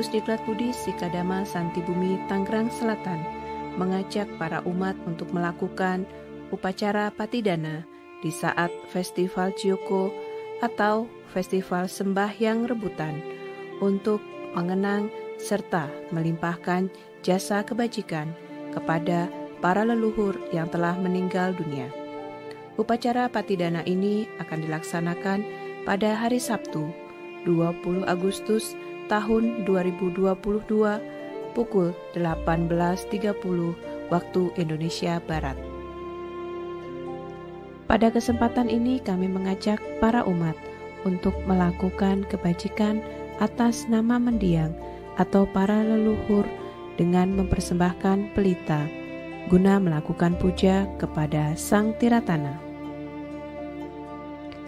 Pusdiklat Budi Sikadama Santi Bumi Tangerang Selatan mengajak para umat untuk melakukan upacara patidana di saat Festival Cioko atau Festival Sembah yang Rebutan untuk mengenang serta melimpahkan jasa kebajikan kepada para leluhur yang telah meninggal dunia. Upacara patidana ini akan dilaksanakan pada hari Sabtu, 20 Agustus tahun 2022 pukul 18.30 waktu Indonesia Barat. Pada kesempatan ini kami mengajak para umat untuk melakukan kebajikan atas nama mendiang atau para leluhur dengan mempersembahkan pelita guna melakukan puja kepada Sang Tiratana.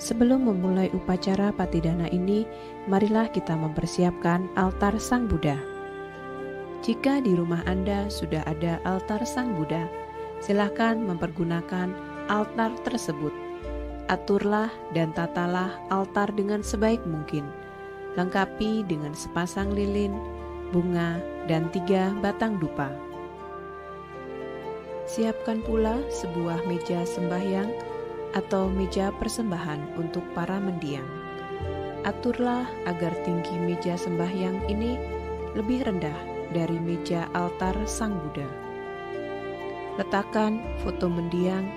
Sebelum memulai upacara patidana ini, marilah kita mempersiapkan altar Sang Buddha. Jika di rumah Anda sudah ada altar Sang Buddha, silahkan mempergunakan altar tersebut. Aturlah dan tatalah altar dengan sebaik mungkin. Lengkapi dengan sepasang lilin, bunga, dan tiga batang dupa. Siapkan pula sebuah meja sembahyang atau meja persembahan untuk para mendiang. Aturlah agar tinggi meja sembahyang ini lebih rendah dari meja altar Sang Buddha. Letakkan foto mendiang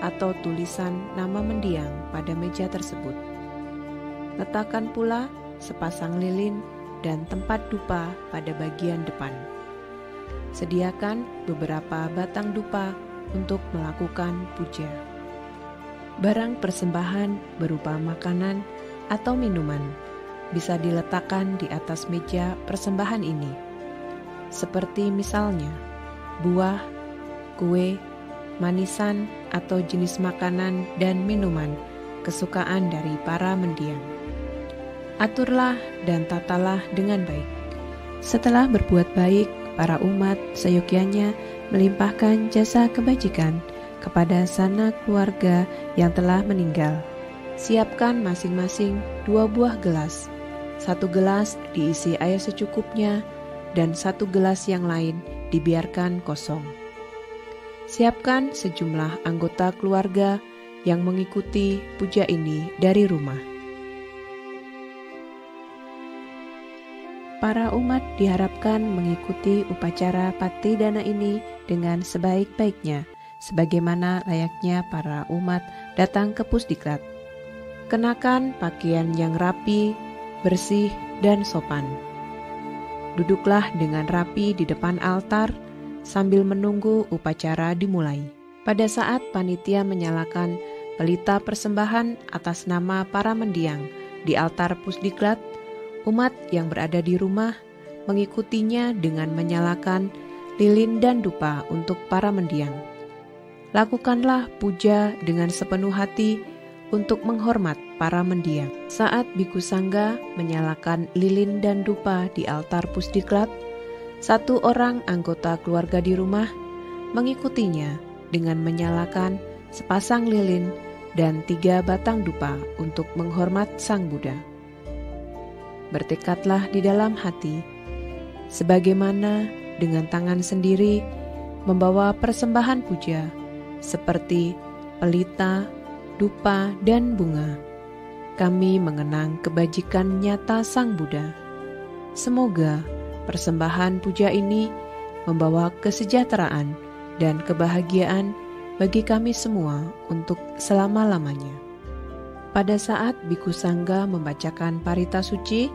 atau tulisan nama mendiang pada meja tersebut. Letakkan pula sepasang lilin dan tempat dupa pada bagian depan. Sediakan beberapa batang dupa untuk melakukan puja. Barang persembahan berupa makanan atau minuman bisa diletakkan di atas meja persembahan ini, seperti misalnya buah, kue, manisan, atau jenis makanan dan minuman kesukaan dari para mendiang. Aturlah dan tatalah dengan baik. Setelah berbuat baik, para umat seyogyanya melimpahkan jasa kebajikan kepada sana keluarga yang telah meninggal. Siapkan masing-masing dua buah gelas. Satu gelas diisi air secukupnya dan satu gelas yang lain dibiarkan kosong. Siapkan sejumlah anggota keluarga yang mengikuti puja ini dari rumah. Para umat diharapkan mengikuti upacara dana ini dengan sebaik-baiknya sebagaimana layaknya para umat datang ke pusdiklat. Kenakan pakaian yang rapi, bersih, dan sopan. Duduklah dengan rapi di depan altar sambil menunggu upacara dimulai. Pada saat panitia menyalakan pelita persembahan atas nama para mendiang di altar pusdiklat, umat yang berada di rumah mengikutinya dengan menyalakan lilin dan dupa untuk para mendiang lakukanlah puja dengan sepenuh hati untuk menghormat para mendiang. Saat Biku Sangga menyalakan lilin dan dupa di altar pusdiklat, satu orang anggota keluarga di rumah mengikutinya dengan menyalakan sepasang lilin dan tiga batang dupa untuk menghormat Sang Buddha. Bertekadlah di dalam hati, sebagaimana dengan tangan sendiri membawa persembahan puja seperti pelita, dupa, dan bunga. Kami mengenang kebajikan nyata Sang Buddha. Semoga persembahan puja ini membawa kesejahteraan dan kebahagiaan bagi kami semua untuk selama-lamanya. Pada saat Biku Sangga membacakan parita suci,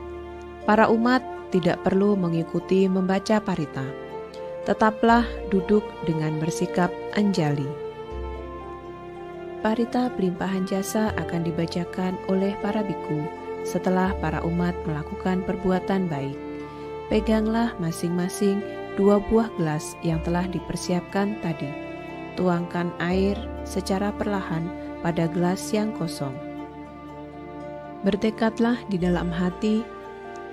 para umat tidak perlu mengikuti membaca parita. Tetaplah duduk dengan bersikap anjali parita pelimpahan jasa akan dibacakan oleh para biku setelah para umat melakukan perbuatan baik. Peganglah masing-masing dua buah gelas yang telah dipersiapkan tadi. Tuangkan air secara perlahan pada gelas yang kosong. Bertekadlah di dalam hati,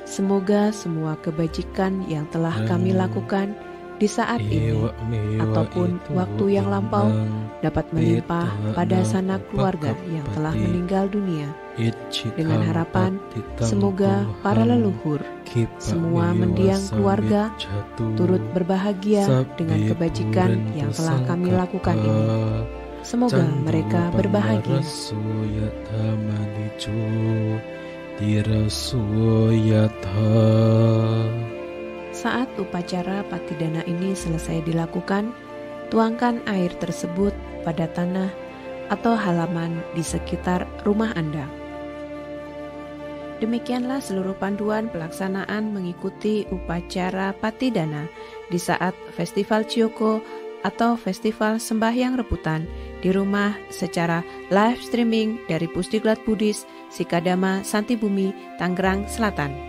semoga semua kebajikan yang telah kami hmm. lakukan di saat ini ataupun waktu yang lampau dapat melimpah pada sanak keluarga yang telah meninggal dunia. Dengan harapan, semoga para leluhur semua mendiang keluarga turut berbahagia dengan kebajikan yang telah kami lakukan ini. Semoga mereka berbahagia. Saat upacara patidana ini selesai dilakukan, tuangkan air tersebut pada tanah atau halaman di sekitar rumah Anda. Demikianlah seluruh panduan pelaksanaan mengikuti upacara patidana di saat Festival Cioko atau Festival Sembahyang Reputan di rumah secara live streaming dari Pusdiklat Budis Sikadama Santibumi, Tangerang Selatan.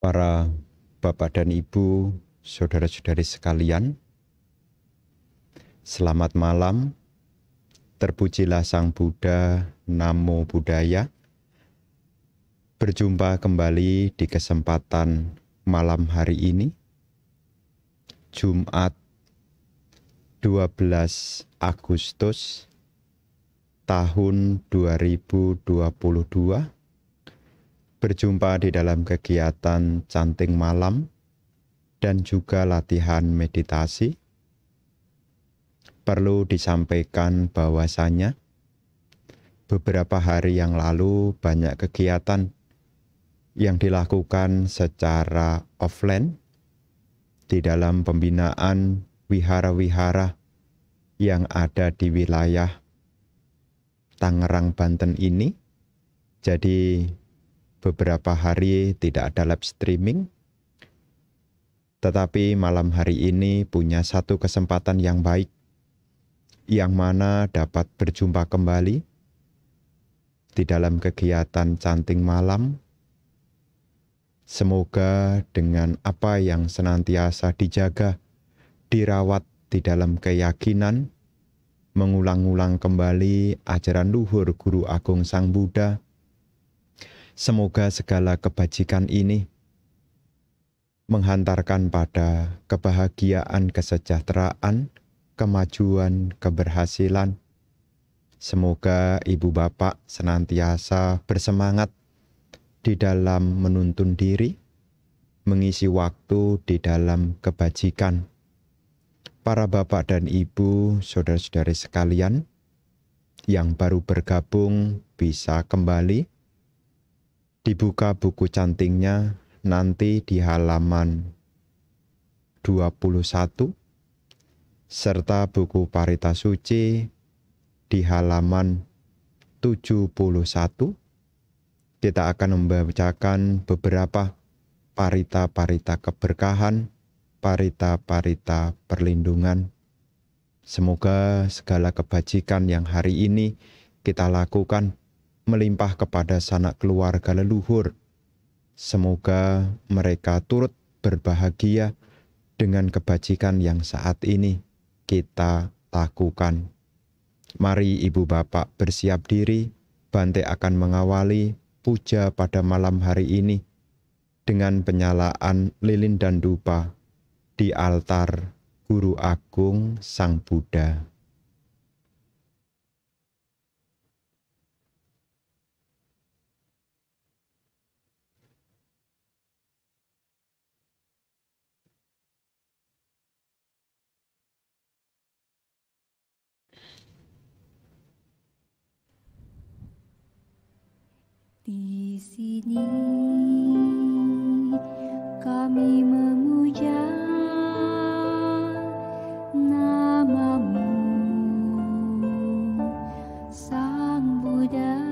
para Bapak dan Ibu, saudara-saudari sekalian. Selamat malam. Terpujilah Sang Buddha, Namo Buddhaya. Berjumpa kembali di kesempatan malam hari ini. Jumat 12 Agustus tahun 2022 berjumpa di dalam kegiatan canting malam dan juga latihan meditasi. Perlu disampaikan bahwasanya beberapa hari yang lalu banyak kegiatan yang dilakukan secara offline di dalam pembinaan wihara-wihara yang ada di wilayah Tangerang Banten ini. Jadi beberapa hari tidak ada live streaming. Tetapi malam hari ini punya satu kesempatan yang baik yang mana dapat berjumpa kembali di dalam kegiatan canting malam. Semoga dengan apa yang senantiasa dijaga, dirawat di dalam keyakinan, mengulang-ulang kembali ajaran luhur Guru Agung Sang Buddha, Semoga segala kebajikan ini menghantarkan pada kebahagiaan, kesejahteraan, kemajuan, keberhasilan. Semoga ibu bapak senantiasa bersemangat di dalam menuntun diri, mengisi waktu di dalam kebajikan. Para bapak dan ibu, saudara-saudari sekalian, yang baru bergabung bisa kembali Dibuka buku cantingnya nanti di halaman 21 serta buku Parita Suci di halaman 71 kita akan membacakan beberapa parita-parita keberkahan, parita-parita perlindungan. Semoga segala kebajikan yang hari ini kita lakukan melimpah kepada sanak keluarga leluhur. Semoga mereka turut berbahagia dengan kebajikan yang saat ini kita lakukan. Mari Ibu Bapak bersiap diri, Bante akan mengawali puja pada malam hari ini dengan penyalaan lilin dan dupa di altar Guru Agung Sang Buddha. Di sini kami memuja namamu Sang Buddha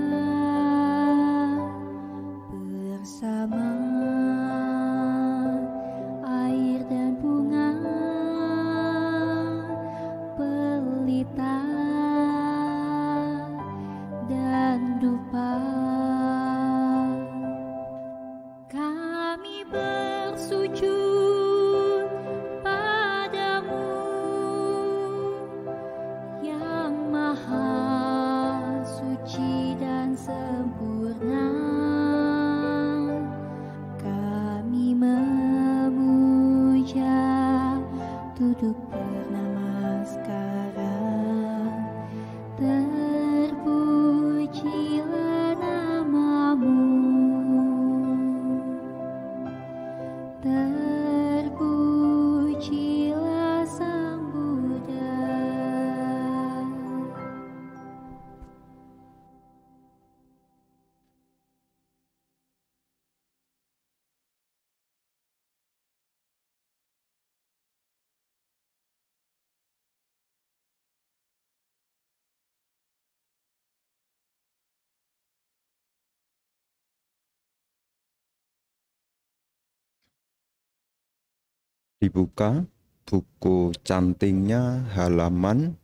dibuka buku cantingnya halaman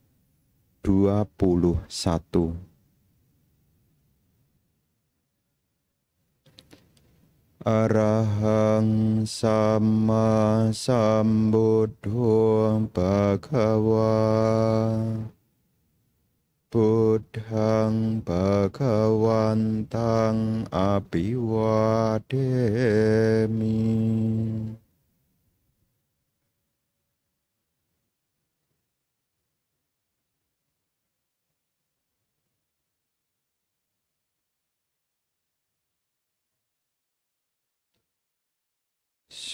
21. Arahang sama sambuddho bhagava Buddhang bhagavantang abhiwademi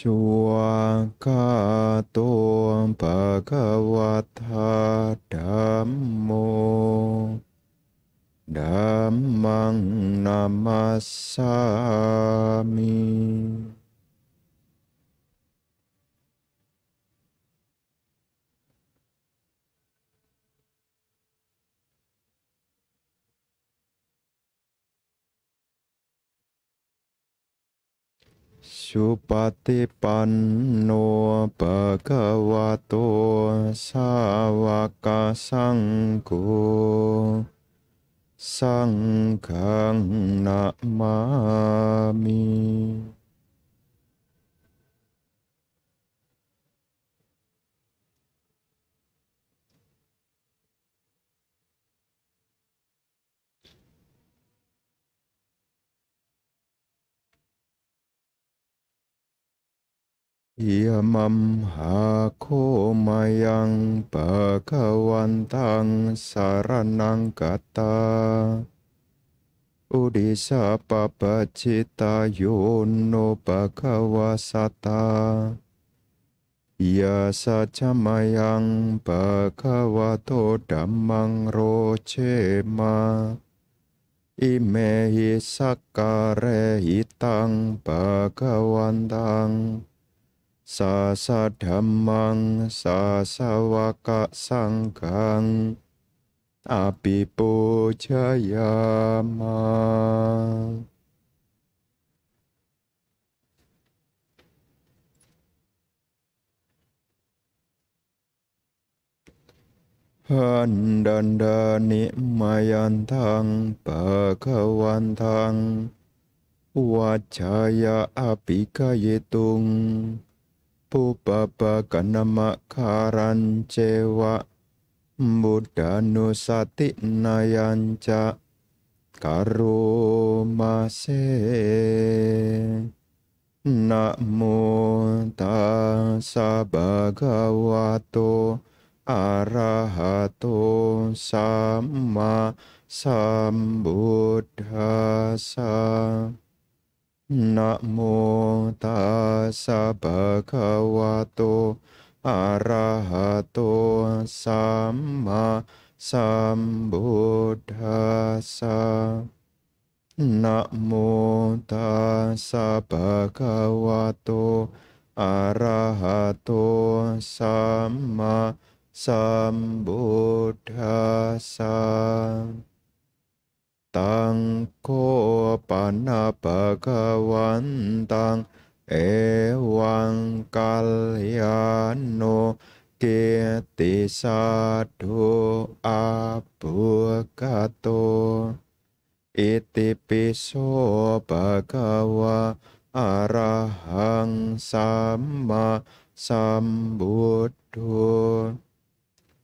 Suwakato Bhagavata Dhammo Dhammang Namasami Dhammang Namasami Supatipanno bhagavato sāvakasaṅkho saṅghaṁ Yamam hakomayang bagawantang saranang kata Udisa papacita yono bagawasata Ya sacamayang bagawato damang rocema Imehi sakare hitang bagawantang สาสะธรรมังสาสาวะกะสังขังอภิปูชยามังพันดันดานิมายันทังปะกวันทังวัชยาอภิกายตุง Buddha nusati nayanca karumase Namo tassa bhagavato arahato sama sambuddhasa Namo tassa bhagavato arahato samma sambuddhasa. Namo tassa bhagavato arahato samma sambuddhasa. Tangko panabagawan, tang ewang kalyano kiti sadhu abu kato iti piso bhagawa arahang sama sambuddho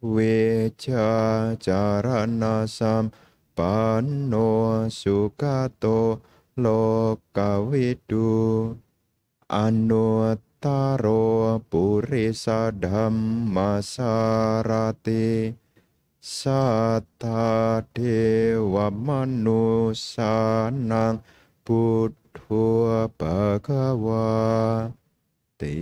Wicca jarana sama ปันโนสุขโตโลกวิดูอันุตารโอปุริสัดธรรมสารติสัตเทวมนุสานังพุทธวะภะวะติ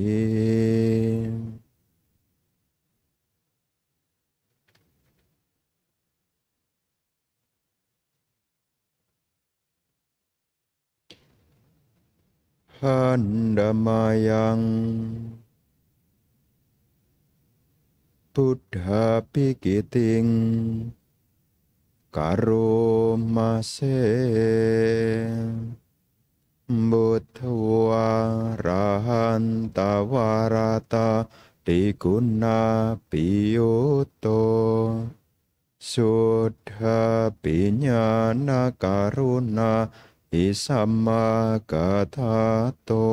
Khandamayang Buddha pikiting karo mase Buddha rahanta warata diguna piyoto Sudha binyana karuna hi sama kata to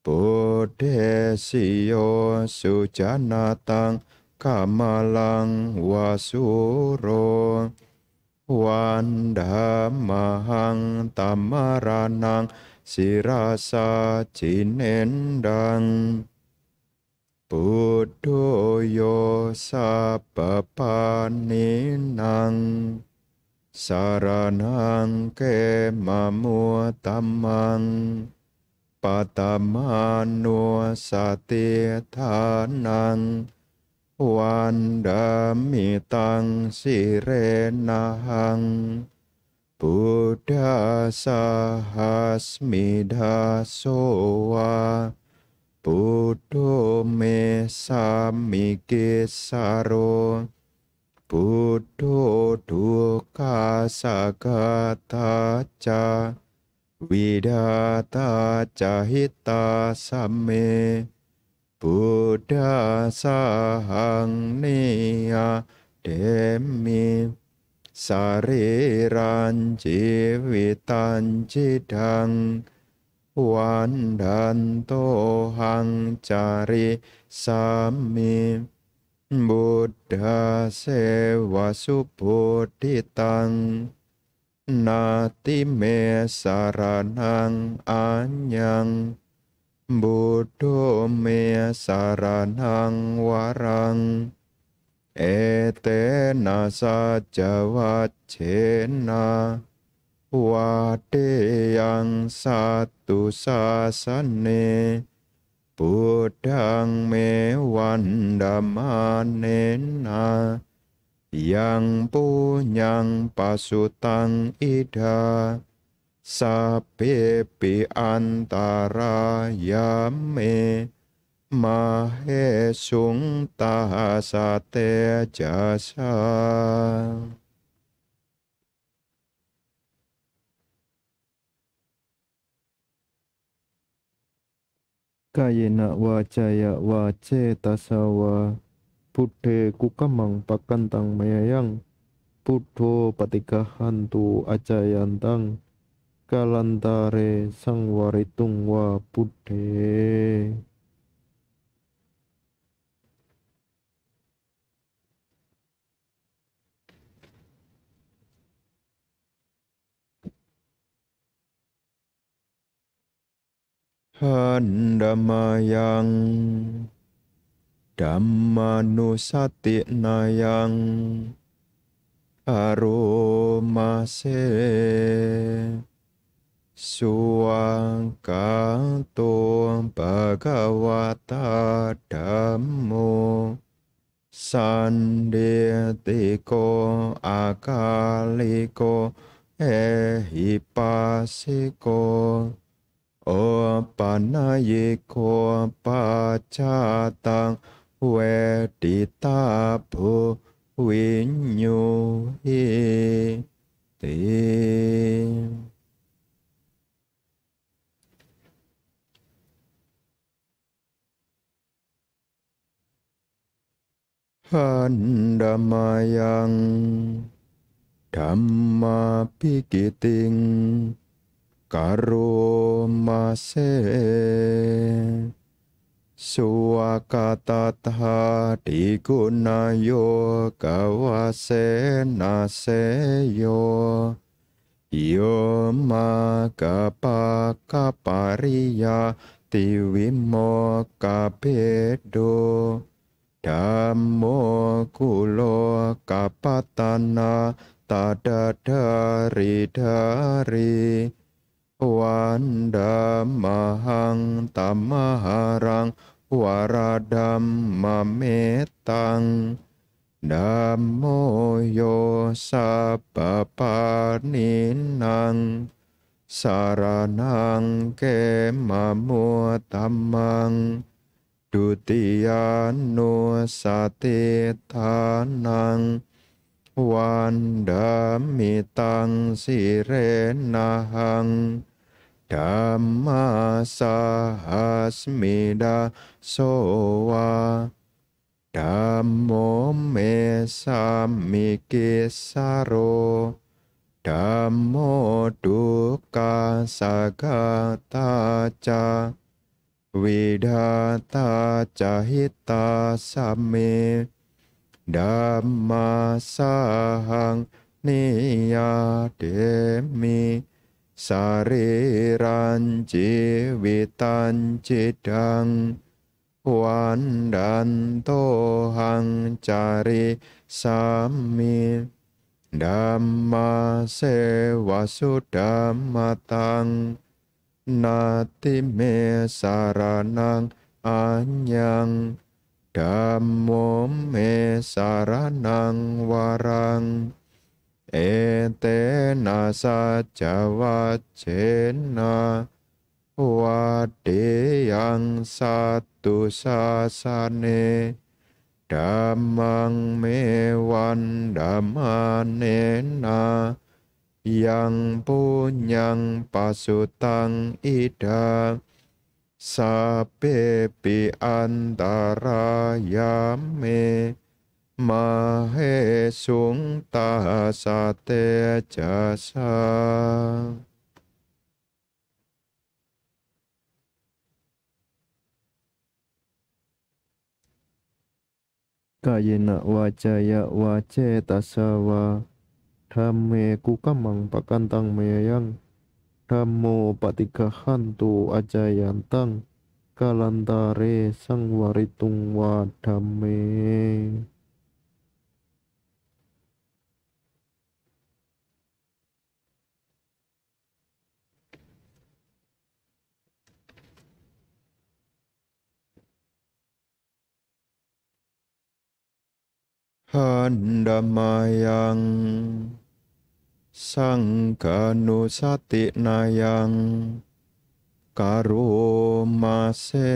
Bodhesiyo sujanatang kamalang wasuro Wanda mahang tamaranang sirasa cinendang Budoyo sapapaninang Saranang ke kemamu tamang patamanu sati tanang mitang sirenahang Buddha sahasmida soa Buddho me samikisaro Budo dukkha sagata ca Widata cahita samme Buddha sahang niya demi Sariran jiwitan jidang Wandan tohang cari samme Buddha sewa suboditang Nati me saranang anyang budho me saranang warang Etena sajawacena Wade yang satu sasane พุทธังเมวันดามานเนนายังปุญญังปัสุตังอิดาสัพเพปิอันตารายามเมมาเหสุงตาสเตจัสา kayena wacaya wace tasawa pude kukamang pakantang mayayang pudo patika hantu acayantang kalantare sang waritung wa pude akaliko, หันดมายังดัมมานุสตินายังอารมาเซสุวังกังตุงปะกวาตาดัมโมสันเดติโกอากาลิโกเอหิปัสสิโกโอปัญญโกปัจจตังเวติตาภูวิญญูหิติหันดมายังธรรมาพิกิติง karumase suakata tadi gunayo kawasenaseyo yo makapakaparia tiwimo kapedo Damo kulo kapatana tada dari dari, dari. Wanda mahang tamaharang waradam mametang yo sabapaninang saranang ke tamang, dutiyanu satitanang wandamitang sirenahang Dhamma sahasmida sowa Dhammo me samikisaro Dhammo dukkha sagata ca Vidhata cahita same Dhamma sahang niyademi demi sariran jiwitan cidang dan tohang cari sami dhamma sewa matang nati me anyang dhammo me warang Etena wade yang satu sasane Damang mewan damanena Yang punyang pasutang ida Sabebi antara yame Mahesung sung ta sate jasa Kayena wajaya wace tasawa Dhamme kukamang pakantang meyayang Dhammo hantu ajayantang Kalantare sang waritung wadame handamayang sangkanusatinayang karumase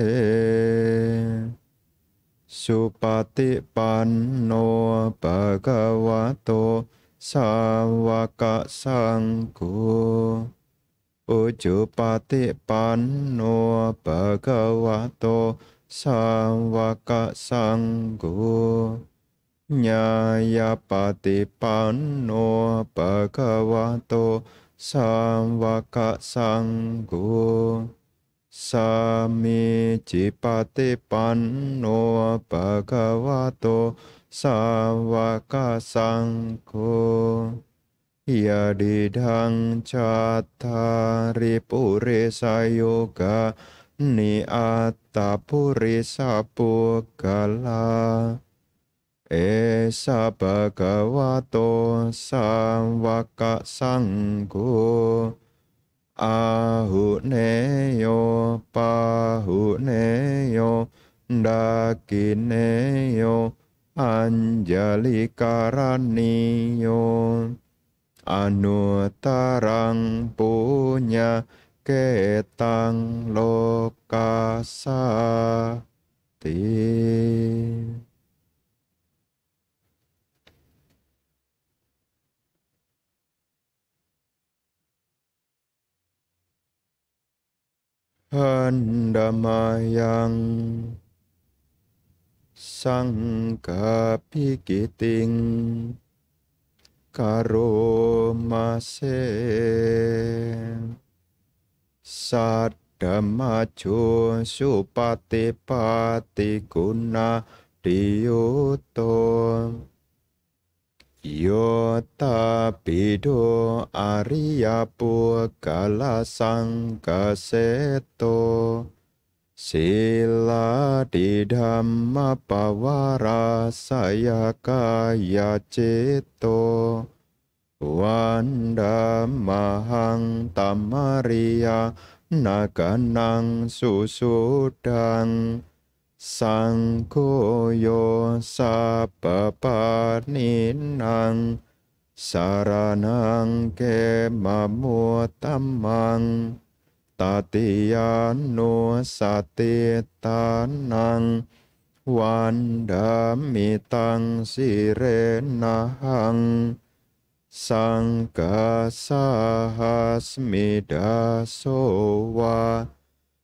supati panno bhagavato sawaka sangku ujupati panno bhagavato sawaka sangko panno Bhagavato Samvaka Sangho panno Bhagavato Samvaka Sangho Yadidhang Chattari Purisa Yoga Niatta Purisa Pugala Niatta Purisa เอสาปะกวโตสามวะกะสังโฆอาหุเนโยปาหุเนโยดากิเนโยอัญญาลิการณิโยอนุตารังปุญญาเกตังโลกาสาติ handamayang sangka pikiting karo mase sadamajo supati Yota pido ariyapu kalasang Seto Sila di dhamma pawara saya kaya ceto Wanda mahang tamaria naganang susudang Sangkoyo sapapaninang saranang kemamutamang tatiyano satitanang wandamitang sirenahang sangkasahasmidasowa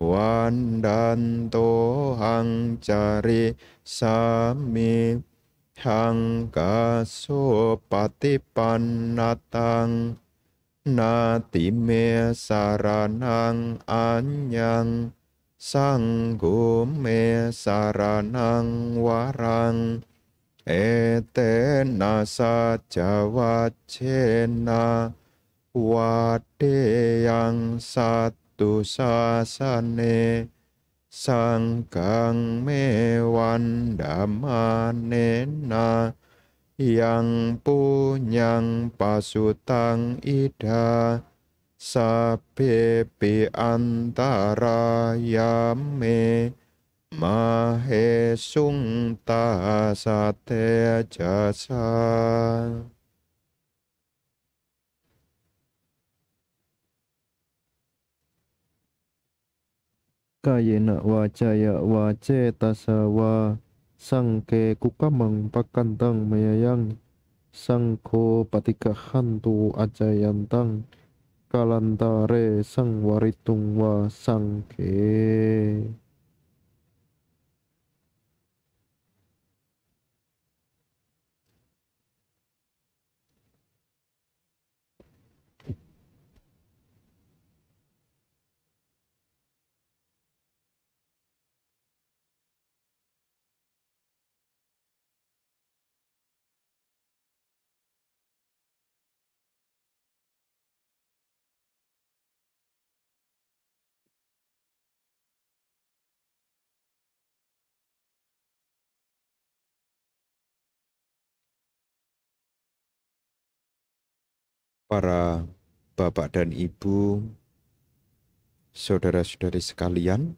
Wandanto hang cari sami hang kaso pati panatang me saranang anyang sanggume saranang warang ete jawa cena wade yang sat sangkang ตุสาสเนสังกังเมวันดามาเนนา yang punyang pasutang ida sabepi antara yame mahesungta sungta jasa kaya na wacaya wace tasawa sangke kukamang pakandang mayayang sangko patika hantu acayantang kalantare sang waritung sangke para bapak dan ibu, saudara-saudari sekalian.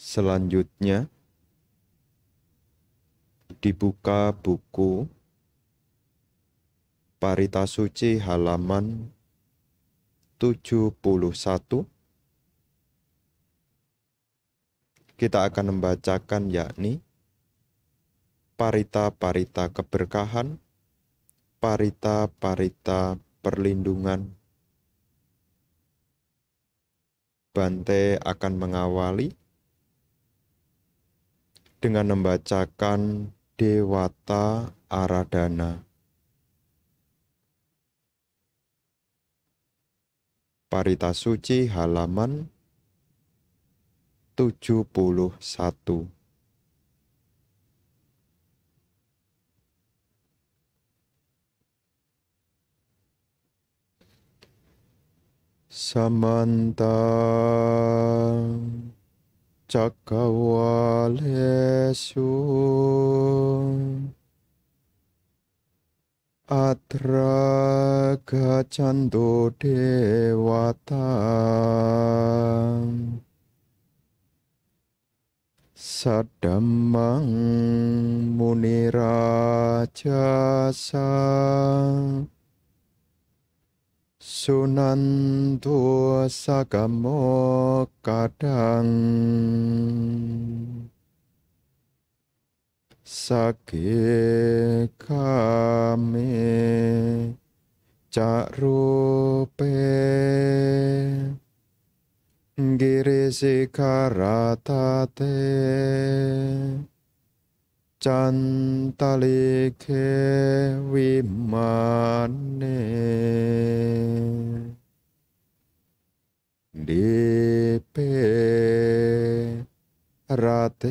Selanjutnya, dibuka buku Parita Suci halaman 71. Kita akan membacakan yakni parita-parita keberkahan parita-parita perlindungan. Bante akan mengawali dengan membacakan Dewata Aradana. Parita Suci halaman 71 Samanta cakawalesu Atra gacanto dewata Sadamang munirajasa සුනන්තුව සකමෝ කටං සකේකාමේ චරූපේ ගිරිසිකරතාතේ จันตลิเควิมานเนดิเปราเต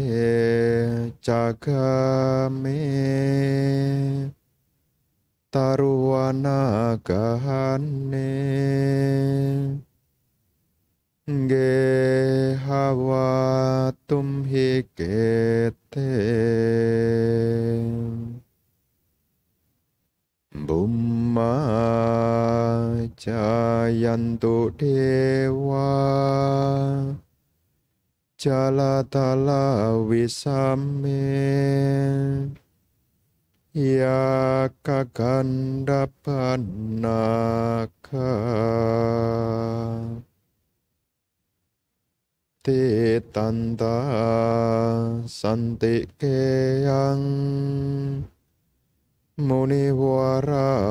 จักเมตารุวนากันเน Nge hawa tum hi kete Bumma jayantu dewa Jalatala wisame Ya kaganda panaka Ya panaka te tanda santike yang muni wara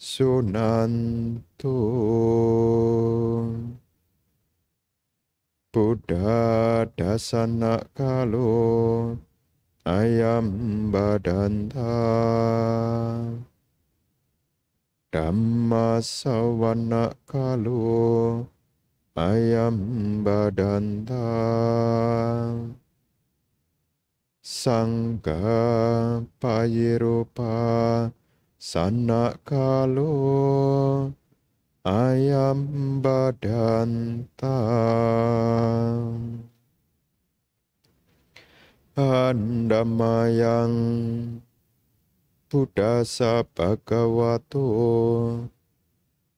sunantu Buddha dasana ayam badanta Dhamma sawana kalu ayam badanta Sangga payirupa sana kalu ayam badanta Andamayang Buddhasa Bhagavato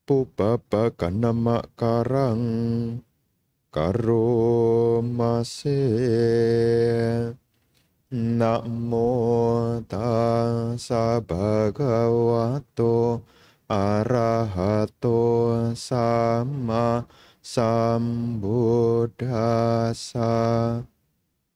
Pubabakan nama karang Karo masih Namo tassa bhagavato arahato sama sambuddhasa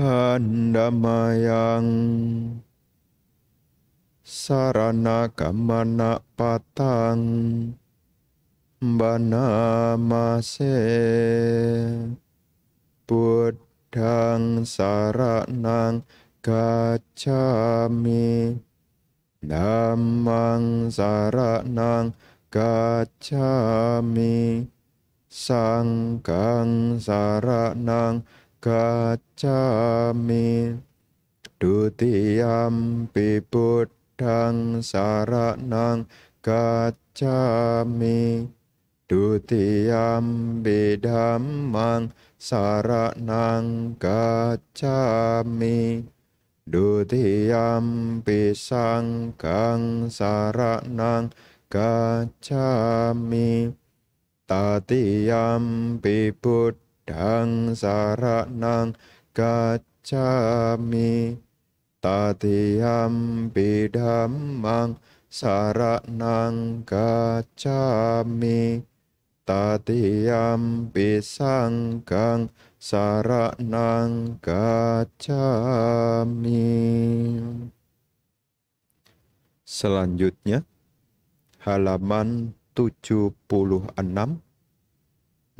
Handamayang sarana kamana patang banamase buddhang saranang gacami dhammang saranang gacami sangkang saranang gacami dutiyampi buddhang saranang gacami dutiyampi dhammang saranang gacami dutiyampi sangkang saranang gacami tatiyampi buddhang Dang saranang gacami tatiham bidhamang saranang gacami tatiyam pisanggang saranang gacami selanjutnya halaman 76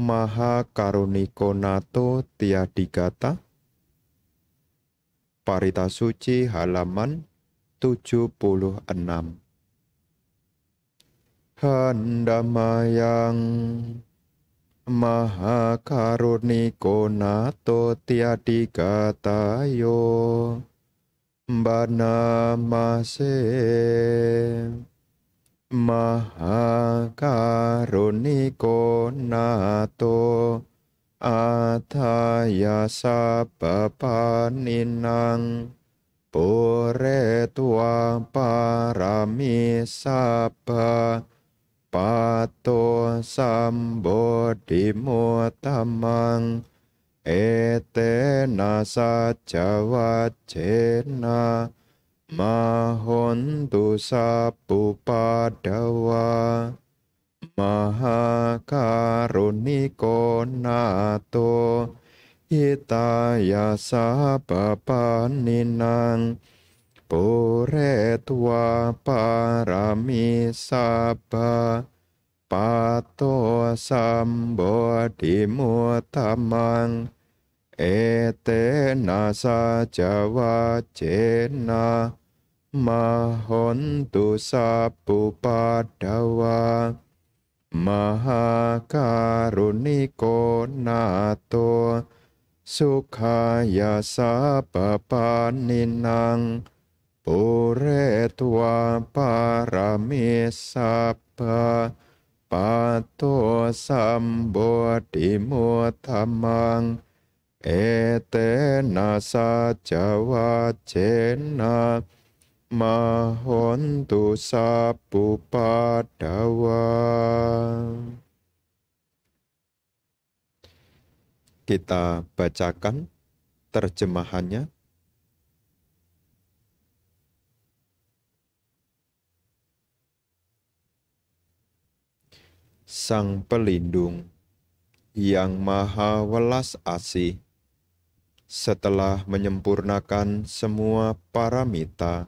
Maha Karuniko Nato Tiadigata Parita Suci halaman 76 Handamayang Maha Karuniko Nato yo, Tiadikatayo Banamase Mahakaruniko nato athaya sabapaninang pure tua parami sabba pato sambodhimo tamang etena sajawajena Mahontu sapu padawa Maha karuniko nato Hitaya sabapaninang tua parami sapa, pato Ete etena sajawa jenah mahontu sapu padawa maha karuniko nato sukhaya sabapaninang puretwa paramisapa pato sambodimutamang etena sajawacena mahontu sapu padawa. Kita bacakan terjemahannya. Sang Pelindung yang Maha Welas Asih, setelah menyempurnakan semua paramita,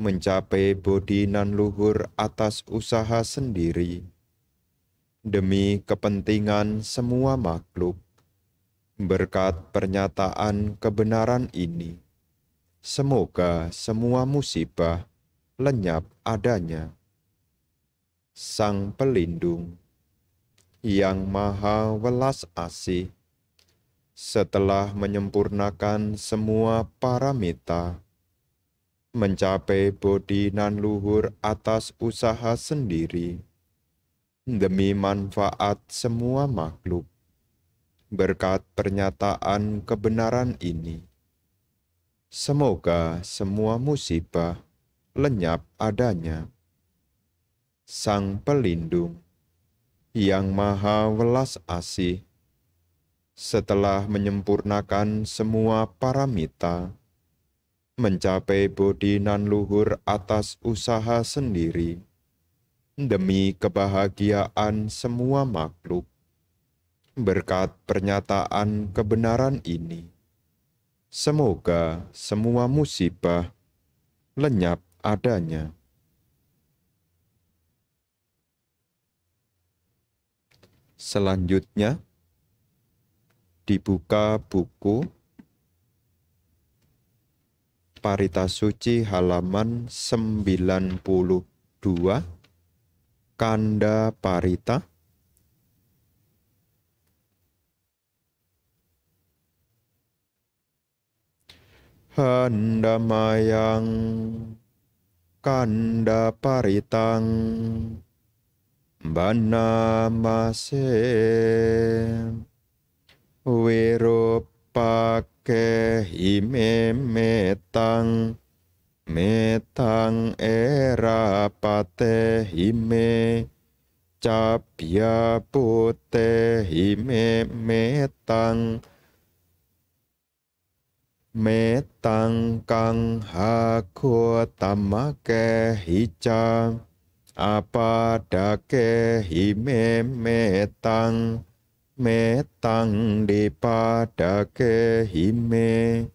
mencapai bodi nan luhur atas usaha sendiri demi kepentingan semua makhluk. Berkat pernyataan kebenaran ini, semoga semua musibah lenyap adanya. Sang Pelindung yang Maha Welas Asih, setelah menyempurnakan semua paramita mencapai bodi nan luhur atas usaha sendiri demi manfaat semua makhluk. Berkat pernyataan kebenaran ini, semoga semua musibah lenyap adanya. Sang Pelindung yang Maha Welas Asih, setelah menyempurnakan semua paramita, mencapai bodi nan luhur atas usaha sendiri, demi kebahagiaan semua makhluk. Berkat pernyataan kebenaran ini, semoga semua musibah lenyap adanya. Selanjutnya, dibuka buku Parita Suci halaman 92 Kanda Parita handa mayang Kanda Paritang Bana Banamase Wirupak kê hi mê mê tăng mê tăng e ra pa te hi mê cha pya pu te hi mê mê tăng mê tăng căng ha khua tam ma kê hi cha apa da kê hi mê mê tăng මේ තං දීපාටක හිමේ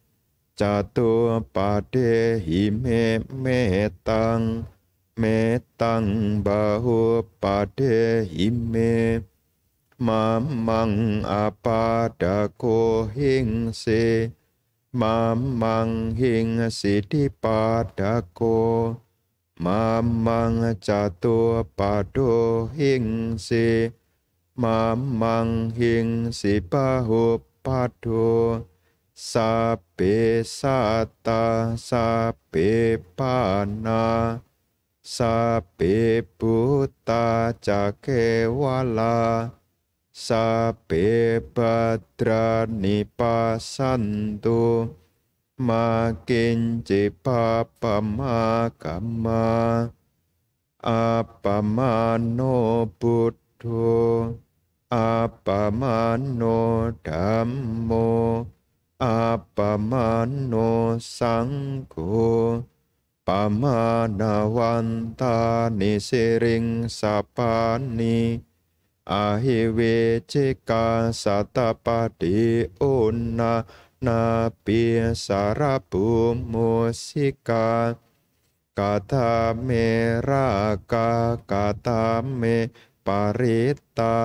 චතෝ පාටේ හිමේ මේ තං මේ තං බහෝ පාටේ හිමේ මම්මං අපාටකෝ හිංසේ මම්මං හිං සිටි පාටකෝ මම්මං චතෝ පාටෝ හිංසේ mamang hing si pahu padu sapi sata sapi pana sapi buta cake wala sapi badrani pasantu makin cipa pamakama apa mano buddho อัปปมานโนธรรมโมอัปปมานโนสังโฆปัมานาวันตานิสิริงสัพานิอาหิเวชิกาสัตปาติอุณนานาปิสารปุมุสิกากาตาเมรากากาตาเมปาริตา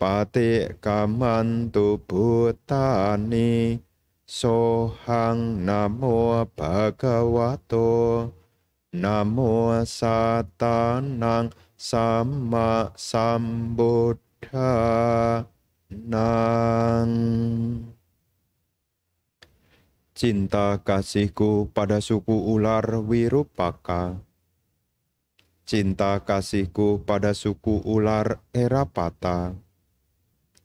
Pati kamantu bhutani sohang namo bhagavato namo satanang sama sambuddha nang cinta kasihku pada suku ular wirupaka cinta kasihku pada suku ular erapata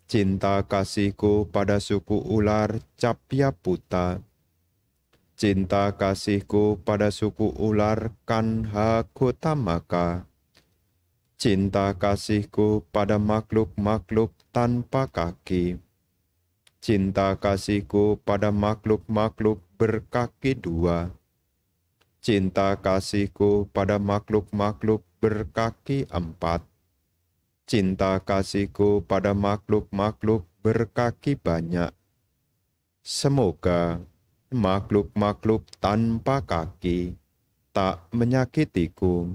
cinta kasihku pada suku ular capia puta. Cinta kasihku pada suku ular kanha kutamaka. Cinta kasihku pada makhluk-makhluk tanpa kaki. Cinta kasihku pada makhluk-makhluk berkaki dua. Cinta kasihku pada makhluk-makhluk berkaki empat cinta kasihku pada makhluk-makhluk berkaki banyak. Semoga makhluk-makhluk tanpa kaki tak menyakitiku.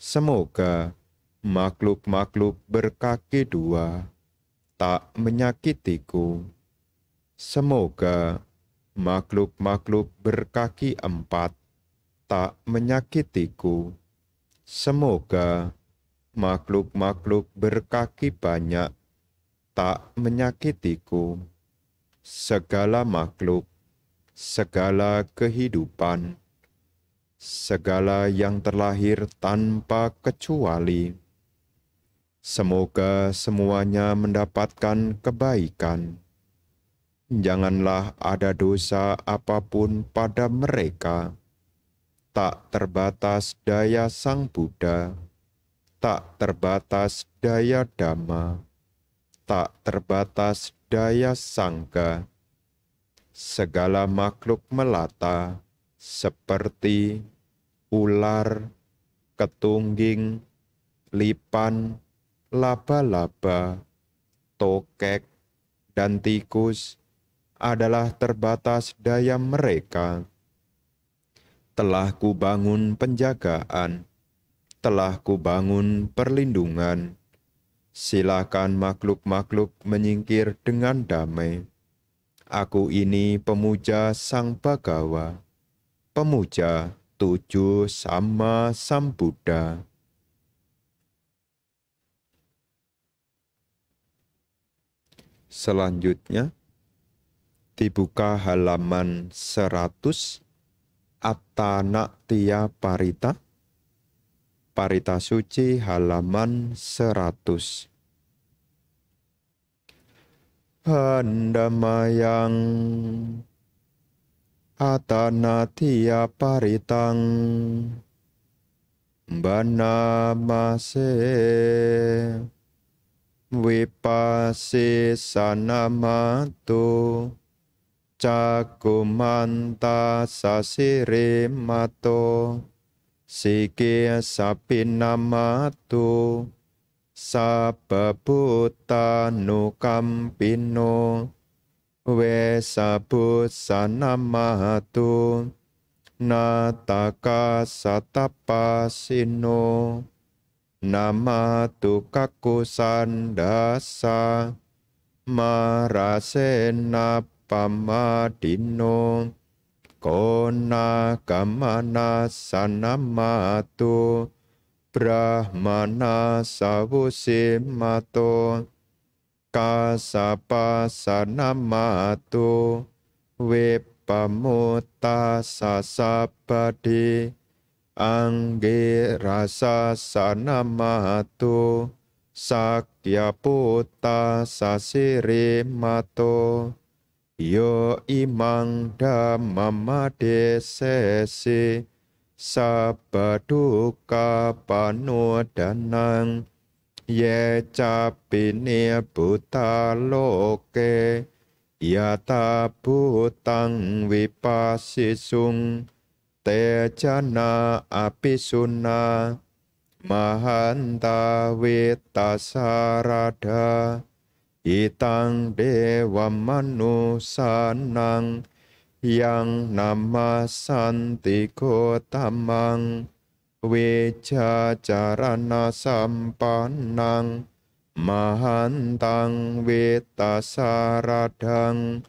Semoga makhluk-makhluk berkaki dua tak menyakitiku. Semoga makhluk-makhluk berkaki empat tak menyakitiku. Semoga makhluk-makhluk berkaki banyak tak menyakitiku. Segala makhluk, segala kehidupan, segala yang terlahir tanpa kecuali. Semoga semuanya mendapatkan kebaikan. Janganlah ada dosa apapun pada mereka. Tak terbatas daya Sang Buddha tak terbatas daya dhamma, tak terbatas daya sangka. Segala makhluk melata seperti ular, ketungging, lipan, laba-laba, tokek, dan tikus adalah terbatas daya mereka. Telah kubangun penjagaan telah kubangun perlindungan. Silakan makhluk-makhluk menyingkir dengan damai. Aku ini pemuja Sang Bagawa, pemuja tujuh sama Sam Buddha. Selanjutnya, dibuka halaman 100 Naktia Parita Parita Suci halaman 100 Handamayang Atanatia paritang Banamase Wipasi sanamatu Cakumanta sasirimato Sike sapinamatu sapabutanukampino wesabusanamatu nataka satapasino nama dasa marasena pamadino Kona kamana sanamato Brahmana savusimato Kasapa sanamato wepamuta sasabadi angge rasa sanamatu Sakyaputa sasirimato Yo imang damama desese sabaduka panu danang ye capini buta loke yata butang vipasisung apisuna mahanta vitasarada Itang dewa manu sanang yang nama santiko tamang carana sampanang mahantang witasaradang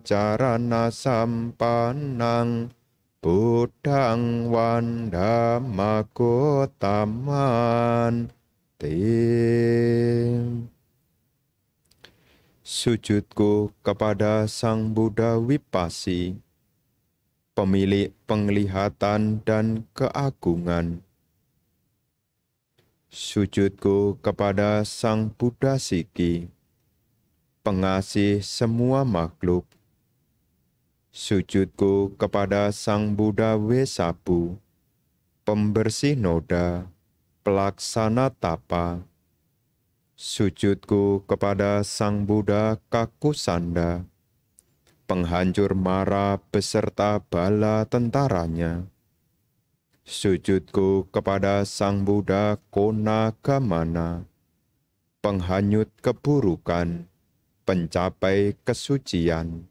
carana sampanang budang wandamakotaman Tim. Sujudku kepada Sang Buddha Wipasi, pemilik penglihatan dan keagungan. Sujudku kepada Sang Buddha Siki, pengasih semua makhluk. Sujudku kepada Sang Buddha Wesapu, pembersih noda pelaksana tapa. Sujudku kepada Sang Buddha Kakusanda, penghancur mara beserta bala tentaranya. Sujudku kepada Sang Buddha Konagamana, penghanyut keburukan, pencapai kesucian.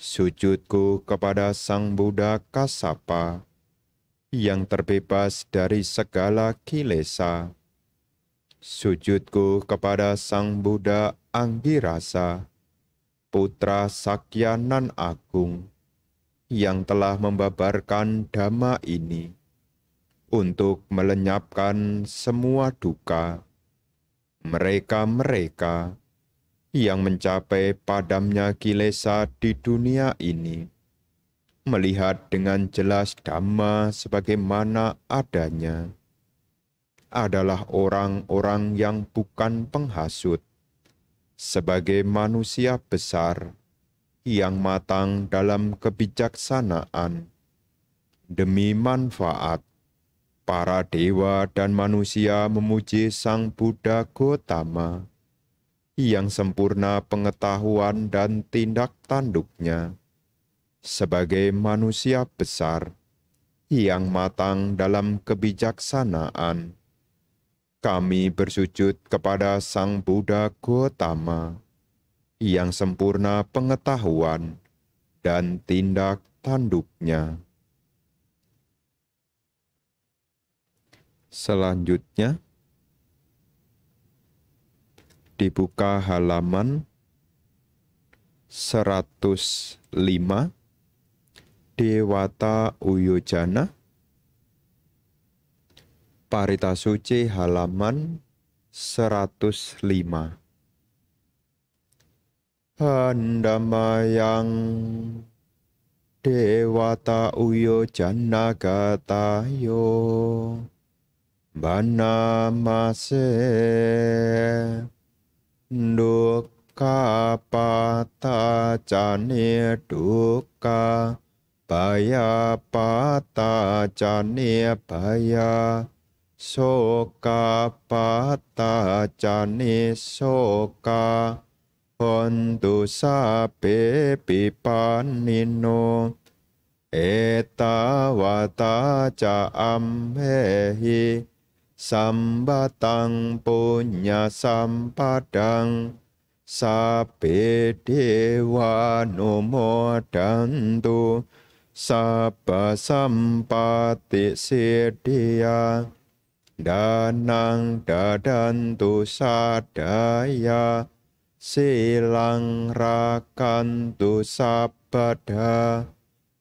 Sujudku kepada Sang Buddha Kasapa, yang terbebas dari segala kilesa. Sujudku kepada Sang Buddha Anggirasa, Putra Sakyanan Agung, yang telah membabarkan dhamma ini untuk melenyapkan semua duka. Mereka-mereka yang mencapai padamnya kilesa di dunia ini melihat dengan jelas Dhamma sebagaimana adanya, adalah orang-orang yang bukan penghasut, sebagai manusia besar yang matang dalam kebijaksanaan demi manfaat. Para dewa dan manusia memuji Sang Buddha Gotama yang sempurna pengetahuan dan tindak tanduknya sebagai manusia besar yang matang dalam kebijaksanaan. Kami bersujud kepada Sang Buddha Gotama yang sempurna pengetahuan dan tindak tanduknya. Selanjutnya, dibuka halaman 105 Dewata Uyojana Parita Suci halaman 105 Handamayang Dewata Uyojana Gatayo Bana Mase Pata Cane Dukkha Baya pata jani baya soka pata jani soka hondu sape pipanino etawata ja amhehi sambatang punya sampadang sape dewa numodantu. dantu Sapa sampati sedia, Danang dadantu sadaya Silang rakantu sabada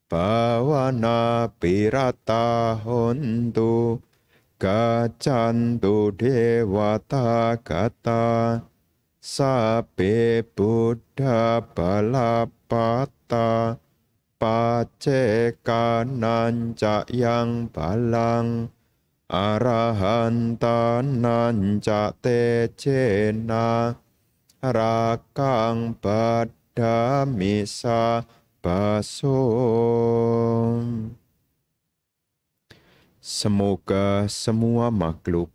Bawana pirata hontu Gacantu dewata kata, Sabe buddha balapata pacekanan cak yang balang arahan tanan cak tecena rakang pada misa basum. Semoga semua makhluk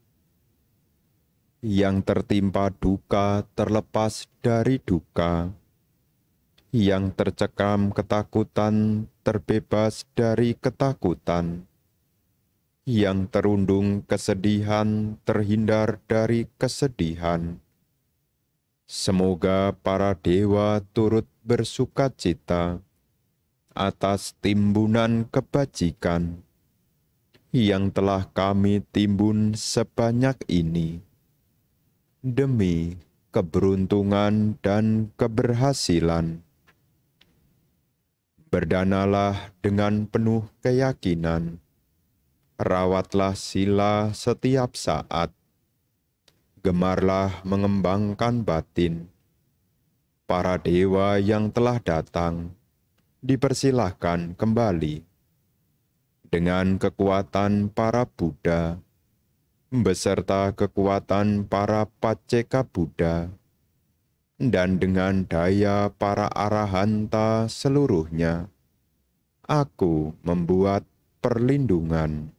yang tertimpa duka terlepas dari duka yang tercekam ketakutan terbebas dari ketakutan. Yang terundung kesedihan terhindar dari kesedihan. Semoga para dewa turut bersuka cita atas timbunan kebajikan yang telah kami timbun sebanyak ini. Demi keberuntungan dan keberhasilan Berdanalah dengan penuh keyakinan. Rawatlah sila setiap saat. Gemarlah mengembangkan batin. Para dewa yang telah datang, dipersilahkan kembali. Dengan kekuatan para Buddha, beserta kekuatan para Paceka Buddha, dan dengan daya para arahanta seluruhnya, aku membuat perlindungan.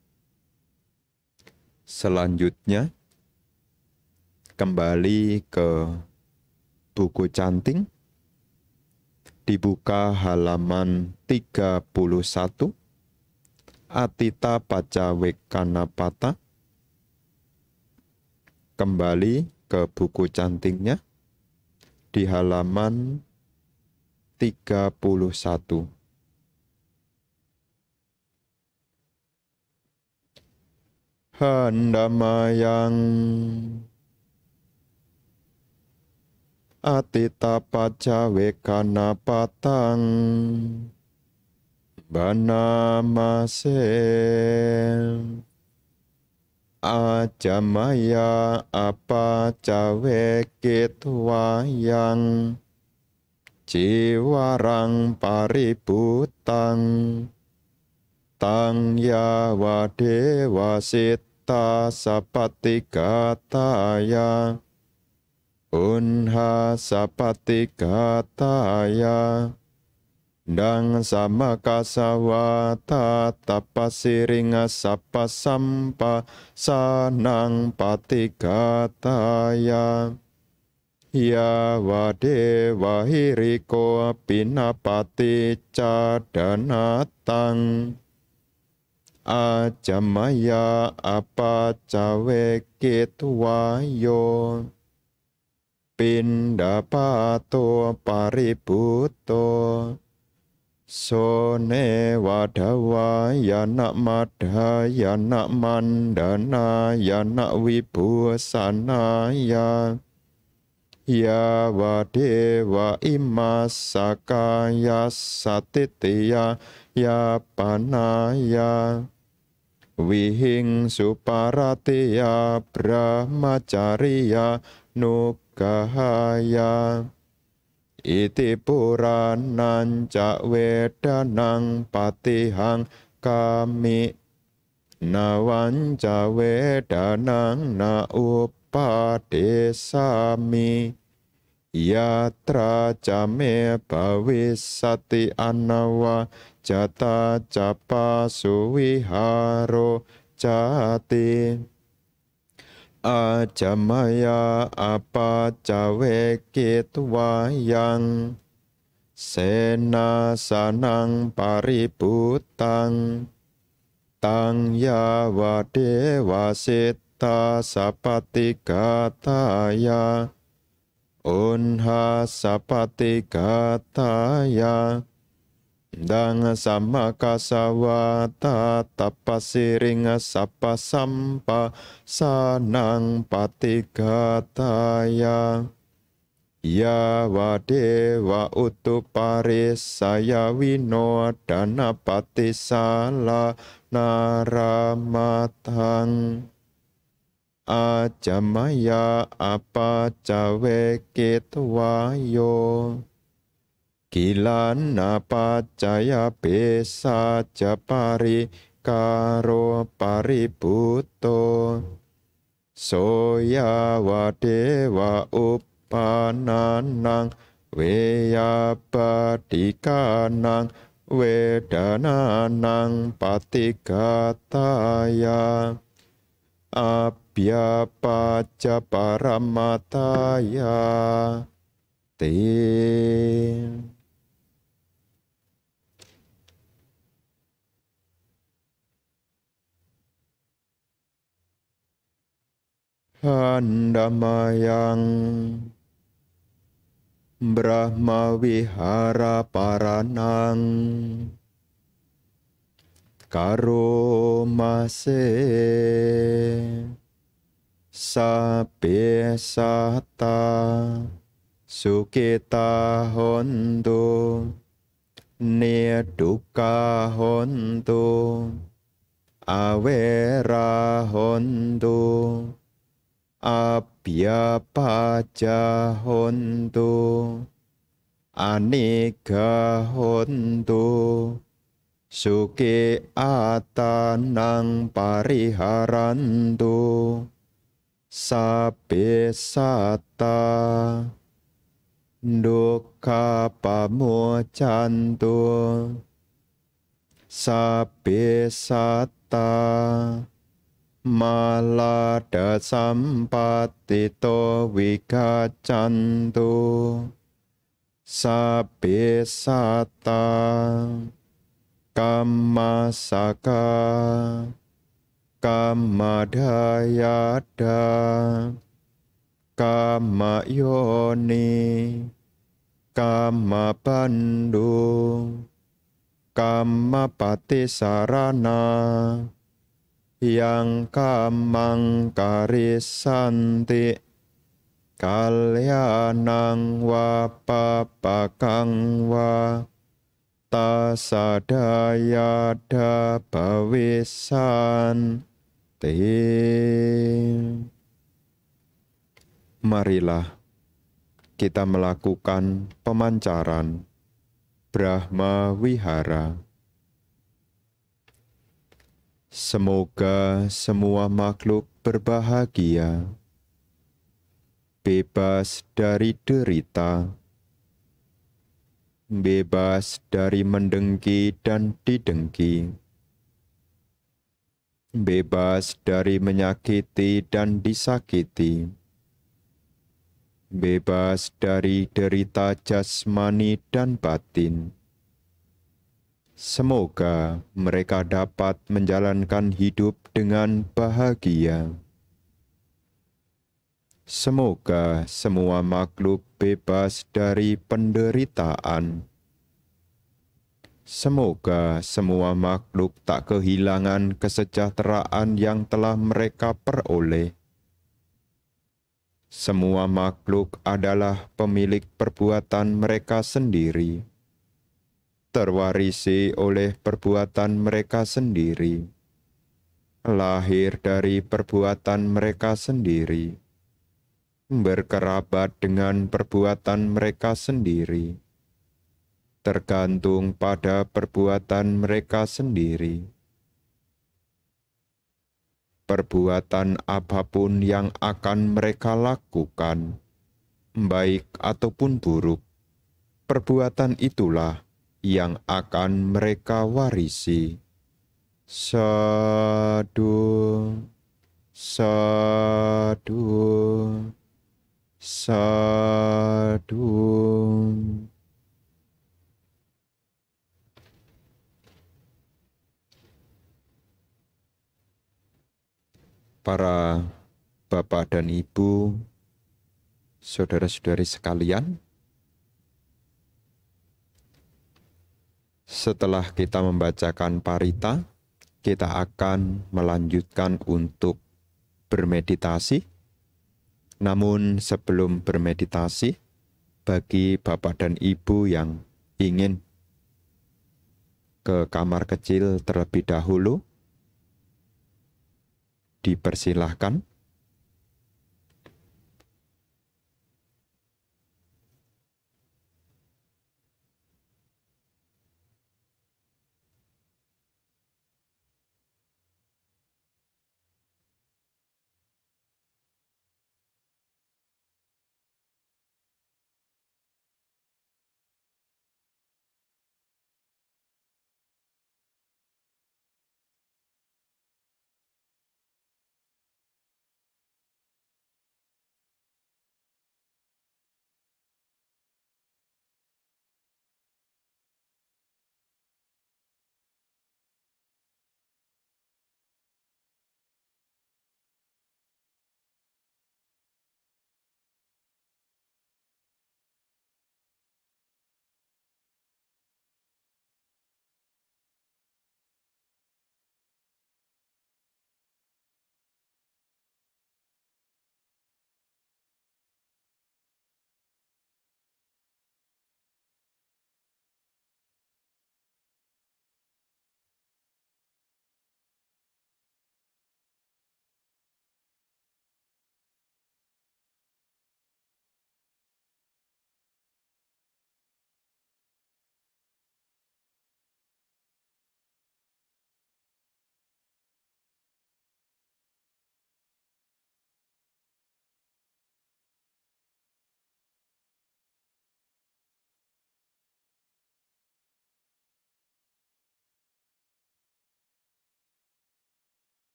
Selanjutnya, kembali ke buku canting, dibuka halaman 31, Atita Pacawekanapata, kembali ke buku cantingnya, di halaman 31. Handamayang Atita kana patang Banamase ajamaya apa cawe wayang ciwarang paributang tang ya wadewasita sapati kataya unha sapati taya Dang sama kasawata tapasiringa sapa sampa sanang patikataya. Ya wade wahiriko pinapati cadanatang. Ajamaya apa cawe kitwayo. Pindapato paributo. Sone wadawa yana madha yana mandana yana vibhusanaya ya vadeva imasakaya satitya ya panaya wihing suparatiya brahmacariya ya. iti puranan cawedanang patihang kami nawan cawedanang na upadesami yatra came bawisati anawa jata capa suwiharo jati. Aja Maya apa cawe yang sena sanang paributang tang ya wade dewasita sapati kataya unha sapati kataya Dang sama kasawata tapasiring sapa sampa sanang patigataya. Ya, ya wadewa utupari saya wino dana patisala naramatang. Ajamaya apa cawe kitwayo kilana pacaya besa japari karo paributo soya wadewa upananang weya badikanang wedananang patikataya abya paja paramataya te Handamayang Brahma Vihara Paranang Karo Mase Sape Sata Sukita Hontu Niduka Hondo Awera Hontu abhyapajahontu anigahontu suki atanang pariharantu sabesata dukkha pamucantu sabesata malada sampatito wikacanto sabesata kamasaka kamadayada kamayoni kamapandu kamapati sarana yang kamang karisanti kalyanang wa papakang wa tasadaya dabawisan marilah kita melakukan pemancaran Brahma Wihara Semoga semua makhluk berbahagia, bebas dari derita, bebas dari mendengki dan didengki, bebas dari menyakiti dan disakiti, bebas dari derita jasmani dan batin Semoga mereka dapat menjalankan hidup dengan bahagia. Semoga semua makhluk bebas dari penderitaan. Semoga semua makhluk tak kehilangan kesejahteraan yang telah mereka peroleh. Semua makhluk adalah pemilik perbuatan mereka sendiri terwarisi oleh perbuatan mereka sendiri, lahir dari perbuatan mereka sendiri, berkerabat dengan perbuatan mereka sendiri, tergantung pada perbuatan mereka sendiri. Perbuatan apapun yang akan mereka lakukan, baik ataupun buruk, perbuatan itulah yang akan mereka warisi. Sadu, sadu, sadu. Para bapak dan ibu, saudara-saudari sekalian, Setelah kita membacakan parita, kita akan melanjutkan untuk bermeditasi. Namun sebelum bermeditasi, bagi Bapak dan Ibu yang ingin ke kamar kecil terlebih dahulu, dipersilahkan.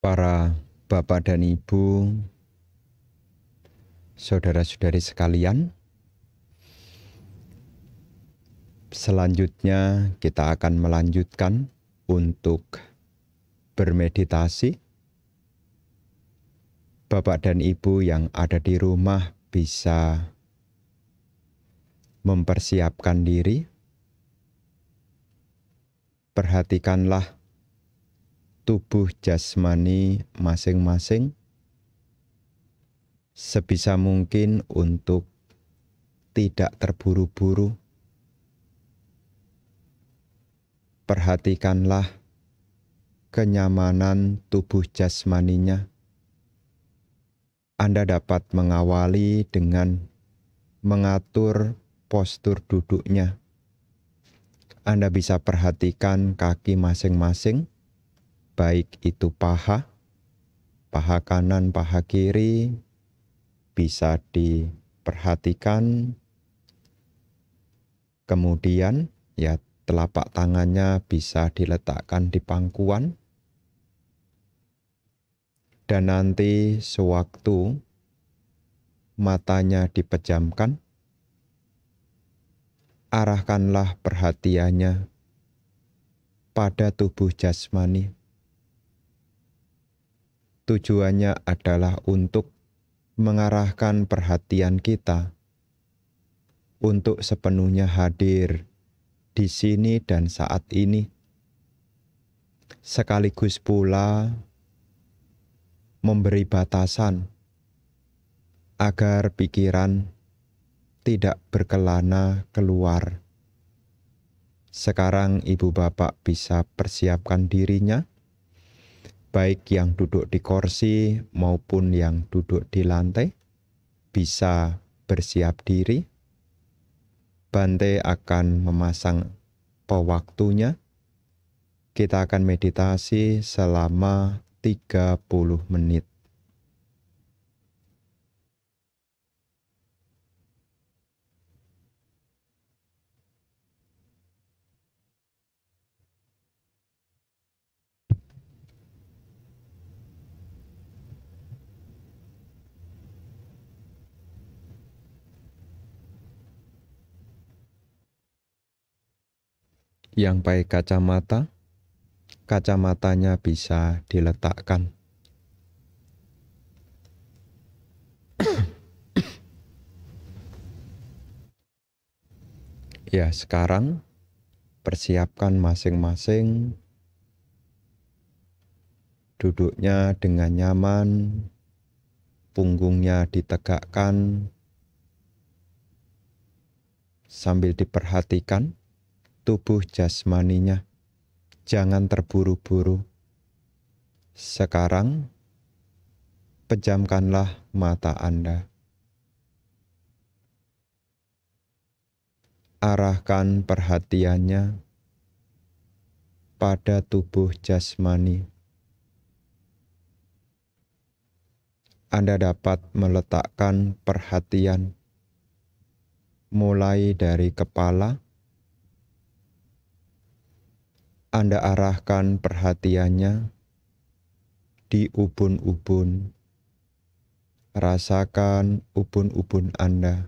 para bapak dan ibu, saudara-saudari sekalian. Selanjutnya kita akan melanjutkan untuk bermeditasi. Bapak dan Ibu yang ada di rumah bisa mempersiapkan diri. Perhatikanlah tubuh jasmani masing-masing sebisa mungkin untuk tidak terburu-buru. Perhatikanlah kenyamanan tubuh jasmaninya. Anda dapat mengawali dengan mengatur postur duduknya. Anda bisa perhatikan kaki masing-masing baik itu paha, paha kanan, paha kiri, bisa diperhatikan. Kemudian ya telapak tangannya bisa diletakkan di pangkuan. Dan nanti sewaktu matanya dipejamkan, arahkanlah perhatiannya pada tubuh jasmani tujuannya adalah untuk mengarahkan perhatian kita untuk sepenuhnya hadir di sini dan saat ini, sekaligus pula memberi batasan agar pikiran tidak berkelana keluar. Sekarang, ibu bapak bisa persiapkan dirinya baik yang duduk di kursi maupun yang duduk di lantai, bisa bersiap diri. Bante akan memasang pewaktunya. Kita akan meditasi selama 30 menit. yang pakai kacamata, kacamatanya bisa diletakkan. ya, sekarang persiapkan masing-masing duduknya dengan nyaman, punggungnya ditegakkan sambil diperhatikan tubuh jasmaninya. Jangan terburu-buru. Sekarang, pejamkanlah mata Anda. Arahkan perhatiannya pada tubuh jasmani. Anda dapat meletakkan perhatian mulai dari kepala anda arahkan perhatiannya di ubun-ubun. Rasakan ubun-ubun Anda.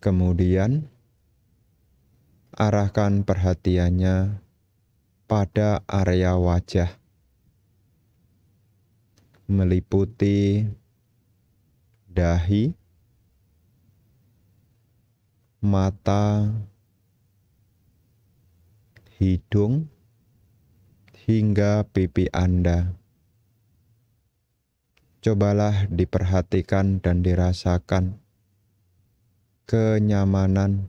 Kemudian, arahkan perhatiannya pada area wajah, meliputi dahi, mata, hidung, hingga pipi Anda. Cobalah diperhatikan dan dirasakan kenyamanan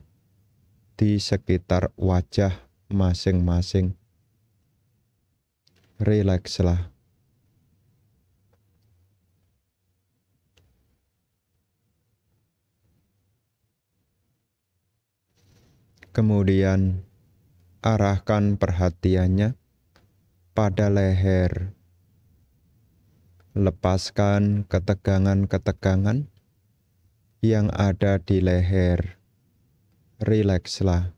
di sekitar wajah masing-masing. Relaxlah. Kemudian arahkan perhatiannya pada leher. Lepaskan ketegangan-ketegangan yang ada di leher. Rilekslah.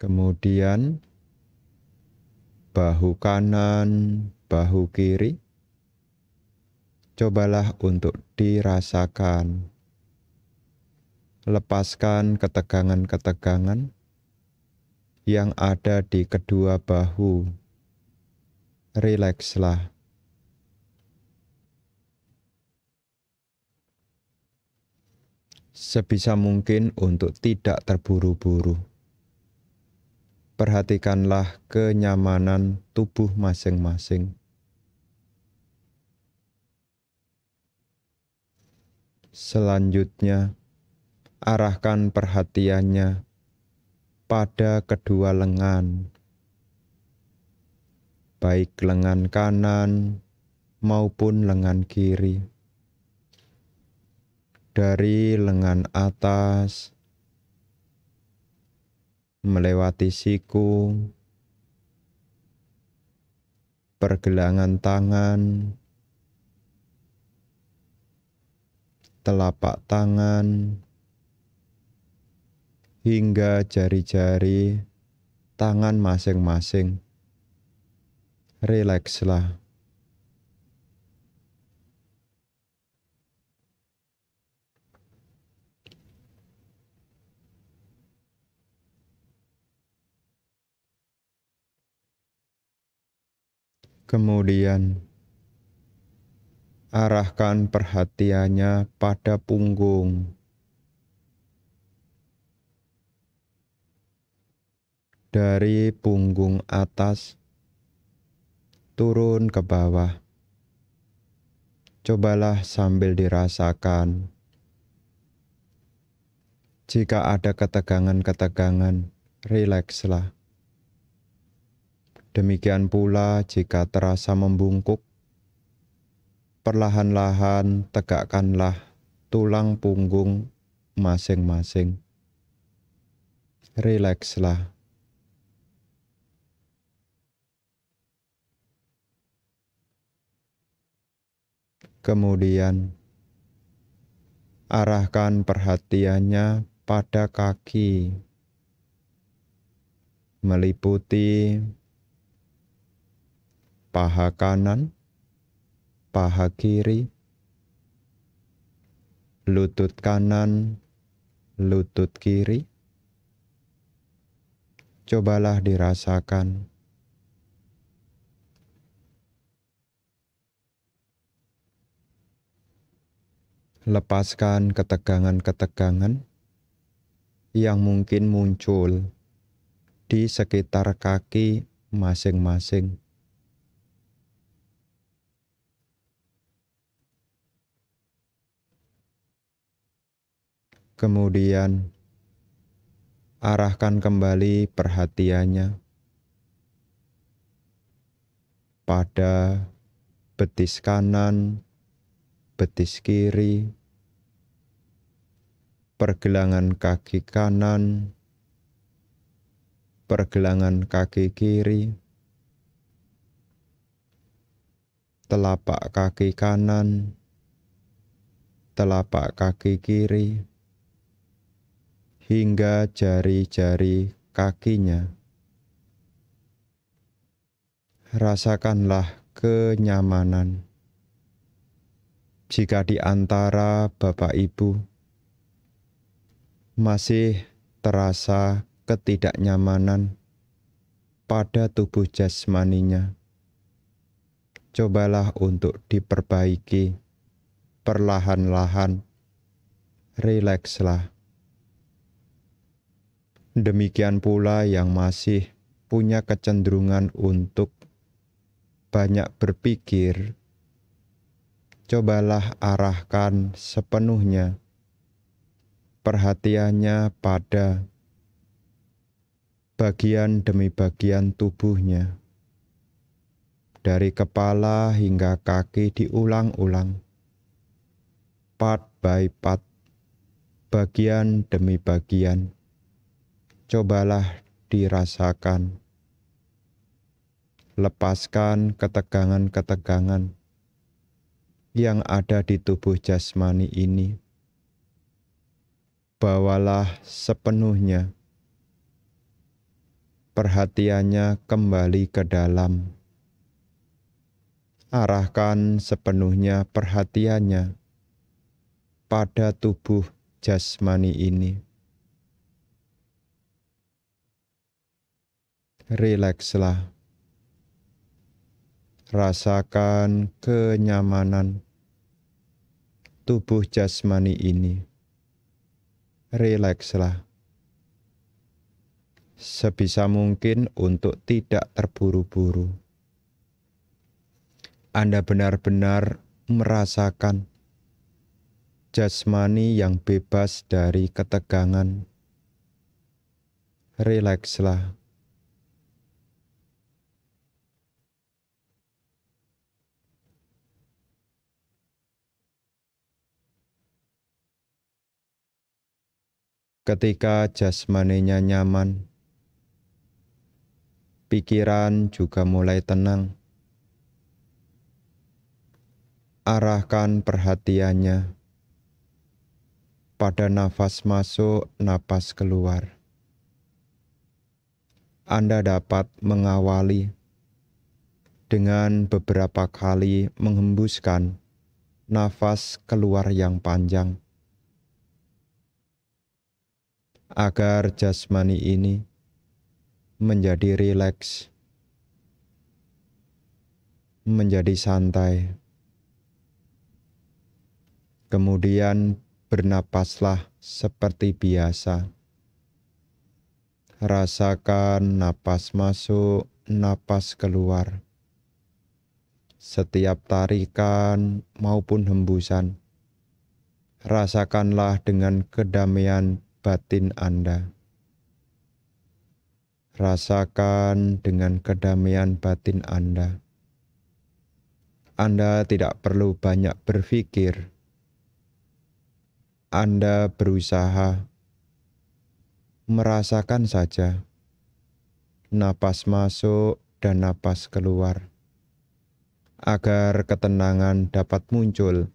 kemudian bahu kanan, bahu kiri. Cobalah untuk dirasakan. Lepaskan ketegangan-ketegangan yang ada di kedua bahu. Rilekslah. Sebisa mungkin untuk tidak terburu-buru perhatikanlah kenyamanan tubuh masing-masing. Selanjutnya, arahkan perhatiannya pada kedua lengan, baik lengan kanan maupun lengan kiri, dari lengan atas melewati siku, pergelangan tangan, telapak tangan, hingga jari-jari tangan masing-masing. Relaxlah. Kemudian arahkan perhatiannya pada punggung. Dari punggung atas turun ke bawah. Cobalah sambil dirasakan. Jika ada ketegangan-ketegangan, rilekslah. Demikian pula jika terasa membungkuk, perlahan-lahan tegakkanlah tulang punggung masing-masing. Rilekslah. Kemudian, arahkan perhatiannya pada kaki, meliputi paha kanan, paha kiri, lutut kanan, lutut kiri. Cobalah dirasakan. Lepaskan ketegangan-ketegangan yang mungkin muncul di sekitar kaki masing-masing. kemudian arahkan kembali perhatiannya pada betis kanan, betis kiri, pergelangan kaki kanan, pergelangan kaki kiri, telapak kaki kanan, telapak kaki kiri hingga jari-jari kakinya. Rasakanlah kenyamanan. Jika di antara Bapak Ibu masih terasa ketidaknyamanan pada tubuh jasmaninya, cobalah untuk diperbaiki perlahan-lahan. Rilekslah Demikian pula yang masih punya kecenderungan untuk banyak berpikir, cobalah arahkan sepenuhnya perhatiannya pada bagian demi bagian tubuhnya, dari kepala hingga kaki diulang-ulang, part by part, bagian demi bagian cobalah dirasakan. Lepaskan ketegangan-ketegangan yang ada di tubuh jasmani ini. Bawalah sepenuhnya perhatiannya kembali ke dalam. Arahkan sepenuhnya perhatiannya pada tubuh jasmani ini. rilekslah. Rasakan kenyamanan tubuh jasmani ini. Rilekslah. Sebisa mungkin untuk tidak terburu-buru. Anda benar-benar merasakan jasmani yang bebas dari ketegangan. Rilekslah. ketika jasmaninya nyaman, pikiran juga mulai tenang. Arahkan perhatiannya pada nafas masuk, nafas keluar. Anda dapat mengawali dengan beberapa kali menghembuskan nafas keluar yang panjang agar jasmani ini menjadi rileks, menjadi santai. Kemudian bernapaslah seperti biasa. Rasakan napas masuk, napas keluar. Setiap tarikan maupun hembusan, rasakanlah dengan kedamaian batin Anda. Rasakan dengan kedamaian batin Anda. Anda tidak perlu banyak berpikir. Anda berusaha merasakan saja napas masuk dan napas keluar agar ketenangan dapat muncul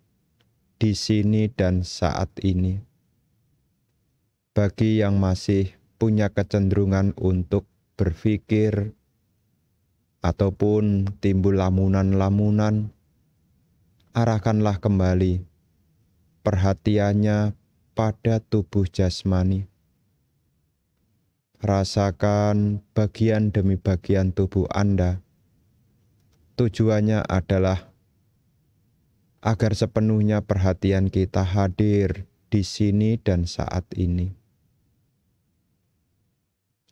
di sini dan saat ini bagi yang masih punya kecenderungan untuk berpikir ataupun timbul lamunan-lamunan, arahkanlah kembali perhatiannya pada tubuh jasmani. Rasakan bagian demi bagian tubuh Anda. Tujuannya adalah agar sepenuhnya perhatian kita hadir di sini dan saat ini.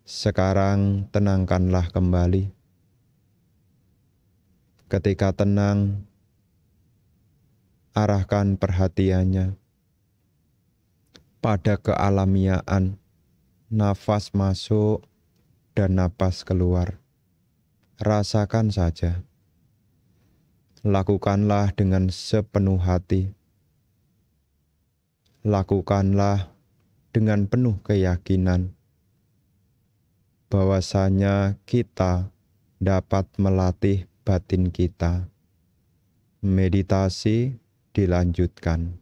Sekarang tenangkanlah kembali. Ketika tenang, arahkan perhatiannya pada kealamiaan nafas masuk dan nafas keluar. Rasakan saja. Lakukanlah dengan sepenuh hati. Lakukanlah dengan penuh keyakinan bahwasanya kita dapat melatih batin kita. Meditasi dilanjutkan.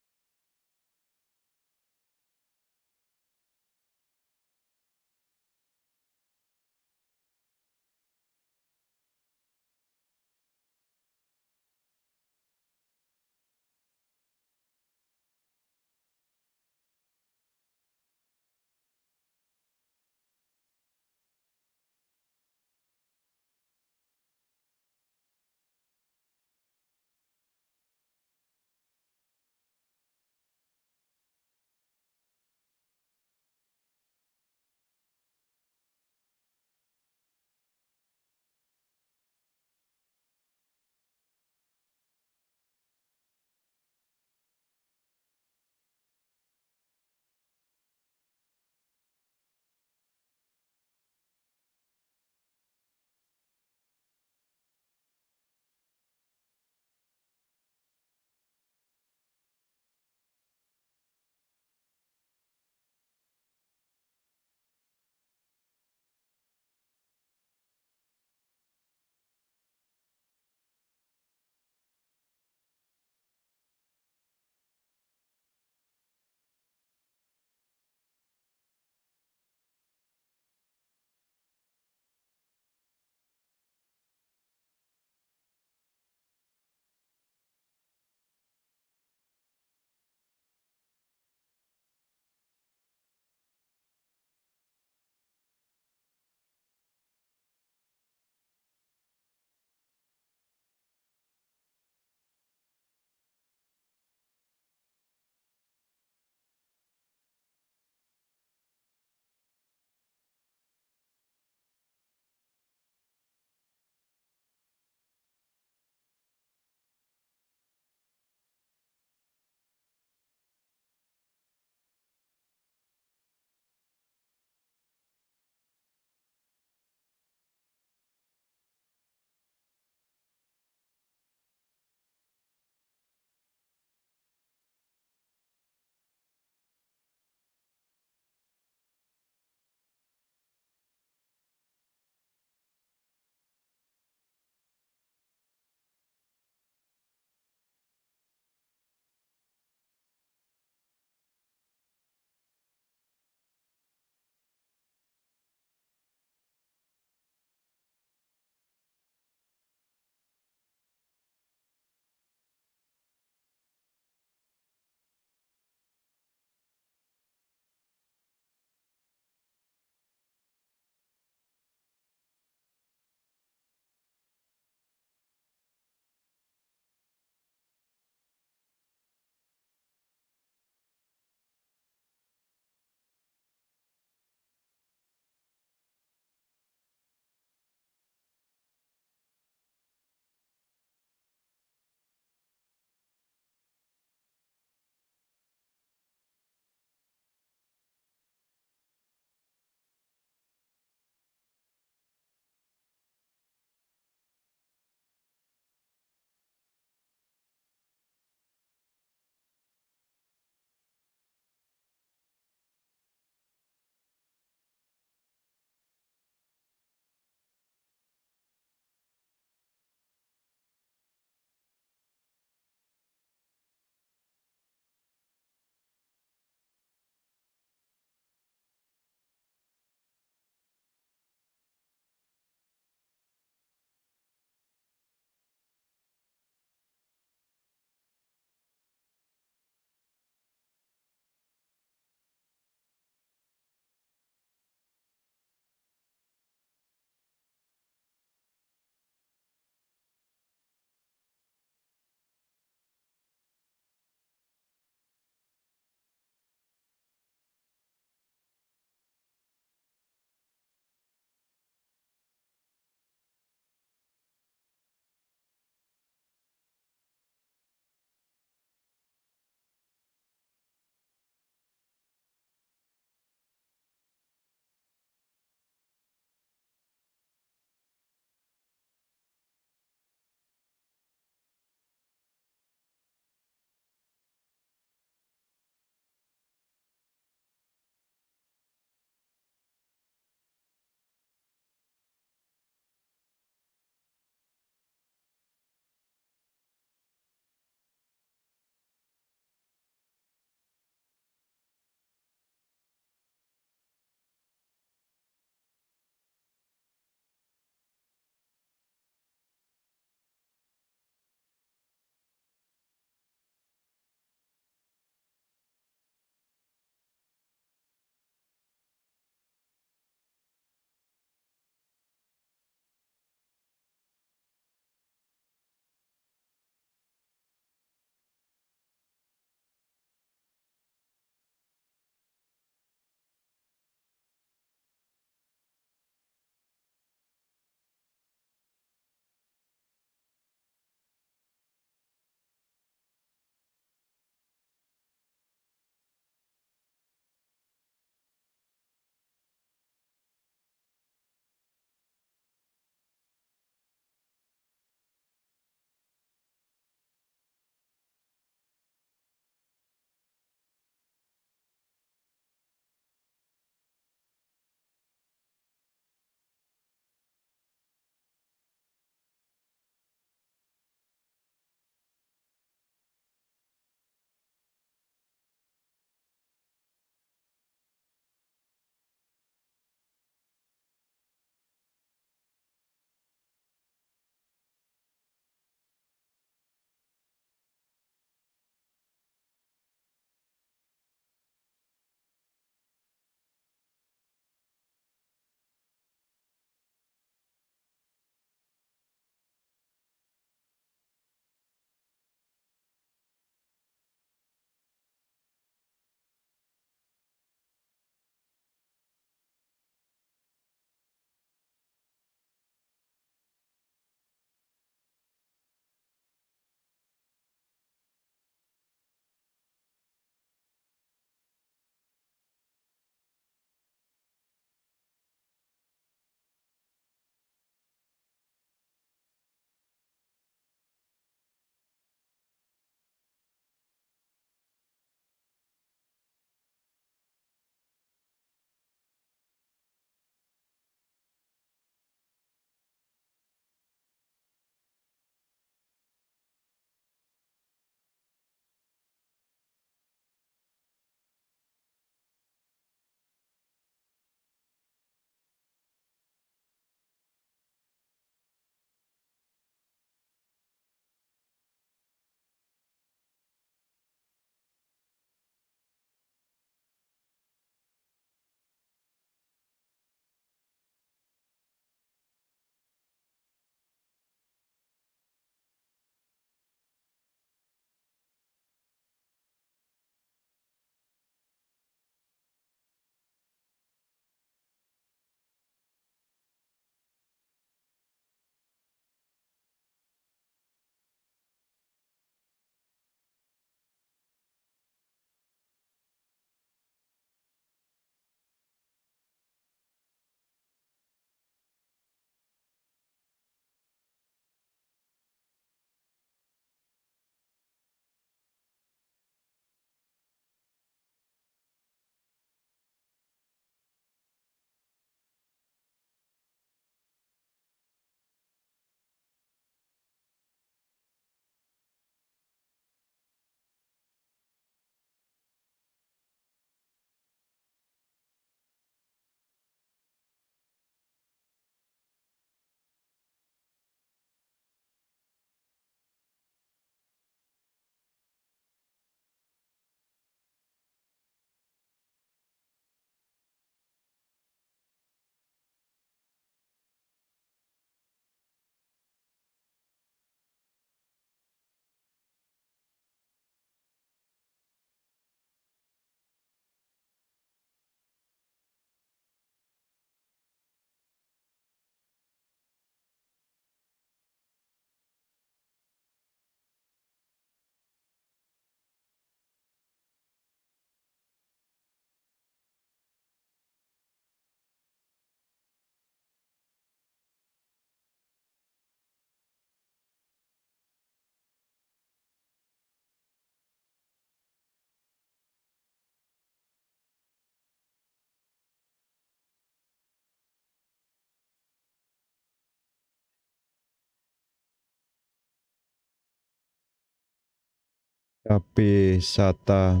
tapi sata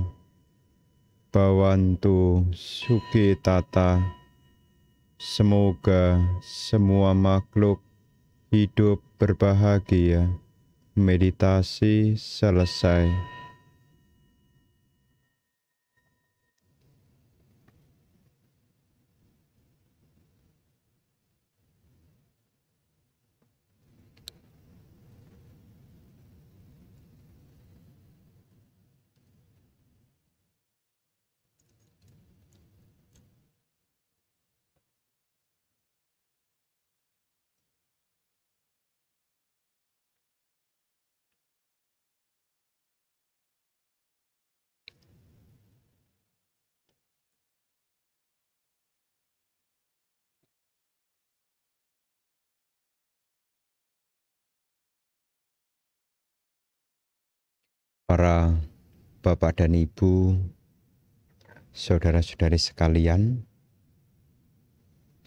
bawantu sugi tata. Semoga semua makhluk hidup berbahagia. Meditasi selesai. para bapak dan ibu, saudara-saudari sekalian,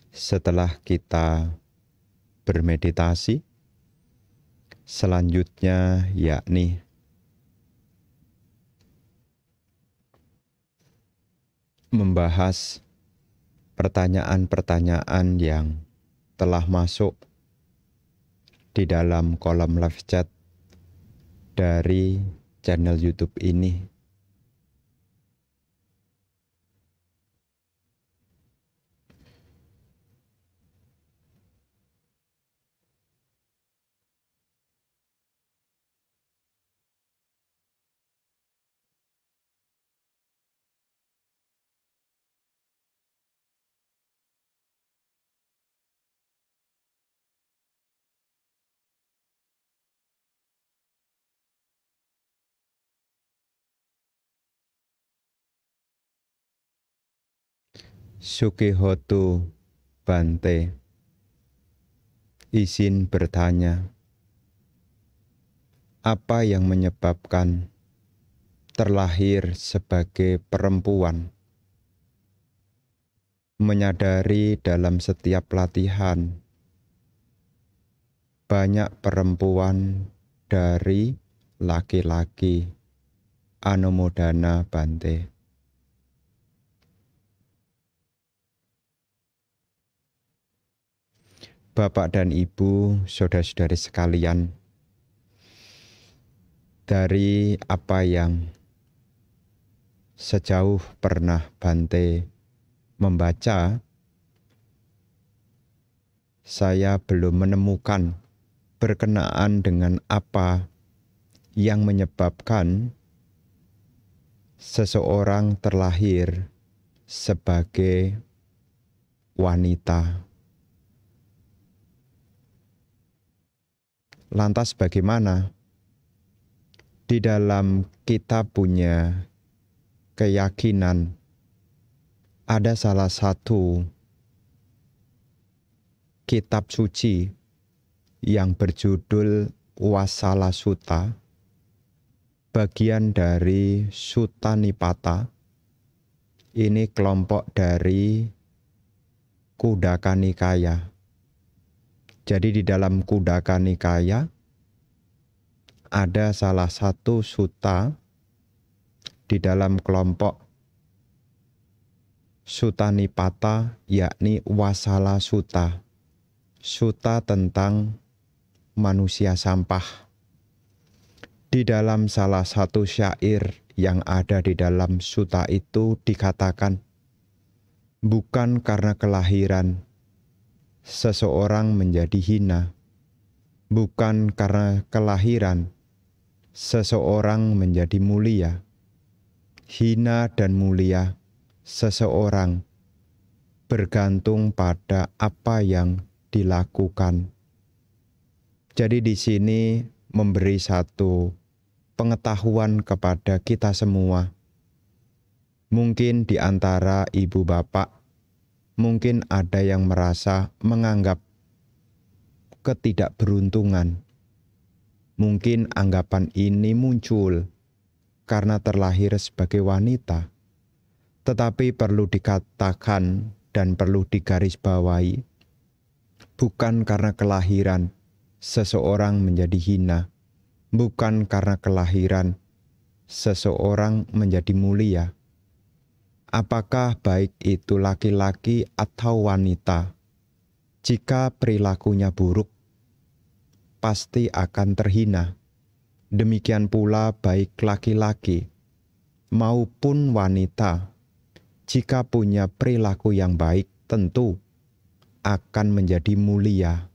setelah kita bermeditasi, selanjutnya yakni membahas pertanyaan-pertanyaan yang telah masuk di dalam kolom live chat dari channel YouTube ini Sukihoto Bante izin bertanya apa yang menyebabkan terlahir sebagai perempuan menyadari dalam setiap latihan banyak perempuan dari laki-laki Anomodana Bante. Bapak dan Ibu, saudara-saudari sekalian, dari apa yang sejauh pernah Bante membaca, saya belum menemukan berkenaan dengan apa yang menyebabkan seseorang terlahir sebagai wanita Lantas bagaimana? Di dalam kita punya keyakinan ada salah satu kitab suci yang berjudul Wasala Suta bagian dari Suta Nipata ini kelompok dari Kudaka Nikaya jadi di dalam Kudaka Nikaya ada salah satu suta di dalam kelompok Suta Nipata yakni Wasala Suta. Suta tentang manusia sampah. Di dalam salah satu syair yang ada di dalam suta itu dikatakan, bukan karena kelahiran, seseorang menjadi hina, bukan karena kelahiran. Seseorang menjadi mulia, hina dan mulia. Seseorang bergantung pada apa yang dilakukan. Jadi, di sini memberi satu pengetahuan kepada kita semua. Mungkin di antara ibu bapak mungkin ada yang merasa menganggap ketidakberuntungan. Mungkin anggapan ini muncul karena terlahir sebagai wanita, tetapi perlu dikatakan dan perlu digarisbawahi, bukan karena kelahiran seseorang menjadi hina, bukan karena kelahiran seseorang menjadi mulia apakah baik itu laki-laki atau wanita, jika perilakunya buruk, pasti akan terhina. Demikian pula baik laki-laki maupun wanita, jika punya perilaku yang baik, tentu akan menjadi mulia.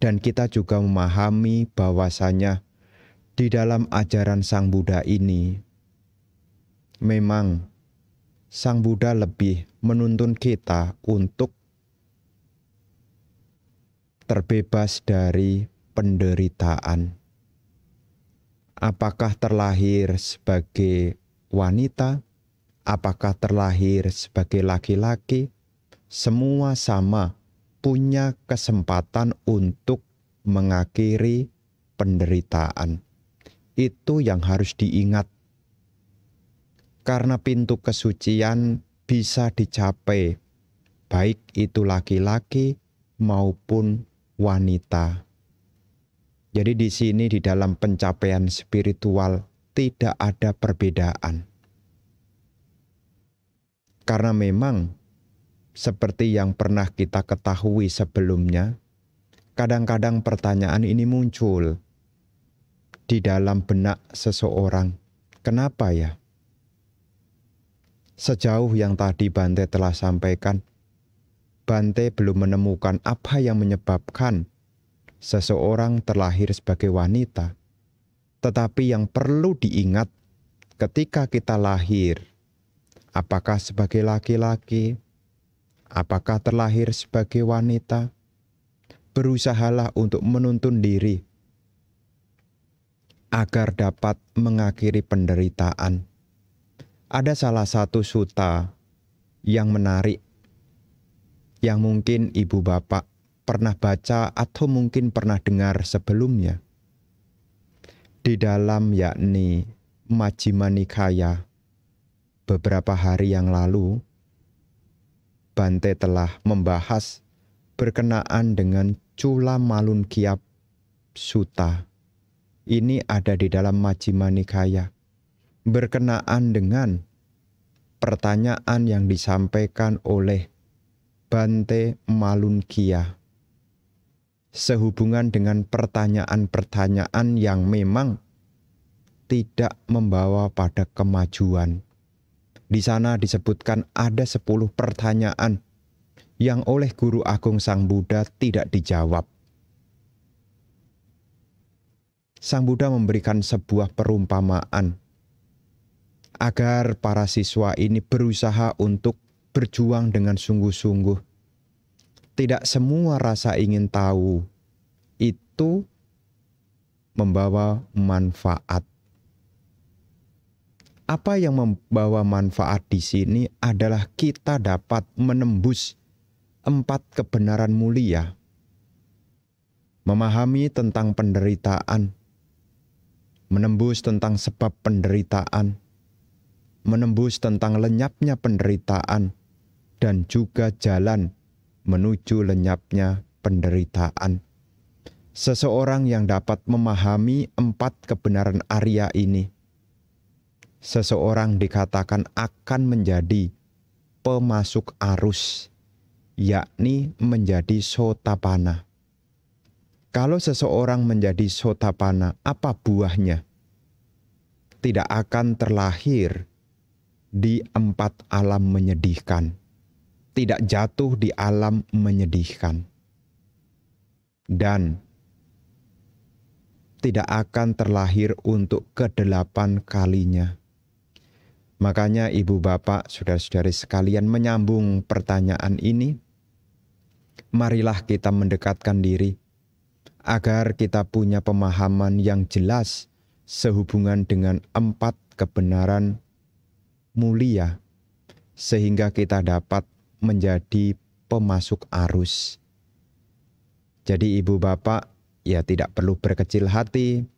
Dan kita juga memahami bahwasanya di dalam ajaran Sang Buddha ini memang Sang Buddha lebih menuntun kita untuk terbebas dari penderitaan. Apakah terlahir sebagai wanita? Apakah terlahir sebagai laki-laki? Semua sama, punya kesempatan untuk mengakhiri penderitaan. Itu yang harus diingat karena pintu kesucian bisa dicapai, baik itu laki-laki maupun wanita. Jadi, di sini, di dalam pencapaian spiritual, tidak ada perbedaan, karena memang seperti yang pernah kita ketahui sebelumnya, kadang-kadang pertanyaan ini muncul di dalam benak seseorang: "Kenapa ya?" Sejauh yang tadi Bante telah sampaikan, Bante belum menemukan apa yang menyebabkan seseorang terlahir sebagai wanita. Tetapi yang perlu diingat ketika kita lahir, apakah sebagai laki-laki, apakah terlahir sebagai wanita, berusahalah untuk menuntun diri agar dapat mengakhiri penderitaan ada salah satu suta yang menarik yang mungkin ibu bapak pernah baca atau mungkin pernah dengar sebelumnya. Di dalam yakni Kaya beberapa hari yang lalu, Bante telah membahas berkenaan dengan Cula Malun Kiap Suta. Ini ada di dalam Majjhima Nikaya berkenaan dengan pertanyaan yang disampaikan oleh Bante Malunkia sehubungan dengan pertanyaan-pertanyaan yang memang tidak membawa pada kemajuan. Di sana disebutkan ada 10 pertanyaan yang oleh Guru Agung Sang Buddha tidak dijawab. Sang Buddha memberikan sebuah perumpamaan agar para siswa ini berusaha untuk berjuang dengan sungguh-sungguh. Tidak semua rasa ingin tahu itu membawa manfaat. Apa yang membawa manfaat di sini adalah kita dapat menembus empat kebenaran mulia, memahami tentang penderitaan, menembus tentang sebab penderitaan, menembus tentang lenyapnya penderitaan dan juga jalan menuju lenyapnya penderitaan. Seseorang yang dapat memahami empat kebenaran Arya ini, seseorang dikatakan akan menjadi pemasuk arus, yakni menjadi sotapana. Kalau seseorang menjadi sotapana, apa buahnya? Tidak akan terlahir di empat alam menyedihkan, tidak jatuh di alam menyedihkan, dan tidak akan terlahir untuk kedelapan kalinya. Makanya ibu bapak, saudara-saudari sekalian menyambung pertanyaan ini, marilah kita mendekatkan diri agar kita punya pemahaman yang jelas sehubungan dengan empat kebenaran mulia sehingga kita dapat menjadi pemasuk arus. Jadi ibu bapak ya tidak perlu berkecil hati.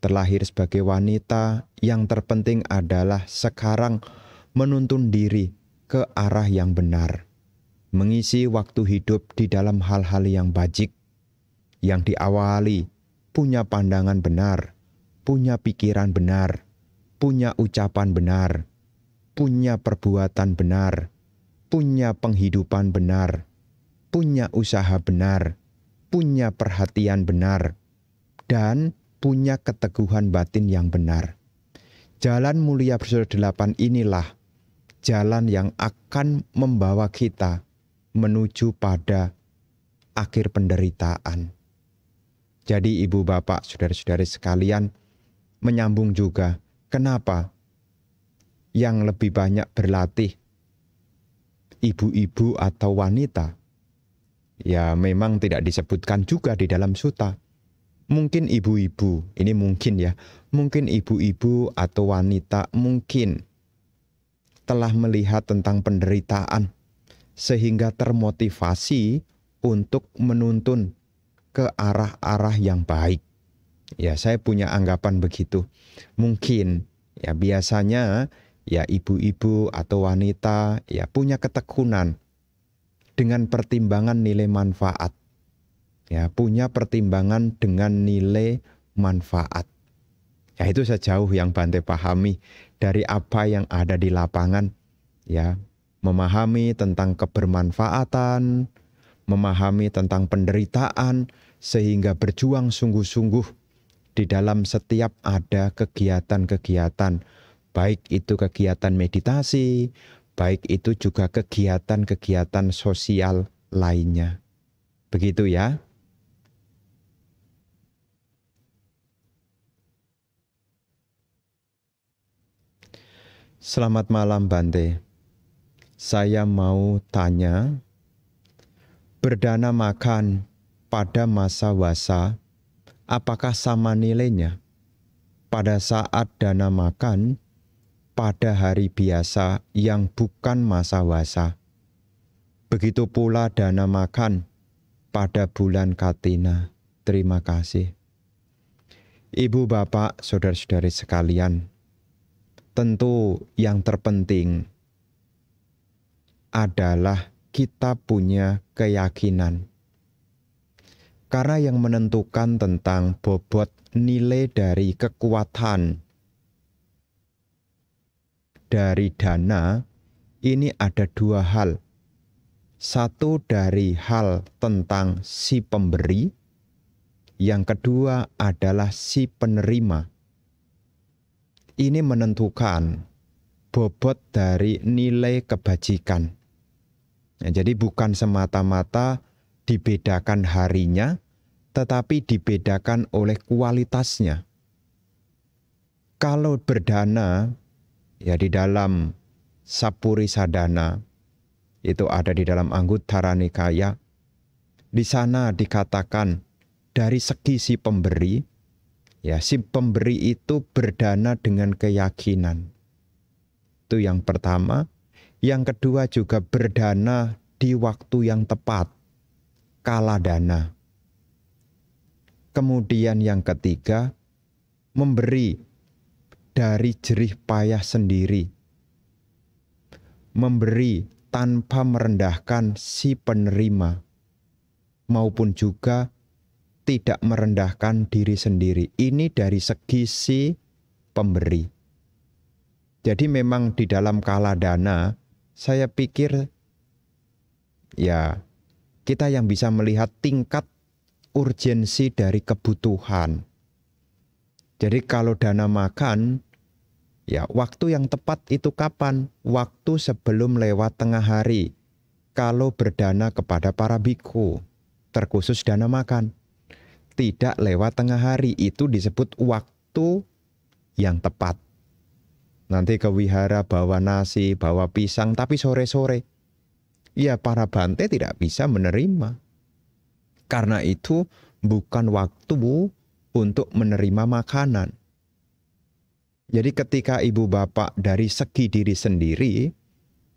Terlahir sebagai wanita yang terpenting adalah sekarang menuntun diri ke arah yang benar. Mengisi waktu hidup di dalam hal-hal yang bajik. Yang diawali punya pandangan benar, punya pikiran benar, punya ucapan benar, punya perbuatan benar, punya penghidupan benar, punya usaha benar, punya perhatian benar, dan punya keteguhan batin yang benar. Jalan mulia bersaudara delapan inilah jalan yang akan membawa kita menuju pada akhir penderitaan. Jadi ibu bapak, saudara-saudari sekalian, menyambung juga kenapa yang lebih banyak berlatih ibu-ibu atau wanita. Ya memang tidak disebutkan juga di dalam suta. Mungkin ibu-ibu, ini mungkin ya, mungkin ibu-ibu atau wanita mungkin telah melihat tentang penderitaan sehingga termotivasi untuk menuntun ke arah-arah yang baik. Ya, saya punya anggapan begitu. Mungkin ya biasanya ya ibu-ibu atau wanita ya punya ketekunan dengan pertimbangan nilai manfaat. Ya, punya pertimbangan dengan nilai manfaat. Ya itu sejauh yang Bante pahami dari apa yang ada di lapangan ya. Memahami tentang kebermanfaatan, memahami tentang penderitaan sehingga berjuang sungguh-sungguh di dalam setiap ada kegiatan-kegiatan baik itu kegiatan meditasi, baik itu juga kegiatan-kegiatan sosial lainnya. Begitu ya. Selamat malam Bante. Saya mau tanya, berdana makan pada masa wasa, apakah sama nilainya? Pada saat dana makan, pada hari biasa yang bukan masa wasa. Begitu pula dana makan pada bulan Katina. Terima kasih. Ibu bapak, saudara-saudari sekalian, tentu yang terpenting adalah kita punya keyakinan. Karena yang menentukan tentang bobot nilai dari kekuatan dari dana ini ada dua hal. Satu dari hal tentang si pemberi, yang kedua adalah si penerima. Ini menentukan bobot dari nilai kebajikan. Nah, jadi bukan semata-mata dibedakan harinya, tetapi dibedakan oleh kualitasnya. Kalau berdana ya di dalam Sapuri Sadana itu ada di dalam Anguttara Nikaya. Di sana dikatakan dari segi si pemberi, ya si pemberi itu berdana dengan keyakinan. Itu yang pertama. Yang kedua juga berdana di waktu yang tepat, kala dana. Kemudian yang ketiga, memberi dari jerih payah sendiri, memberi tanpa merendahkan si penerima, maupun juga tidak merendahkan diri sendiri. Ini dari segi si pemberi. Jadi memang di dalam kala dana, saya pikir ya kita yang bisa melihat tingkat urgensi dari kebutuhan. Jadi kalau dana makan Ya, waktu yang tepat itu kapan? Waktu sebelum lewat tengah hari. Kalau berdana kepada para biku, terkhusus dana makan. Tidak lewat tengah hari, itu disebut waktu yang tepat. Nanti ke wihara bawa nasi, bawa pisang, tapi sore-sore. Ya, para bante tidak bisa menerima. Karena itu bukan waktu untuk menerima makanan jadi ketika ibu bapak dari segi diri sendiri,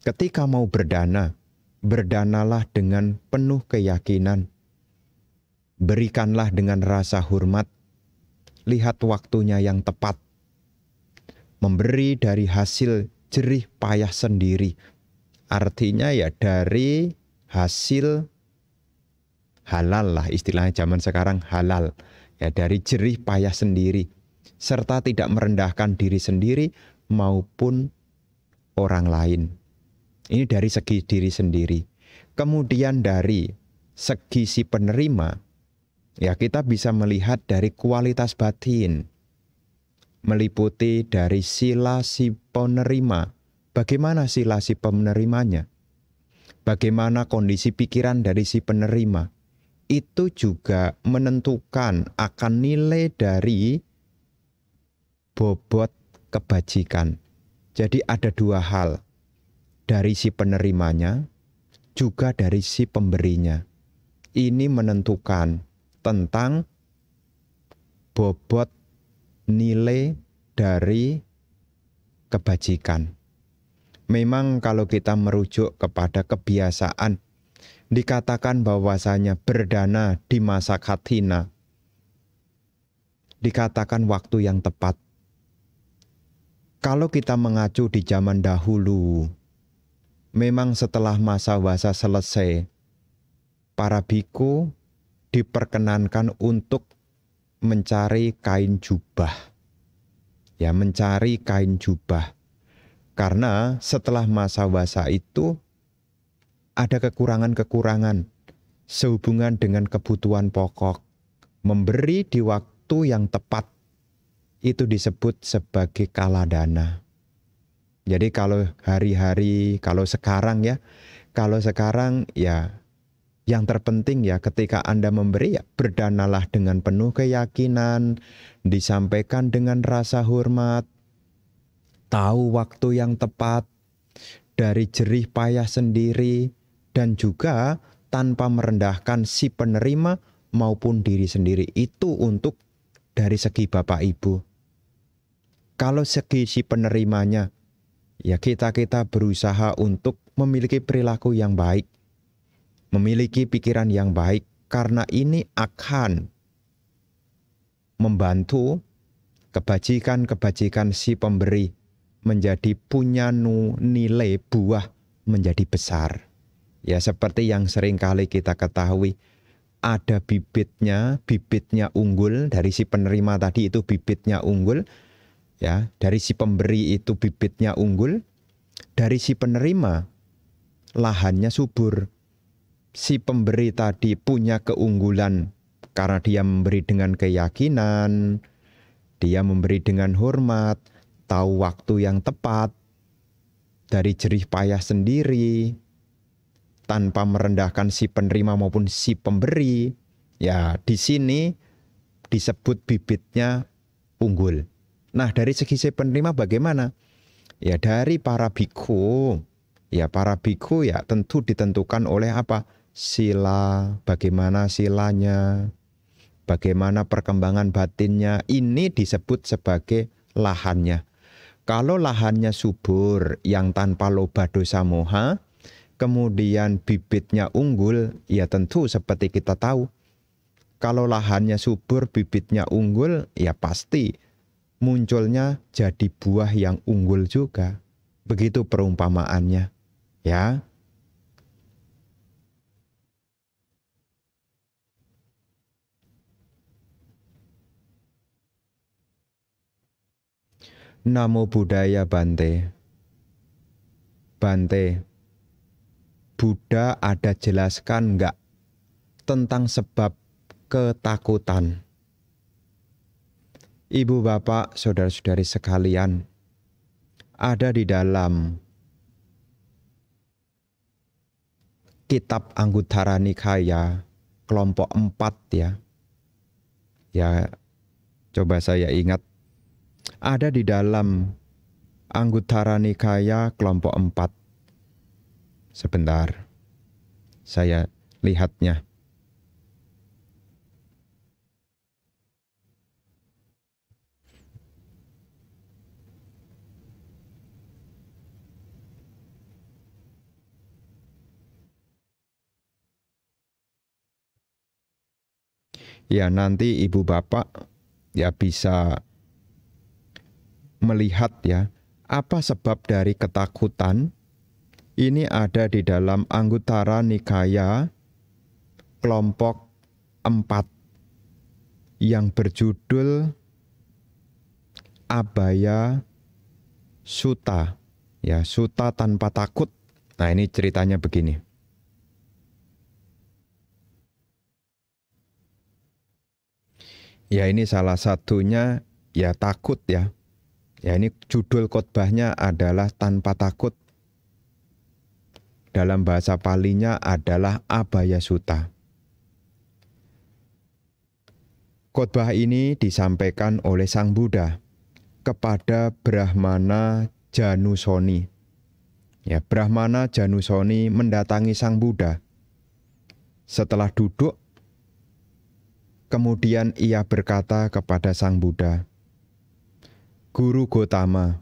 ketika mau berdana, berdanalah dengan penuh keyakinan. Berikanlah dengan rasa hormat. Lihat waktunya yang tepat. Memberi dari hasil jerih payah sendiri. Artinya ya dari hasil halal lah istilahnya zaman sekarang halal. Ya dari jerih payah sendiri serta tidak merendahkan diri sendiri maupun orang lain. Ini dari segi diri sendiri. Kemudian dari segi si penerima, ya kita bisa melihat dari kualitas batin. Meliputi dari sila si penerima. Bagaimana sila si penerimanya? Bagaimana kondisi pikiran dari si penerima? Itu juga menentukan akan nilai dari bobot kebajikan. Jadi ada dua hal. Dari si penerimanya, juga dari si pemberinya. Ini menentukan tentang bobot nilai dari kebajikan. Memang kalau kita merujuk kepada kebiasaan, dikatakan bahwasanya berdana di masa katina, dikatakan waktu yang tepat kalau kita mengacu di zaman dahulu, memang setelah masa wasa selesai, para biku diperkenankan untuk mencari kain jubah. Ya, mencari kain jubah. Karena setelah masa wasa itu ada kekurangan-kekurangan sehubungan dengan kebutuhan pokok. Memberi di waktu yang tepat itu disebut sebagai kaladana. Jadi kalau hari-hari, kalau sekarang ya, kalau sekarang ya yang terpenting ya ketika Anda memberi ya berdanalah dengan penuh keyakinan, disampaikan dengan rasa hormat, tahu waktu yang tepat, dari jerih payah sendiri, dan juga tanpa merendahkan si penerima maupun diri sendiri. Itu untuk dari segi Bapak Ibu kalau segi si penerimanya, ya kita-kita berusaha untuk memiliki perilaku yang baik, memiliki pikiran yang baik, karena ini akan membantu kebajikan-kebajikan si pemberi menjadi punya nilai buah menjadi besar. Ya seperti yang seringkali kita ketahui, ada bibitnya, bibitnya unggul dari si penerima tadi itu bibitnya unggul, ya dari si pemberi itu bibitnya unggul dari si penerima lahannya subur si pemberi tadi punya keunggulan karena dia memberi dengan keyakinan dia memberi dengan hormat tahu waktu yang tepat dari jerih payah sendiri tanpa merendahkan si penerima maupun si pemberi ya di sini disebut bibitnya unggul Nah, dari segi si penerima bagaimana? Ya dari para biku. Ya para biku ya tentu ditentukan oleh apa? Sila, bagaimana silanya, bagaimana perkembangan batinnya. Ini disebut sebagai lahannya. Kalau lahannya subur yang tanpa loba dosa moha, kemudian bibitnya unggul, ya tentu seperti kita tahu. Kalau lahannya subur, bibitnya unggul, ya pasti munculnya jadi buah yang unggul juga. Begitu perumpamaannya, ya. Namo Buddhaya Bante. Bante, Buddha ada jelaskan enggak tentang sebab ketakutan? Ibu bapak, saudara-saudari sekalian, ada di dalam kitab Anggutara Nikaya kelompok 4 ya. Ya, coba saya ingat ada di dalam Anggutara Nikaya kelompok 4. Sebentar. Saya lihatnya. ya nanti ibu bapak ya bisa melihat ya apa sebab dari ketakutan ini ada di dalam Anggutara Nikaya kelompok 4 yang berjudul Abaya Suta ya Suta tanpa takut. Nah, ini ceritanya begini. Ya ini salah satunya ya takut ya. Ya ini judul khotbahnya adalah tanpa takut. Dalam bahasa palinya adalah abaya suta. Khotbah ini disampaikan oleh Sang Buddha kepada Brahmana Janusoni. Ya, Brahmana Janusoni mendatangi Sang Buddha. Setelah duduk, Kemudian ia berkata kepada Sang Buddha, Guru Gotama,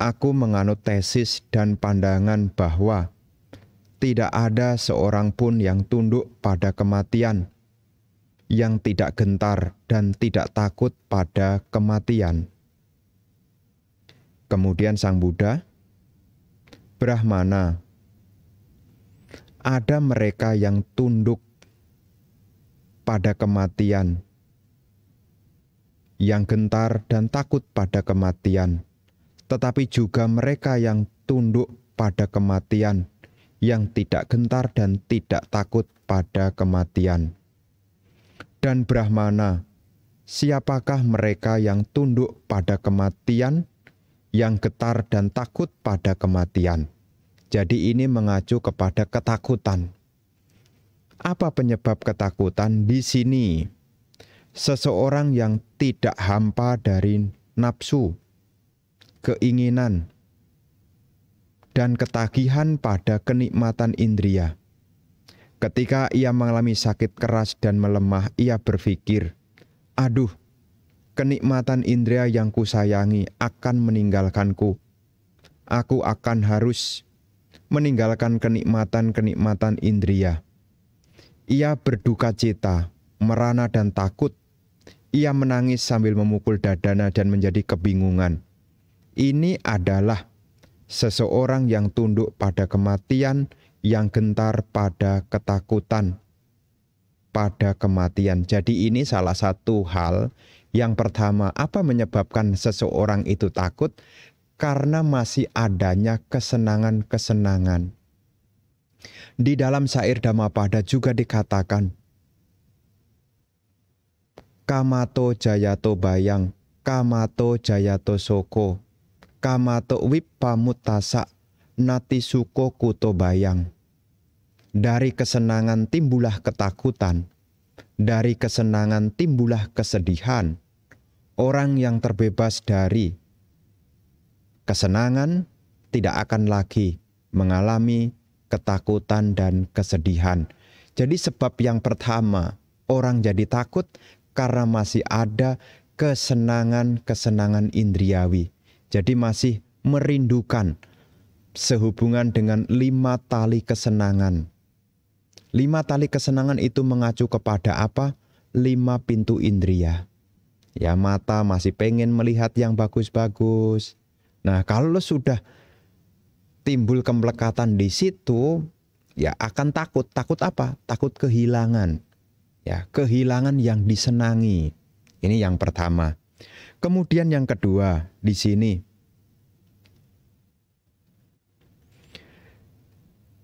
aku menganut tesis dan pandangan bahwa tidak ada seorang pun yang tunduk pada kematian, yang tidak gentar dan tidak takut pada kematian. Kemudian Sang Buddha, Brahmana, ada mereka yang tunduk pada kematian, yang gentar dan takut pada kematian, tetapi juga mereka yang tunduk pada kematian, yang tidak gentar dan tidak takut pada kematian. Dan Brahmana, siapakah mereka yang tunduk pada kematian, yang getar dan takut pada kematian? Jadi, ini mengacu kepada ketakutan apa penyebab ketakutan di sini? Seseorang yang tidak hampa dari nafsu, keinginan, dan ketagihan pada kenikmatan indria. Ketika ia mengalami sakit keras dan melemah, ia berpikir, "Aduh, kenikmatan indria yang kusayangi akan meninggalkanku. Aku akan harus meninggalkan kenikmatan-kenikmatan indria." Ia berduka cita, merana dan takut. Ia menangis sambil memukul dadana dan menjadi kebingungan. Ini adalah seseorang yang tunduk pada kematian, yang gentar pada ketakutan, pada kematian. Jadi ini salah satu hal yang pertama, apa menyebabkan seseorang itu takut? Karena masih adanya kesenangan-kesenangan di dalam syair Dhammapada juga dikatakan, Kamato Jayato Bayang, Kamato Jayato Soko, Kamato Wipamutasa, Nati Suko Kuto Bayang. Dari kesenangan timbulah ketakutan, dari kesenangan timbulah kesedihan. Orang yang terbebas dari kesenangan tidak akan lagi mengalami ketakutan, dan kesedihan. Jadi sebab yang pertama, orang jadi takut karena masih ada kesenangan-kesenangan indriawi. Jadi masih merindukan sehubungan dengan lima tali kesenangan. Lima tali kesenangan itu mengacu kepada apa? Lima pintu indria. Ya mata masih pengen melihat yang bagus-bagus. Nah kalau sudah timbul kemelekatan di situ, ya akan takut. Takut apa? Takut kehilangan. Ya, kehilangan yang disenangi. Ini yang pertama. Kemudian yang kedua, di sini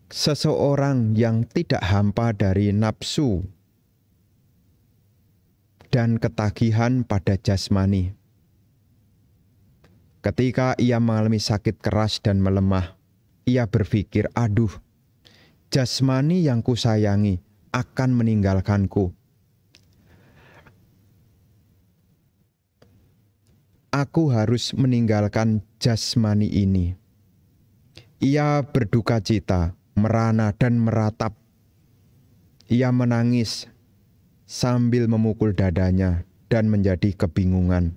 seseorang yang tidak hampa dari nafsu dan ketagihan pada jasmani. Ketika ia mengalami sakit keras dan melemah, ia berpikir, aduh, jasmani yang kusayangi akan meninggalkanku. Aku harus meninggalkan jasmani ini. Ia berduka cita, merana dan meratap. Ia menangis sambil memukul dadanya dan menjadi kebingungan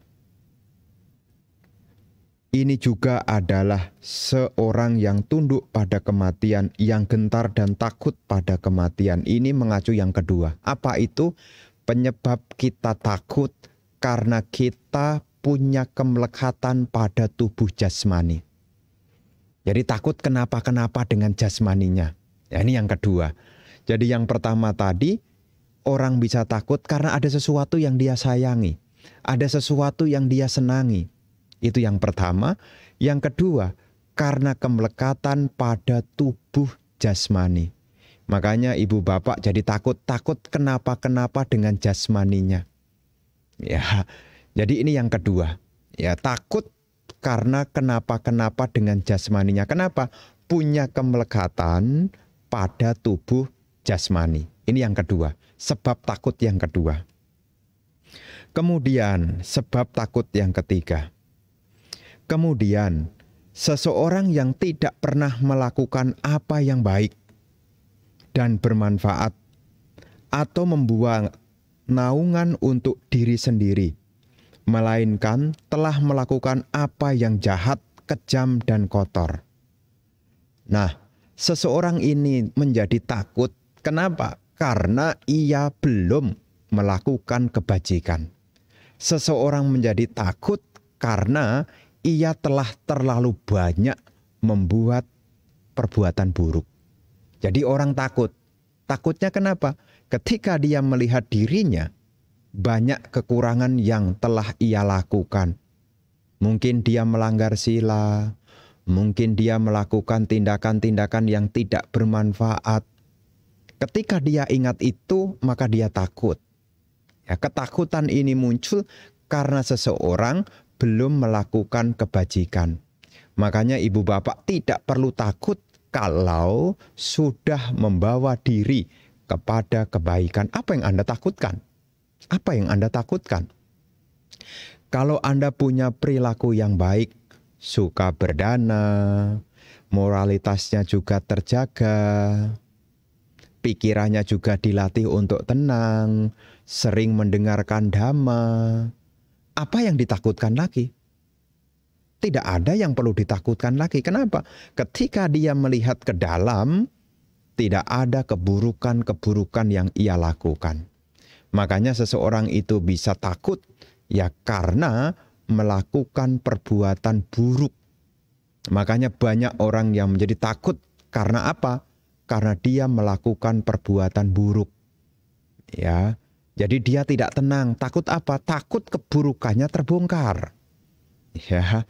ini juga adalah seorang yang tunduk pada kematian, yang gentar dan takut pada kematian. Ini mengacu yang kedua. Apa itu? Penyebab kita takut karena kita punya kemelekatan pada tubuh jasmani. Jadi takut kenapa-kenapa dengan jasmaninya. Ya, ini yang kedua. Jadi yang pertama tadi, orang bisa takut karena ada sesuatu yang dia sayangi. Ada sesuatu yang dia senangi itu yang pertama. Yang kedua, karena kemelekatan pada tubuh jasmani. Makanya ibu bapak jadi takut-takut kenapa-kenapa dengan jasmaninya. Ya. Jadi ini yang kedua. Ya, takut karena kenapa-kenapa dengan jasmaninya. Kenapa? Punya kemelekatan pada tubuh jasmani. Ini yang kedua, sebab takut yang kedua. Kemudian sebab takut yang ketiga. Kemudian, seseorang yang tidak pernah melakukan apa yang baik dan bermanfaat atau membuang naungan untuk diri sendiri, melainkan telah melakukan apa yang jahat, kejam, dan kotor. Nah, seseorang ini menjadi takut. Kenapa? Karena ia belum melakukan kebajikan. Seseorang menjadi takut karena ia telah terlalu banyak membuat perbuatan buruk. Jadi orang takut. Takutnya kenapa? Ketika dia melihat dirinya banyak kekurangan yang telah ia lakukan. Mungkin dia melanggar sila, mungkin dia melakukan tindakan-tindakan yang tidak bermanfaat. Ketika dia ingat itu, maka dia takut. Ya, ketakutan ini muncul karena seseorang belum melakukan kebajikan. Makanya ibu bapak tidak perlu takut kalau sudah membawa diri kepada kebaikan. Apa yang Anda takutkan? Apa yang Anda takutkan? Kalau Anda punya perilaku yang baik, suka berdana, moralitasnya juga terjaga, pikirannya juga dilatih untuk tenang, sering mendengarkan damai apa yang ditakutkan lagi? Tidak ada yang perlu ditakutkan lagi. Kenapa? Ketika dia melihat ke dalam, tidak ada keburukan-keburukan yang ia lakukan. Makanya seseorang itu bisa takut ya karena melakukan perbuatan buruk. Makanya banyak orang yang menjadi takut karena apa? Karena dia melakukan perbuatan buruk. Ya. Jadi dia tidak tenang, takut apa? Takut keburukannya terbongkar. Ya.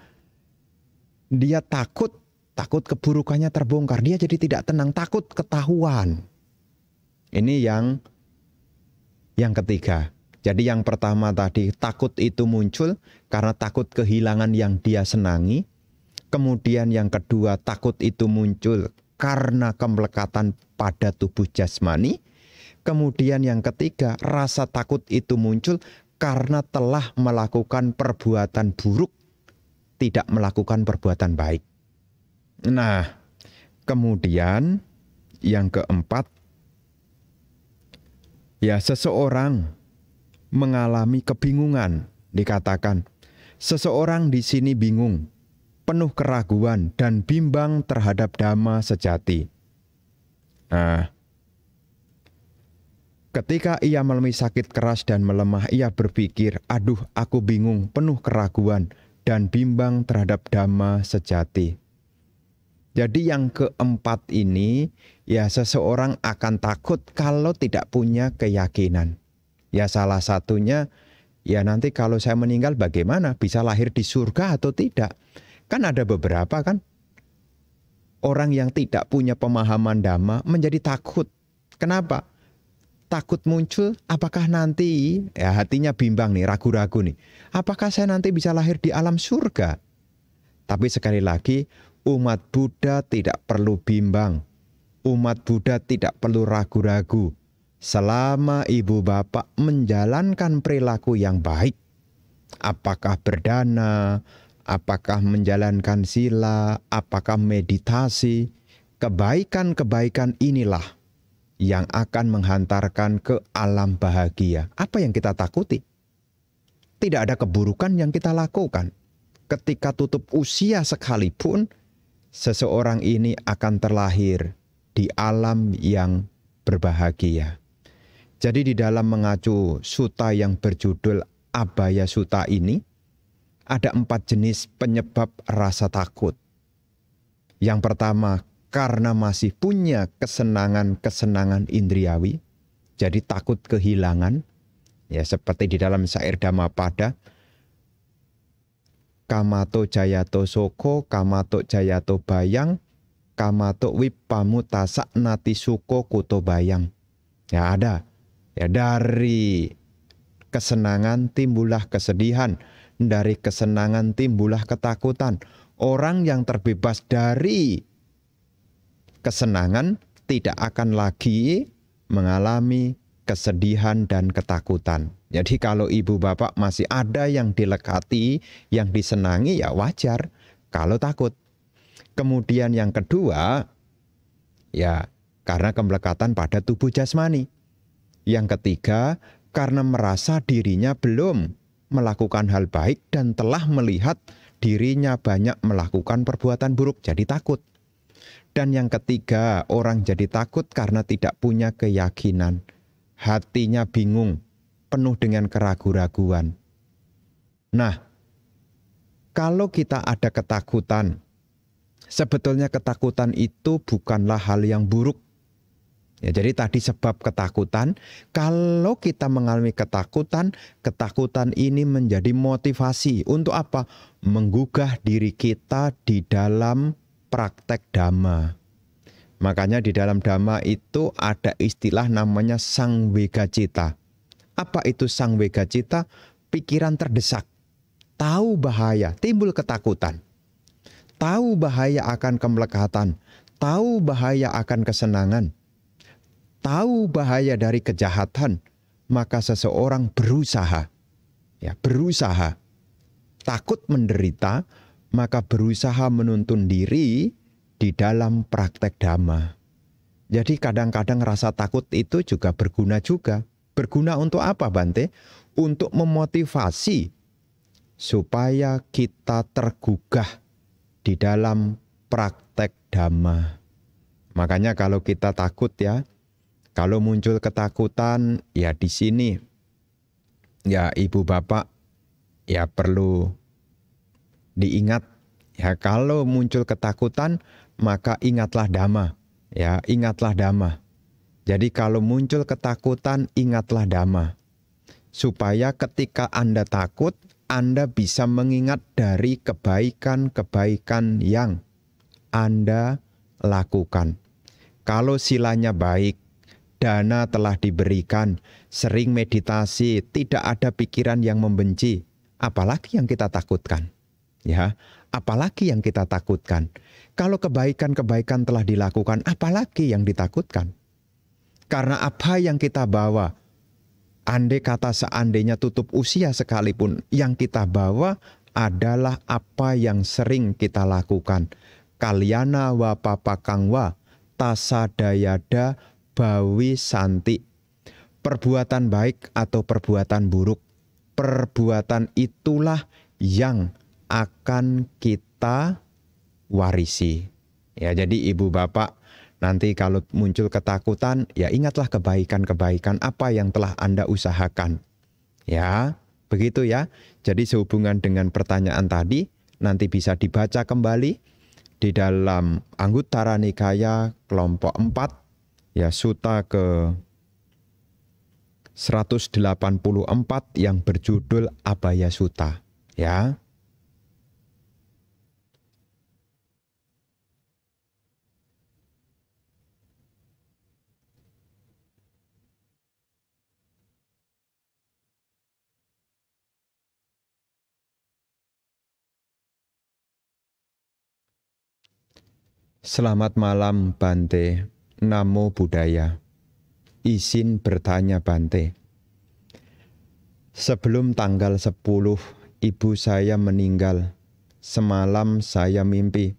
Dia takut, takut keburukannya terbongkar. Dia jadi tidak tenang, takut ketahuan. Ini yang yang ketiga. Jadi yang pertama tadi takut itu muncul karena takut kehilangan yang dia senangi. Kemudian yang kedua takut itu muncul karena kemelekatan pada tubuh jasmani. Kemudian yang ketiga, rasa takut itu muncul karena telah melakukan perbuatan buruk, tidak melakukan perbuatan baik. Nah, kemudian yang keempat, ya seseorang mengalami kebingungan, dikatakan seseorang di sini bingung, penuh keraguan dan bimbang terhadap dhamma sejati. Nah, Ketika ia melemi sakit keras dan melemah, ia berpikir, aduh aku bingung, penuh keraguan, dan bimbang terhadap dhamma sejati. Jadi yang keempat ini, ya seseorang akan takut kalau tidak punya keyakinan. Ya salah satunya, ya nanti kalau saya meninggal bagaimana? Bisa lahir di surga atau tidak? Kan ada beberapa kan? Orang yang tidak punya pemahaman dhamma menjadi takut. Kenapa? takut muncul, apakah nanti ya hatinya bimbang nih, ragu-ragu nih. Apakah saya nanti bisa lahir di alam surga? Tapi sekali lagi, umat Buddha tidak perlu bimbang. Umat Buddha tidak perlu ragu-ragu. Selama ibu bapak menjalankan perilaku yang baik, apakah berdana, apakah menjalankan sila, apakah meditasi, kebaikan-kebaikan inilah yang akan menghantarkan ke alam bahagia. Apa yang kita takuti? Tidak ada keburukan yang kita lakukan. Ketika tutup usia sekalipun, seseorang ini akan terlahir di alam yang berbahagia. Jadi di dalam mengacu suta yang berjudul Abaya Suta ini, ada empat jenis penyebab rasa takut. Yang pertama, karena masih punya kesenangan-kesenangan indriawi, jadi takut kehilangan. Ya seperti di dalam syair Pada, Kamato Jayato Soko, Kamato Jayato Bayang, Kamato Wipamu Tasak Nati Suko Kuto Bayang. Ya ada. Ya dari kesenangan timbullah kesedihan, dari kesenangan timbullah ketakutan. Orang yang terbebas dari kesenangan tidak akan lagi mengalami kesedihan dan ketakutan. Jadi kalau ibu bapak masih ada yang dilekati, yang disenangi ya wajar kalau takut. Kemudian yang kedua, ya karena kemelekatan pada tubuh jasmani. Yang ketiga, karena merasa dirinya belum melakukan hal baik dan telah melihat dirinya banyak melakukan perbuatan buruk, jadi takut. Dan yang ketiga, orang jadi takut karena tidak punya keyakinan. Hatinya bingung, penuh dengan keraguan-raguan. Nah, kalau kita ada ketakutan, sebetulnya ketakutan itu bukanlah hal yang buruk. Ya, jadi tadi sebab ketakutan, kalau kita mengalami ketakutan, ketakutan ini menjadi motivasi untuk apa? Menggugah diri kita di dalam praktek dhamma. Makanya di dalam dhamma itu ada istilah namanya sang wega cita. Apa itu sang wega cita? Pikiran terdesak, tahu bahaya, timbul ketakutan. Tahu bahaya akan kemelekatan, tahu bahaya akan kesenangan, tahu bahaya dari kejahatan, maka seseorang berusaha. Ya, berusaha. Takut menderita, maka berusaha menuntun diri di dalam praktek dhamma. Jadi kadang-kadang rasa takut itu juga berguna juga. Berguna untuk apa Bante? Untuk memotivasi supaya kita tergugah di dalam praktek dhamma. Makanya kalau kita takut ya, kalau muncul ketakutan ya di sini ya ibu bapak ya perlu diingat ya kalau muncul ketakutan maka ingatlah dhamma ya ingatlah dhamma jadi kalau muncul ketakutan ingatlah dhamma supaya ketika Anda takut Anda bisa mengingat dari kebaikan-kebaikan yang Anda lakukan kalau silanya baik dana telah diberikan, sering meditasi, tidak ada pikiran yang membenci, apalagi yang kita takutkan. Ya, apalagi yang kita takutkan? Kalau kebaikan-kebaikan telah dilakukan, apalagi yang ditakutkan? Karena apa yang kita bawa? Andai kata seandainya tutup usia sekalipun, yang kita bawa adalah apa yang sering kita lakukan. Kalyana wa papakangwa tasadayada bawi santi. Perbuatan baik atau perbuatan buruk, perbuatan itulah yang akan kita warisi. Ya, jadi ibu bapak nanti kalau muncul ketakutan, ya ingatlah kebaikan-kebaikan apa yang telah Anda usahakan. Ya, begitu ya. Jadi sehubungan dengan pertanyaan tadi, nanti bisa dibaca kembali di dalam Anggutara Nikaya kelompok 4 ya suta ke 184 yang berjudul Abaya Suta ya. Selamat malam Bante, Namo Buddhaya. Izin bertanya Bante. Sebelum tanggal 10, ibu saya meninggal. Semalam saya mimpi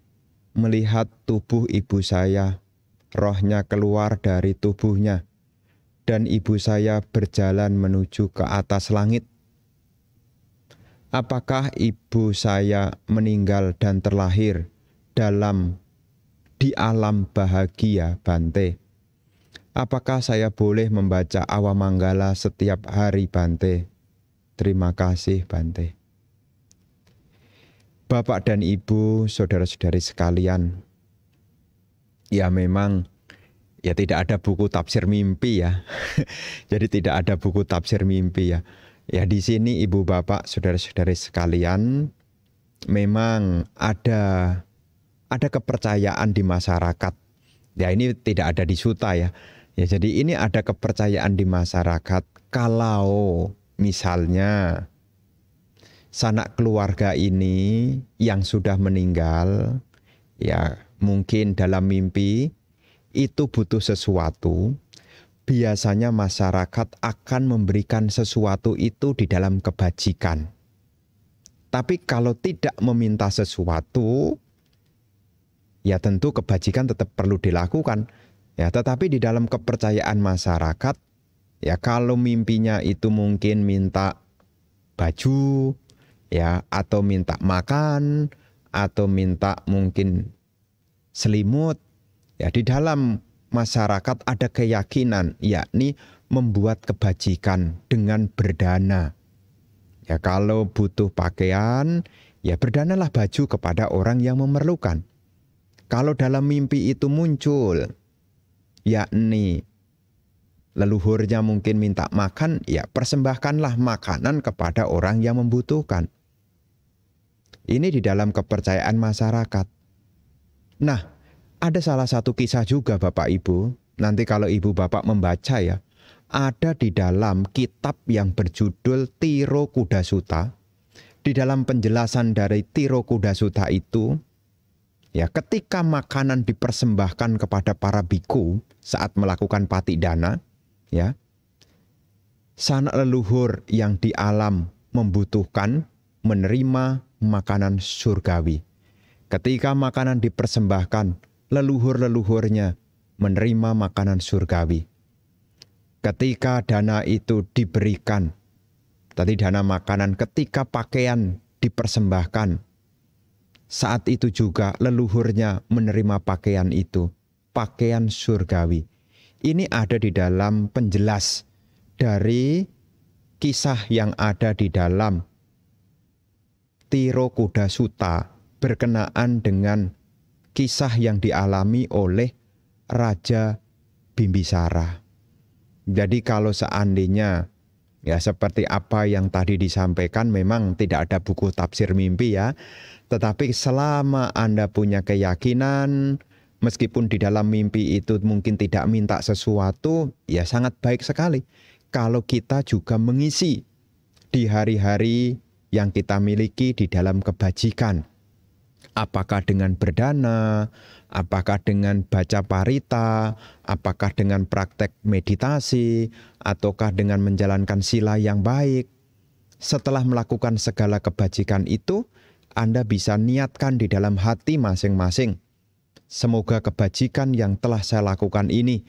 melihat tubuh ibu saya, rohnya keluar dari tubuhnya, dan ibu saya berjalan menuju ke atas langit. Apakah ibu saya meninggal dan terlahir dalam di alam bahagia Bante. Apakah saya boleh membaca Awamanggala setiap hari Bante? Terima kasih Bante. Bapak dan Ibu, saudara-saudari sekalian, ya memang ya tidak ada buku tafsir mimpi ya. Jadi tidak ada buku tafsir mimpi ya. Ya di sini Ibu Bapak, saudara-saudari sekalian, memang ada ada kepercayaan di masyarakat. Ya ini tidak ada di suta ya. Ya jadi ini ada kepercayaan di masyarakat kalau misalnya sanak keluarga ini yang sudah meninggal ya mungkin dalam mimpi itu butuh sesuatu biasanya masyarakat akan memberikan sesuatu itu di dalam kebajikan. Tapi kalau tidak meminta sesuatu, ya tentu kebajikan tetap perlu dilakukan. Ya, tetapi di dalam kepercayaan masyarakat ya kalau mimpinya itu mungkin minta baju ya atau minta makan atau minta mungkin selimut ya di dalam masyarakat ada keyakinan yakni membuat kebajikan dengan berdana. Ya kalau butuh pakaian, ya berdanalah baju kepada orang yang memerlukan. Kalau dalam mimpi itu muncul, yakni leluhurnya mungkin minta makan, ya persembahkanlah makanan kepada orang yang membutuhkan. Ini di dalam kepercayaan masyarakat. Nah, ada salah satu kisah juga Bapak Ibu, nanti kalau Ibu Bapak membaca ya, ada di dalam kitab yang berjudul Tiro Kuda Suta. Di dalam penjelasan dari Tiro Kuda Suta itu, Ya, ketika makanan dipersembahkan kepada para biku saat melakukan pati dana, ya, sanak leluhur yang di alam membutuhkan menerima makanan surgawi. Ketika makanan dipersembahkan, leluhur-leluhurnya menerima makanan surgawi. Ketika dana itu diberikan, tadi dana makanan, ketika pakaian dipersembahkan, saat itu juga leluhurnya menerima pakaian itu, pakaian surgawi. Ini ada di dalam penjelas dari kisah yang ada di dalam Tiro Kuda Suta berkenaan dengan kisah yang dialami oleh Raja Bimbisara. Jadi kalau seandainya ya seperti apa yang tadi disampaikan memang tidak ada buku tafsir mimpi ya. Tetapi selama Anda punya keyakinan, meskipun di dalam mimpi itu mungkin tidak minta sesuatu, ya sangat baik sekali kalau kita juga mengisi di hari-hari yang kita miliki di dalam kebajikan. Apakah dengan berdana, apakah dengan baca parita, apakah dengan praktek meditasi, ataukah dengan menjalankan sila yang baik. Setelah melakukan segala kebajikan itu, anda bisa niatkan di dalam hati masing-masing. Semoga kebajikan yang telah saya lakukan ini,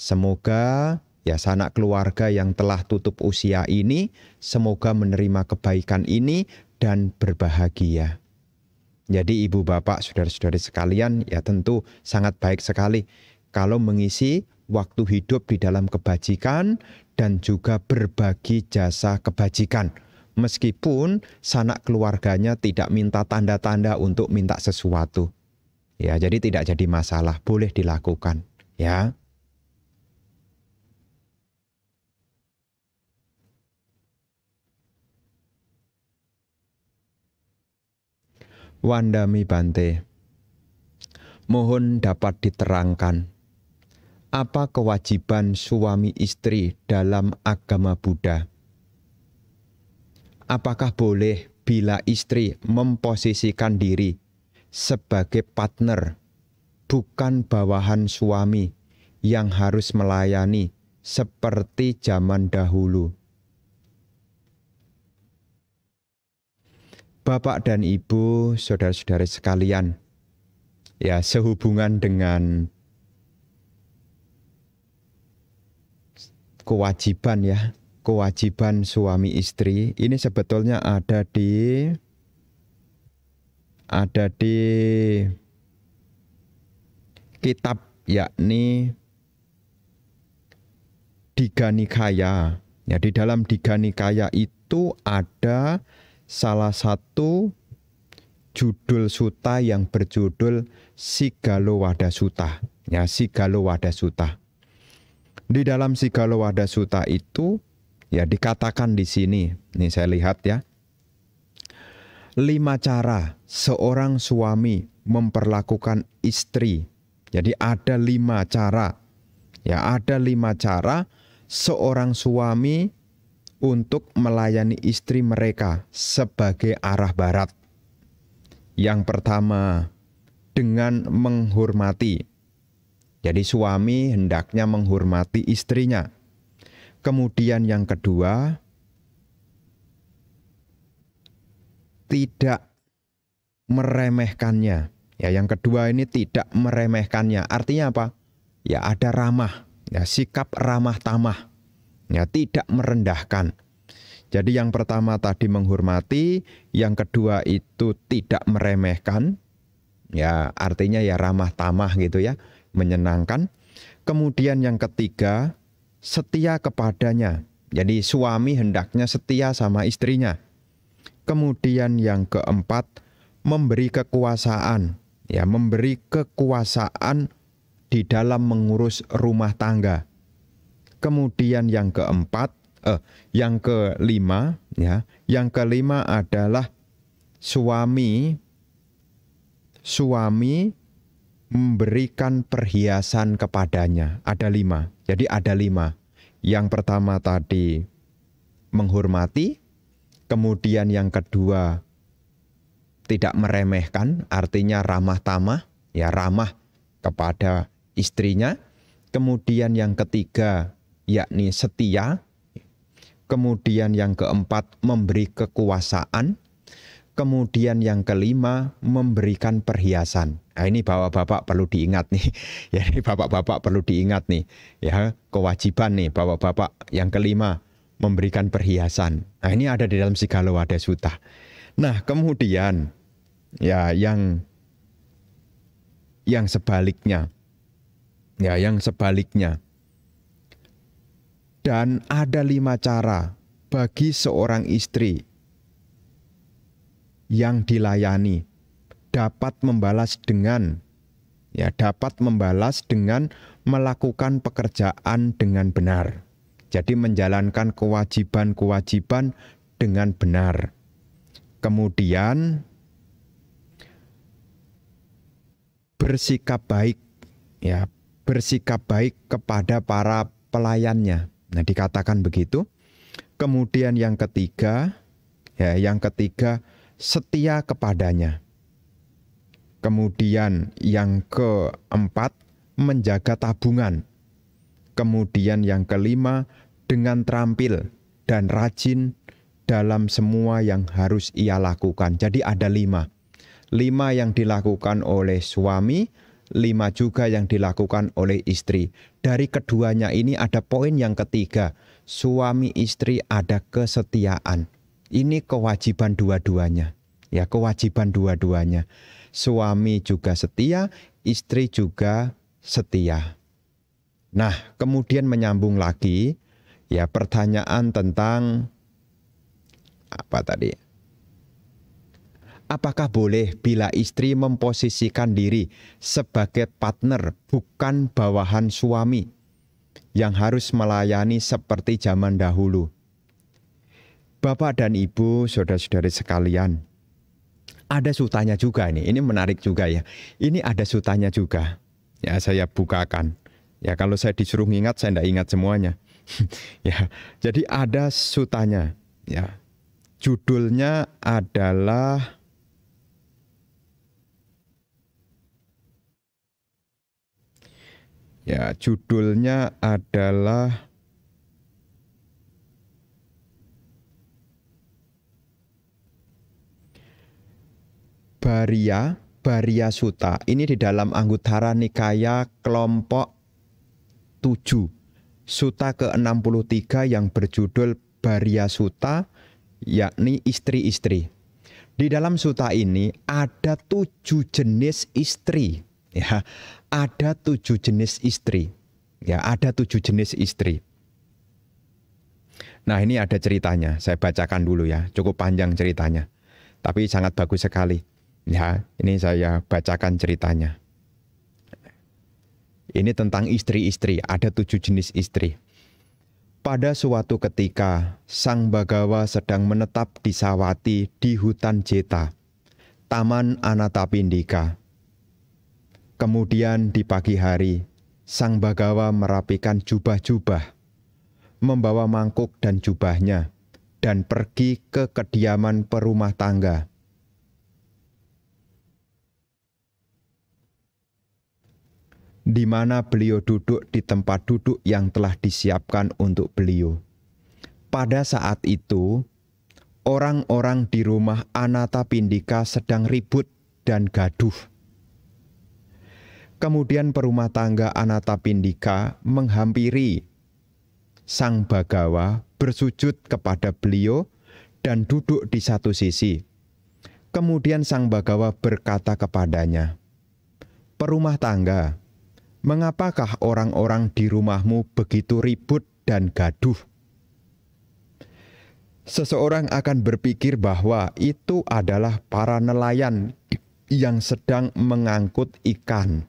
semoga ya sanak keluarga yang telah tutup usia ini, semoga menerima kebaikan ini dan berbahagia. Jadi ibu bapak saudara-saudari sekalian ya tentu sangat baik sekali kalau mengisi waktu hidup di dalam kebajikan dan juga berbagi jasa kebajikan meskipun sanak keluarganya tidak minta tanda-tanda untuk minta sesuatu. Ya, jadi tidak jadi masalah, boleh dilakukan, ya. Wandami Bante, mohon dapat diterangkan apa kewajiban suami istri dalam agama Buddha apakah boleh bila istri memposisikan diri sebagai partner, bukan bawahan suami yang harus melayani seperti zaman dahulu. Bapak dan Ibu, saudara saudara sekalian, ya sehubungan dengan kewajiban ya kewajiban suami istri ini sebetulnya ada di ada di kitab yakni Diganikaya. Ya di dalam Kaya itu ada salah satu judul suta yang berjudul Sigalo Wada Suta. Ya Sigalo Wada Suta. Di dalam Sigalo Wada Suta itu Ya, dikatakan di sini. ini saya lihat ya. Lima cara seorang suami memperlakukan istri. Jadi ada lima cara. Ya, ada lima cara seorang suami untuk melayani istri mereka sebagai arah barat. Yang pertama, dengan menghormati. Jadi suami hendaknya menghormati istrinya. Kemudian yang kedua, tidak meremehkannya. Ya, yang kedua ini tidak meremehkannya. Artinya apa? Ya, ada ramah, ya sikap ramah tamah. Ya, tidak merendahkan. Jadi yang pertama tadi menghormati, yang kedua itu tidak meremehkan. Ya, artinya ya ramah tamah gitu ya, menyenangkan. Kemudian yang ketiga setia kepadanya. Jadi suami hendaknya setia sama istrinya. Kemudian yang keempat, memberi kekuasaan, ya memberi kekuasaan di dalam mengurus rumah tangga. Kemudian yang keempat, eh, yang kelima, ya, yang kelima adalah suami suami memberikan perhiasan kepadanya. Ada lima. Jadi ada lima. Yang pertama tadi menghormati. Kemudian yang kedua tidak meremehkan. Artinya ramah tamah. Ya ramah kepada istrinya. Kemudian yang ketiga yakni setia. Kemudian yang keempat memberi kekuasaan. Kemudian yang kelima memberikan perhiasan. Nah, ini bapak-bapak perlu diingat nih. Ya, ini bapak-bapak perlu diingat nih. Ya, kewajiban nih bapak-bapak yang kelima memberikan perhiasan. Nah, ini ada di dalam Sigalowada Sutta. Nah, kemudian ya yang yang sebaliknya. Ya, yang sebaliknya. Dan ada lima cara bagi seorang istri yang dilayani dapat membalas dengan ya dapat membalas dengan melakukan pekerjaan dengan benar. Jadi menjalankan kewajiban-kewajiban dengan benar. Kemudian bersikap baik ya, bersikap baik kepada para pelayannya. Nah, dikatakan begitu. Kemudian yang ketiga, ya, yang ketiga setia kepadanya. Kemudian yang keempat, menjaga tabungan. Kemudian yang kelima, dengan terampil dan rajin dalam semua yang harus ia lakukan. Jadi ada lima. Lima yang dilakukan oleh suami, lima juga yang dilakukan oleh istri. Dari keduanya ini ada poin yang ketiga. Suami istri ada kesetiaan. Ini kewajiban dua-duanya. Ya, kewajiban dua-duanya suami juga setia, istri juga setia. Nah, kemudian menyambung lagi ya pertanyaan tentang apa tadi? Apakah boleh bila istri memposisikan diri sebagai partner bukan bawahan suami yang harus melayani seperti zaman dahulu? Bapak dan Ibu, saudara-saudari sekalian, ada sutanya juga ini. Ini menarik juga ya. Ini ada sutanya juga. Ya saya bukakan. Ya kalau saya disuruh ingat saya tidak ingat semuanya. ya. Jadi ada sutanya. Ya. Judulnya adalah Ya, judulnya adalah Baria, Baria Suta. Ini di dalam Anggutara Nikaya kelompok 7. Suta ke-63 yang berjudul Baria Suta, yakni istri-istri. Di dalam suta ini ada tujuh jenis istri. Ya, ada tujuh jenis istri. Ya, ada tujuh jenis istri. Nah ini ada ceritanya, saya bacakan dulu ya, cukup panjang ceritanya. Tapi sangat bagus sekali. Ya, ini saya bacakan ceritanya. Ini tentang istri-istri, ada tujuh jenis istri. Pada suatu ketika, Sang Bagawa sedang menetap di Sawati di hutan Jeta, Taman Anatapindika. Kemudian di pagi hari, Sang Bagawa merapikan jubah-jubah, membawa mangkuk dan jubahnya, dan pergi ke kediaman perumah tangga di mana beliau duduk di tempat duduk yang telah disiapkan untuk beliau. Pada saat itu, orang-orang di rumah Anata Pindika sedang ribut dan gaduh. Kemudian perumah tangga Anata Pindika menghampiri Sang Bagawa bersujud kepada beliau dan duduk di satu sisi. Kemudian Sang Bagawa berkata kepadanya, Perumah tangga, mengapakah orang-orang di rumahmu begitu ribut dan gaduh? Seseorang akan berpikir bahwa itu adalah para nelayan yang sedang mengangkut ikan.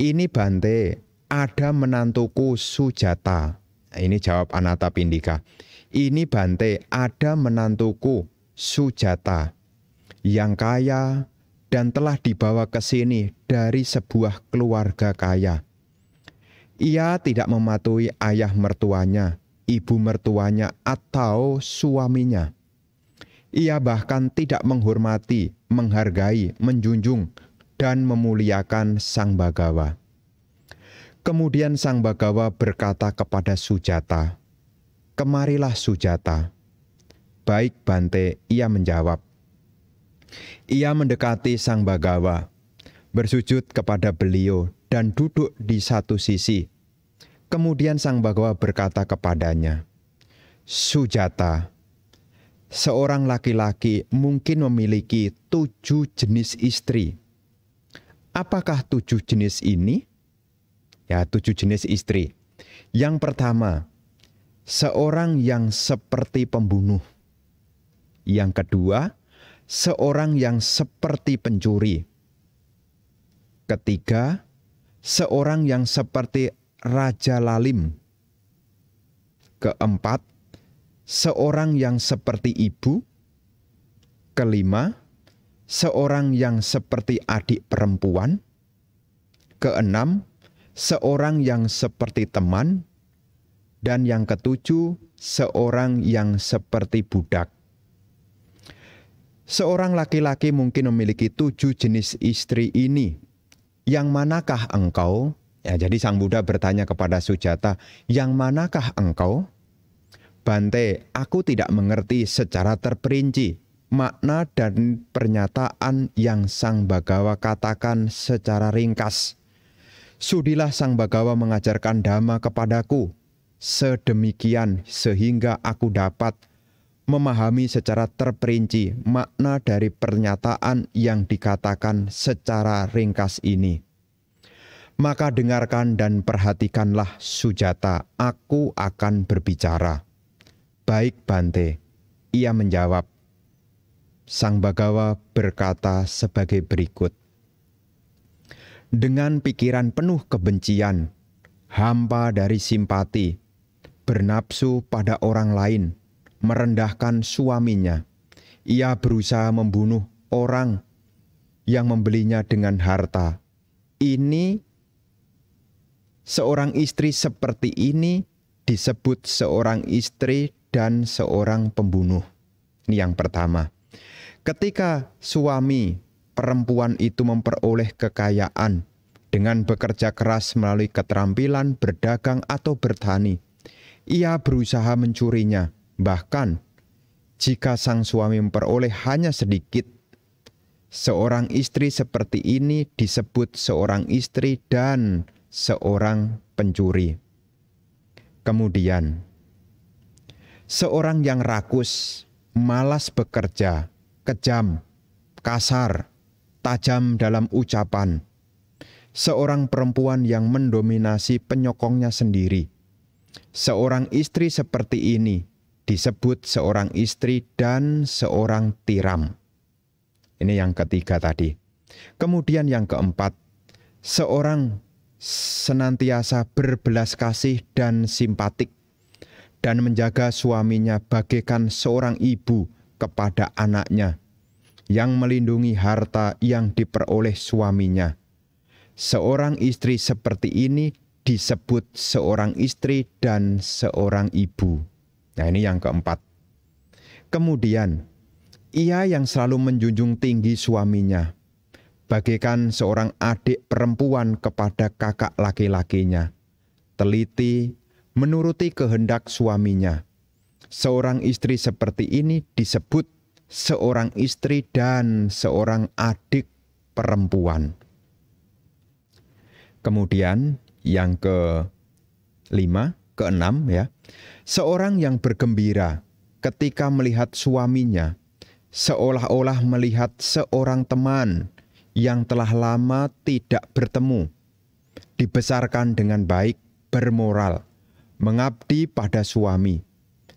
Ini Bante, ada menantuku Sujata. Ini jawab Anata Pindika. Ini Bante, ada menantuku Sujata yang kaya, dan telah dibawa ke sini dari sebuah keluarga kaya. Ia tidak mematuhi ayah mertuanya, ibu mertuanya, atau suaminya. Ia bahkan tidak menghormati, menghargai, menjunjung, dan memuliakan Sang Bagawa. Kemudian Sang Bagawa berkata kepada Sujata, "Kemarilah, Sujata." Baik Bante, ia menjawab, ia mendekati Sang Bagawa, bersujud kepada beliau dan duduk di satu sisi. Kemudian Sang Bagawa berkata kepadanya, Sujata, seorang laki-laki mungkin memiliki tujuh jenis istri. Apakah tujuh jenis ini? Ya, tujuh jenis istri. Yang pertama, seorang yang seperti pembunuh. Yang kedua, seorang yang seperti pencuri. Ketiga, seorang yang seperti raja lalim. Keempat, seorang yang seperti ibu. Kelima, seorang yang seperti adik perempuan. Keenam, seorang yang seperti teman. Dan yang ketujuh, seorang yang seperti budak. Seorang laki-laki mungkin memiliki tujuh jenis istri ini. Yang manakah engkau? Ya, jadi Sang Buddha bertanya kepada Sujata, yang manakah engkau? Bante, aku tidak mengerti secara terperinci makna dan pernyataan yang Sang Bagawa katakan secara ringkas. Sudilah Sang Bagawa mengajarkan dhamma kepadaku, sedemikian sehingga aku dapat memahami secara terperinci makna dari pernyataan yang dikatakan secara ringkas ini. Maka dengarkan dan perhatikanlah Sujata, aku akan berbicara. Baik Bante, ia menjawab. Sang Bagawa berkata sebagai berikut. Dengan pikiran penuh kebencian, hampa dari simpati, bernapsu pada orang lain, merendahkan suaminya. Ia berusaha membunuh orang yang membelinya dengan harta. Ini seorang istri seperti ini disebut seorang istri dan seorang pembunuh. Ini yang pertama. Ketika suami perempuan itu memperoleh kekayaan dengan bekerja keras melalui keterampilan, berdagang, atau bertani, ia berusaha mencurinya Bahkan jika sang suami memperoleh hanya sedikit, seorang istri seperti ini disebut seorang istri dan seorang pencuri. Kemudian, seorang yang rakus, malas bekerja, kejam, kasar, tajam dalam ucapan, seorang perempuan yang mendominasi penyokongnya sendiri. Seorang istri seperti ini disebut seorang istri dan seorang tiram. Ini yang ketiga tadi. Kemudian yang keempat, seorang senantiasa berbelas kasih dan simpatik dan menjaga suaminya bagaikan seorang ibu kepada anaknya yang melindungi harta yang diperoleh suaminya. Seorang istri seperti ini disebut seorang istri dan seorang ibu. Nah, ini yang keempat. Kemudian, ia yang selalu menjunjung tinggi suaminya, bagaikan seorang adik perempuan kepada kakak laki-lakinya, teliti, menuruti kehendak suaminya. Seorang istri seperti ini disebut seorang istri dan seorang adik perempuan. Kemudian yang kelima, keenam ya. Seorang yang bergembira ketika melihat suaminya seolah-olah melihat seorang teman yang telah lama tidak bertemu, dibesarkan dengan baik, bermoral, mengabdi pada suami.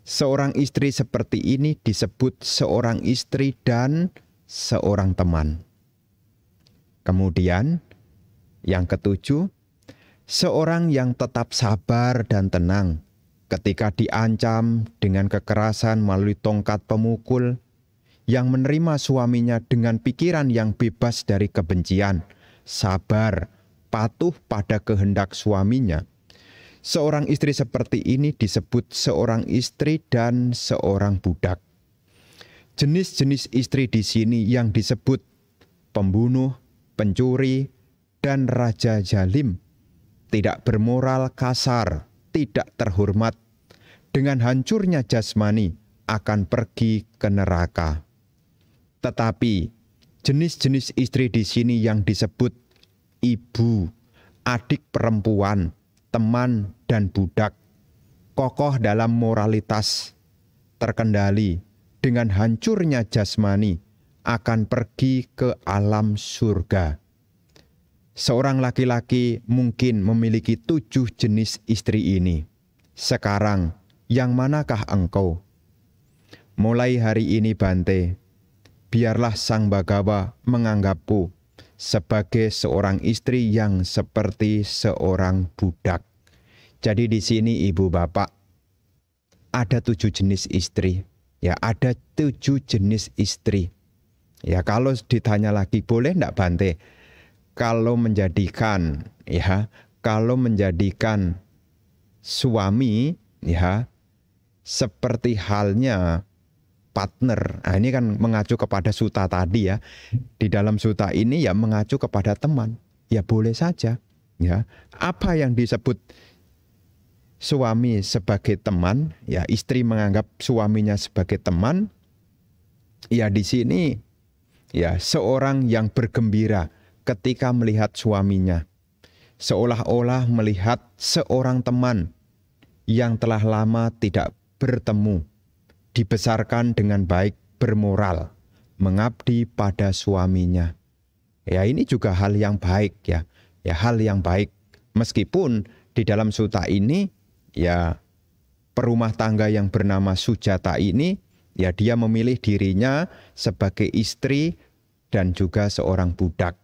Seorang istri seperti ini disebut seorang istri dan seorang teman. Kemudian, yang ketujuh, seorang yang tetap sabar dan tenang ketika diancam dengan kekerasan melalui tongkat pemukul, yang menerima suaminya dengan pikiran yang bebas dari kebencian, sabar, patuh pada kehendak suaminya. Seorang istri seperti ini disebut seorang istri dan seorang budak. Jenis-jenis istri di sini yang disebut pembunuh, pencuri, dan raja jalim tidak bermoral kasar, tidak terhormat, dengan hancurnya jasmani akan pergi ke neraka. Tetapi jenis-jenis istri di sini yang disebut ibu, adik perempuan, teman, dan budak, kokoh dalam moralitas, terkendali dengan hancurnya jasmani, akan pergi ke alam surga. Seorang laki-laki mungkin memiliki tujuh jenis istri ini. Sekarang, yang manakah engkau? Mulai hari ini Bante, biarlah Sang Bagawa menganggapku sebagai seorang istri yang seperti seorang budak. Jadi di sini ibu bapak, ada tujuh jenis istri. Ya ada tujuh jenis istri. Ya kalau ditanya lagi, boleh enggak Bante? kalau menjadikan ya kalau menjadikan suami ya seperti halnya partner. Nah, ini kan mengacu kepada suta tadi ya. Di dalam suta ini ya mengacu kepada teman. Ya boleh saja ya. Apa yang disebut suami sebagai teman, ya istri menganggap suaminya sebagai teman. Ya di sini ya seorang yang bergembira ketika melihat suaminya, seolah-olah melihat seorang teman yang telah lama tidak bertemu, dibesarkan dengan baik, bermoral, mengabdi pada suaminya. Ya, ini juga hal yang baik, ya, ya, hal yang baik, meskipun di dalam suta ini, ya, perumah tangga yang bernama Sujata ini, ya, dia memilih dirinya sebagai istri dan juga seorang budak.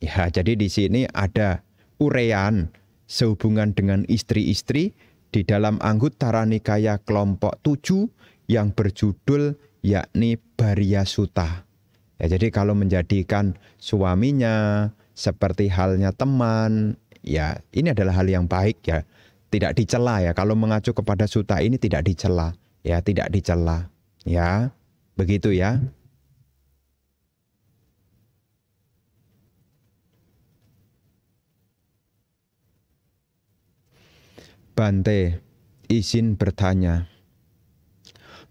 Ya, jadi di sini ada urean sehubungan dengan istri-istri di dalam anggota Ranikaya kelompok 7 yang berjudul yakni Baryasuta. Ya, jadi kalau menjadikan suaminya seperti halnya teman, ya ini adalah hal yang baik ya. Tidak dicela ya. Kalau mengacu kepada suta ini tidak dicela, ya tidak dicela. Ya, begitu ya. Bante, izin bertanya.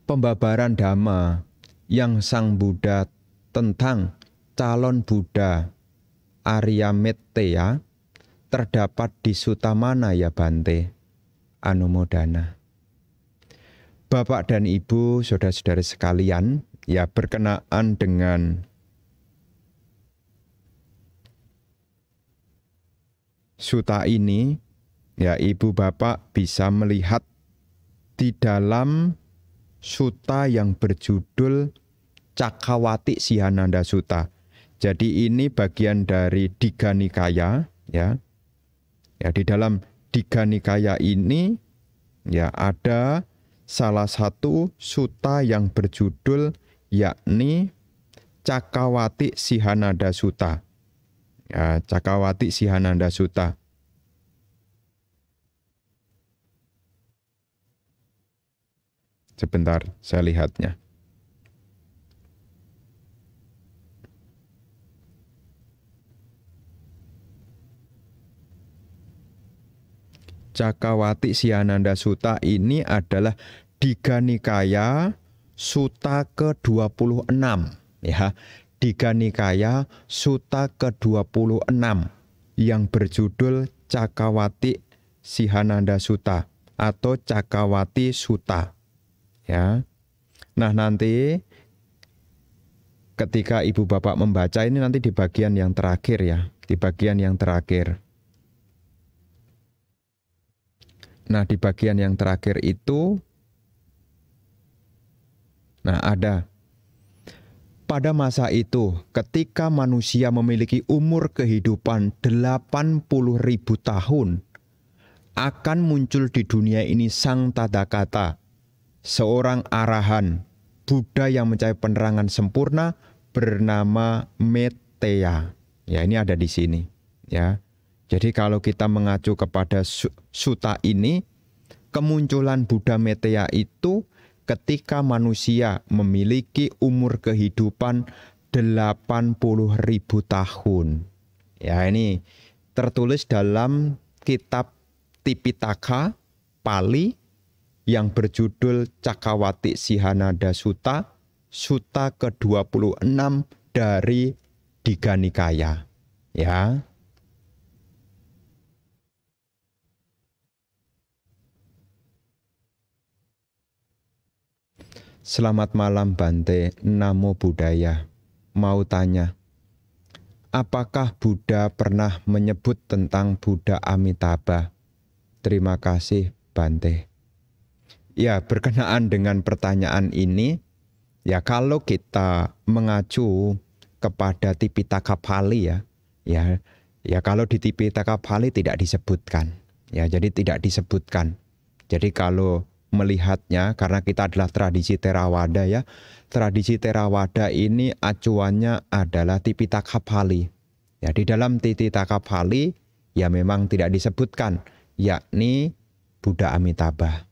Pembabaran dhamma yang Sang Buddha tentang calon Buddha Arya Aryametteya terdapat di Sutamana ya Bante. Anumodana. Bapak dan Ibu, saudara saudara sekalian, ya berkenaan dengan suta ini ya ibu bapak bisa melihat di dalam suta yang berjudul Cakawati Sihananda Suta. Jadi ini bagian dari Diga Nikaya ya. Ya di dalam Diga Nikaya ini ya ada salah satu suta yang berjudul yakni Cakawati Sihananda Suta. Ya, Cakawati Sihananda Suta. Sebentar, saya lihatnya. Cakawati Siananda Suta ini adalah Diganikaya Suta ke-26 ya. Diganikaya Suta ke-26 yang berjudul Cakawati Sihananda Suta atau Cakawati Suta ya. Nah, nanti ketika ibu bapak membaca ini nanti di bagian yang terakhir ya, di bagian yang terakhir. Nah, di bagian yang terakhir itu Nah, ada pada masa itu, ketika manusia memiliki umur kehidupan 80.000 tahun, akan muncul di dunia ini sang tadakata seorang arahan Buddha yang mencapai penerangan sempurna bernama Metea. Ya, ini ada di sini, ya. Jadi kalau kita mengacu kepada suta ini, kemunculan Buddha Metea itu ketika manusia memiliki umur kehidupan 80 ribu tahun. Ya ini tertulis dalam kitab Tipitaka Pali yang berjudul Cakawati Sihanada Suta, Suta ke-26 dari Diganikaya. Ya. Selamat malam Bante, Namo Buddhaya. Mau tanya, apakah Buddha pernah menyebut tentang Buddha Amitabha? Terima kasih Bante. Ya, berkenaan dengan pertanyaan ini, ya kalau kita mengacu kepada Tipitaka Pali ya, ya, ya kalau di Tipitaka Pali tidak disebutkan, ya, jadi tidak disebutkan. Jadi kalau melihatnya karena kita adalah tradisi Terawada ya. Tradisi Terawada ini acuannya adalah Tipitaka Pali. Ya di dalam Tipitaka Pali ya memang tidak disebutkan yakni Buddha Amitabha.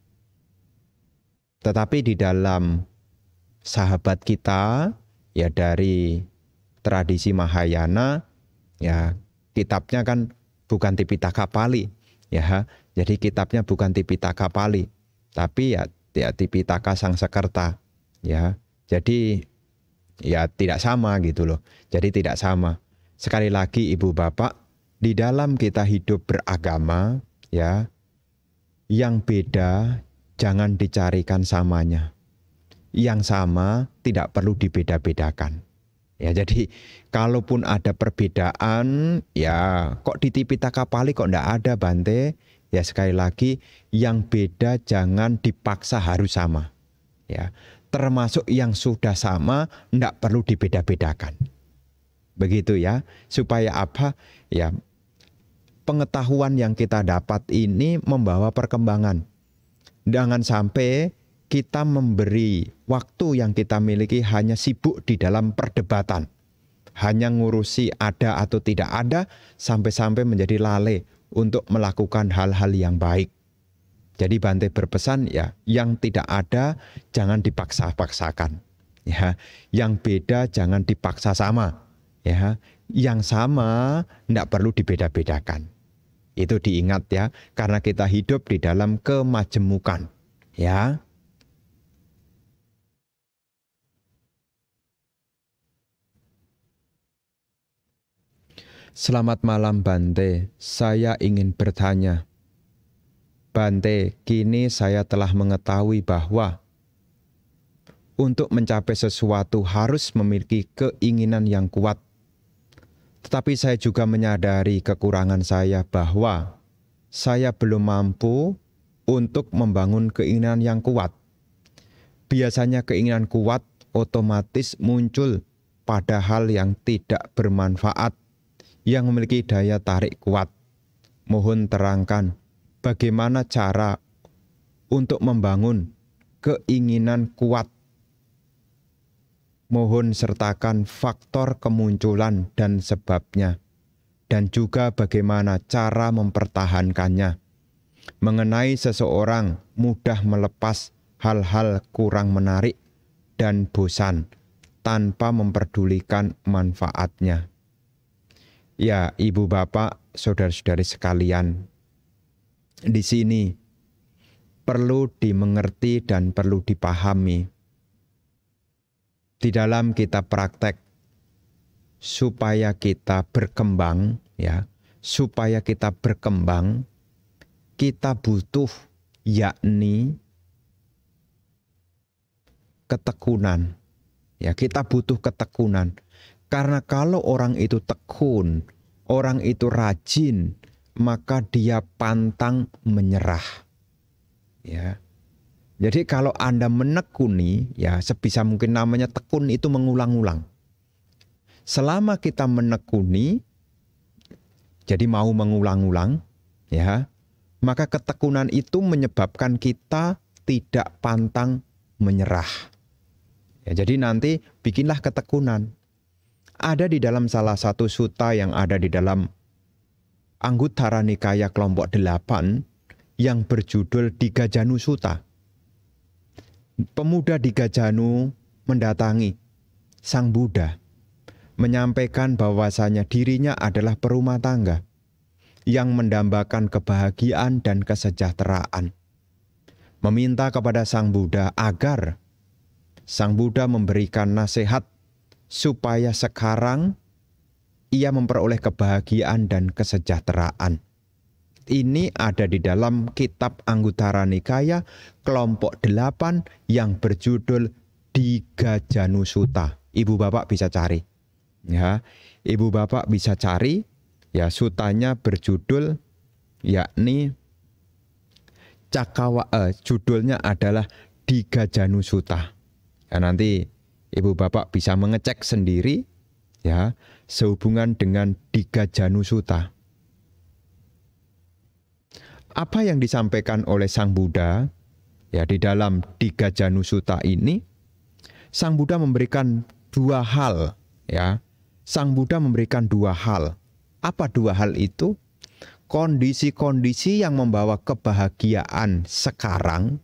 Tetapi di dalam sahabat kita ya dari tradisi Mahayana ya kitabnya kan bukan Tipitaka Pali ya. Jadi kitabnya bukan Tipitaka Pali tapi ya, ya Tipitaka Sang Sekerta ya. Jadi ya tidak sama gitu loh. Jadi tidak sama. Sekali lagi Ibu Bapak di dalam kita hidup beragama ya yang beda jangan dicarikan samanya. Yang sama tidak perlu dibeda-bedakan. Ya, jadi kalaupun ada perbedaan, ya kok di Tipitaka takapali kok enggak ada Bante? Ya sekali lagi yang beda jangan dipaksa harus sama. Ya, termasuk yang sudah sama enggak perlu dibeda-bedakan. Begitu ya, supaya apa? Ya pengetahuan yang kita dapat ini membawa perkembangan Jangan sampai kita memberi waktu yang kita miliki hanya sibuk di dalam perdebatan. Hanya ngurusi ada atau tidak ada sampai-sampai menjadi lalai untuk melakukan hal-hal yang baik. Jadi Bante berpesan ya, yang tidak ada jangan dipaksa-paksakan. Ya, yang beda jangan dipaksa sama. Ya, yang sama tidak perlu dibeda-bedakan. Itu diingat ya, karena kita hidup di dalam kemajemukan. Ya, Selamat malam Bante, saya ingin bertanya. Bante, kini saya telah mengetahui bahwa untuk mencapai sesuatu harus memiliki keinginan yang kuat. Tetapi saya juga menyadari kekurangan saya bahwa saya belum mampu untuk membangun keinginan yang kuat. Biasanya keinginan kuat otomatis muncul pada hal yang tidak bermanfaat yang memiliki daya tarik kuat. Mohon terangkan bagaimana cara untuk membangun keinginan kuat mohon sertakan faktor kemunculan dan sebabnya, dan juga bagaimana cara mempertahankannya. Mengenai seseorang mudah melepas hal-hal kurang menarik dan bosan tanpa memperdulikan manfaatnya. Ya, Ibu Bapak, saudara-saudari sekalian, di sini perlu dimengerti dan perlu dipahami di dalam kita praktek supaya kita berkembang ya, supaya kita berkembang kita butuh yakni ketekunan. Ya, kita butuh ketekunan. Karena kalau orang itu tekun, orang itu rajin, maka dia pantang menyerah. Ya. Jadi kalau Anda menekuni, ya sebisa mungkin namanya tekun itu mengulang-ulang. Selama kita menekuni, jadi mau mengulang-ulang, ya, maka ketekunan itu menyebabkan kita tidak pantang menyerah. Ya, jadi nanti bikinlah ketekunan. Ada di dalam salah satu suta yang ada di dalam Anggutara Nikaya kelompok 8 yang berjudul Digajanu Suta pemuda di Gajanu mendatangi Sang Buddha menyampaikan bahwasanya dirinya adalah perumah tangga yang mendambakan kebahagiaan dan kesejahteraan. Meminta kepada Sang Buddha agar Sang Buddha memberikan nasihat supaya sekarang ia memperoleh kebahagiaan dan kesejahteraan ini ada di dalam kitab Anggutara Nikaya kelompok 8 yang berjudul Diga Janusuta. Ibu Bapak bisa cari. Ya, Ibu Bapak bisa cari ya sutanya berjudul yakni Cakawa eh, judulnya adalah Diga Janusuta. Ya, nanti Ibu Bapak bisa mengecek sendiri ya sehubungan dengan Diga Janusuta apa yang disampaikan oleh Sang Buddha ya di dalam tiga Janusuta ini Sang Buddha memberikan dua hal ya. Sang Buddha memberikan dua hal. Apa dua hal itu? Kondisi-kondisi yang membawa kebahagiaan sekarang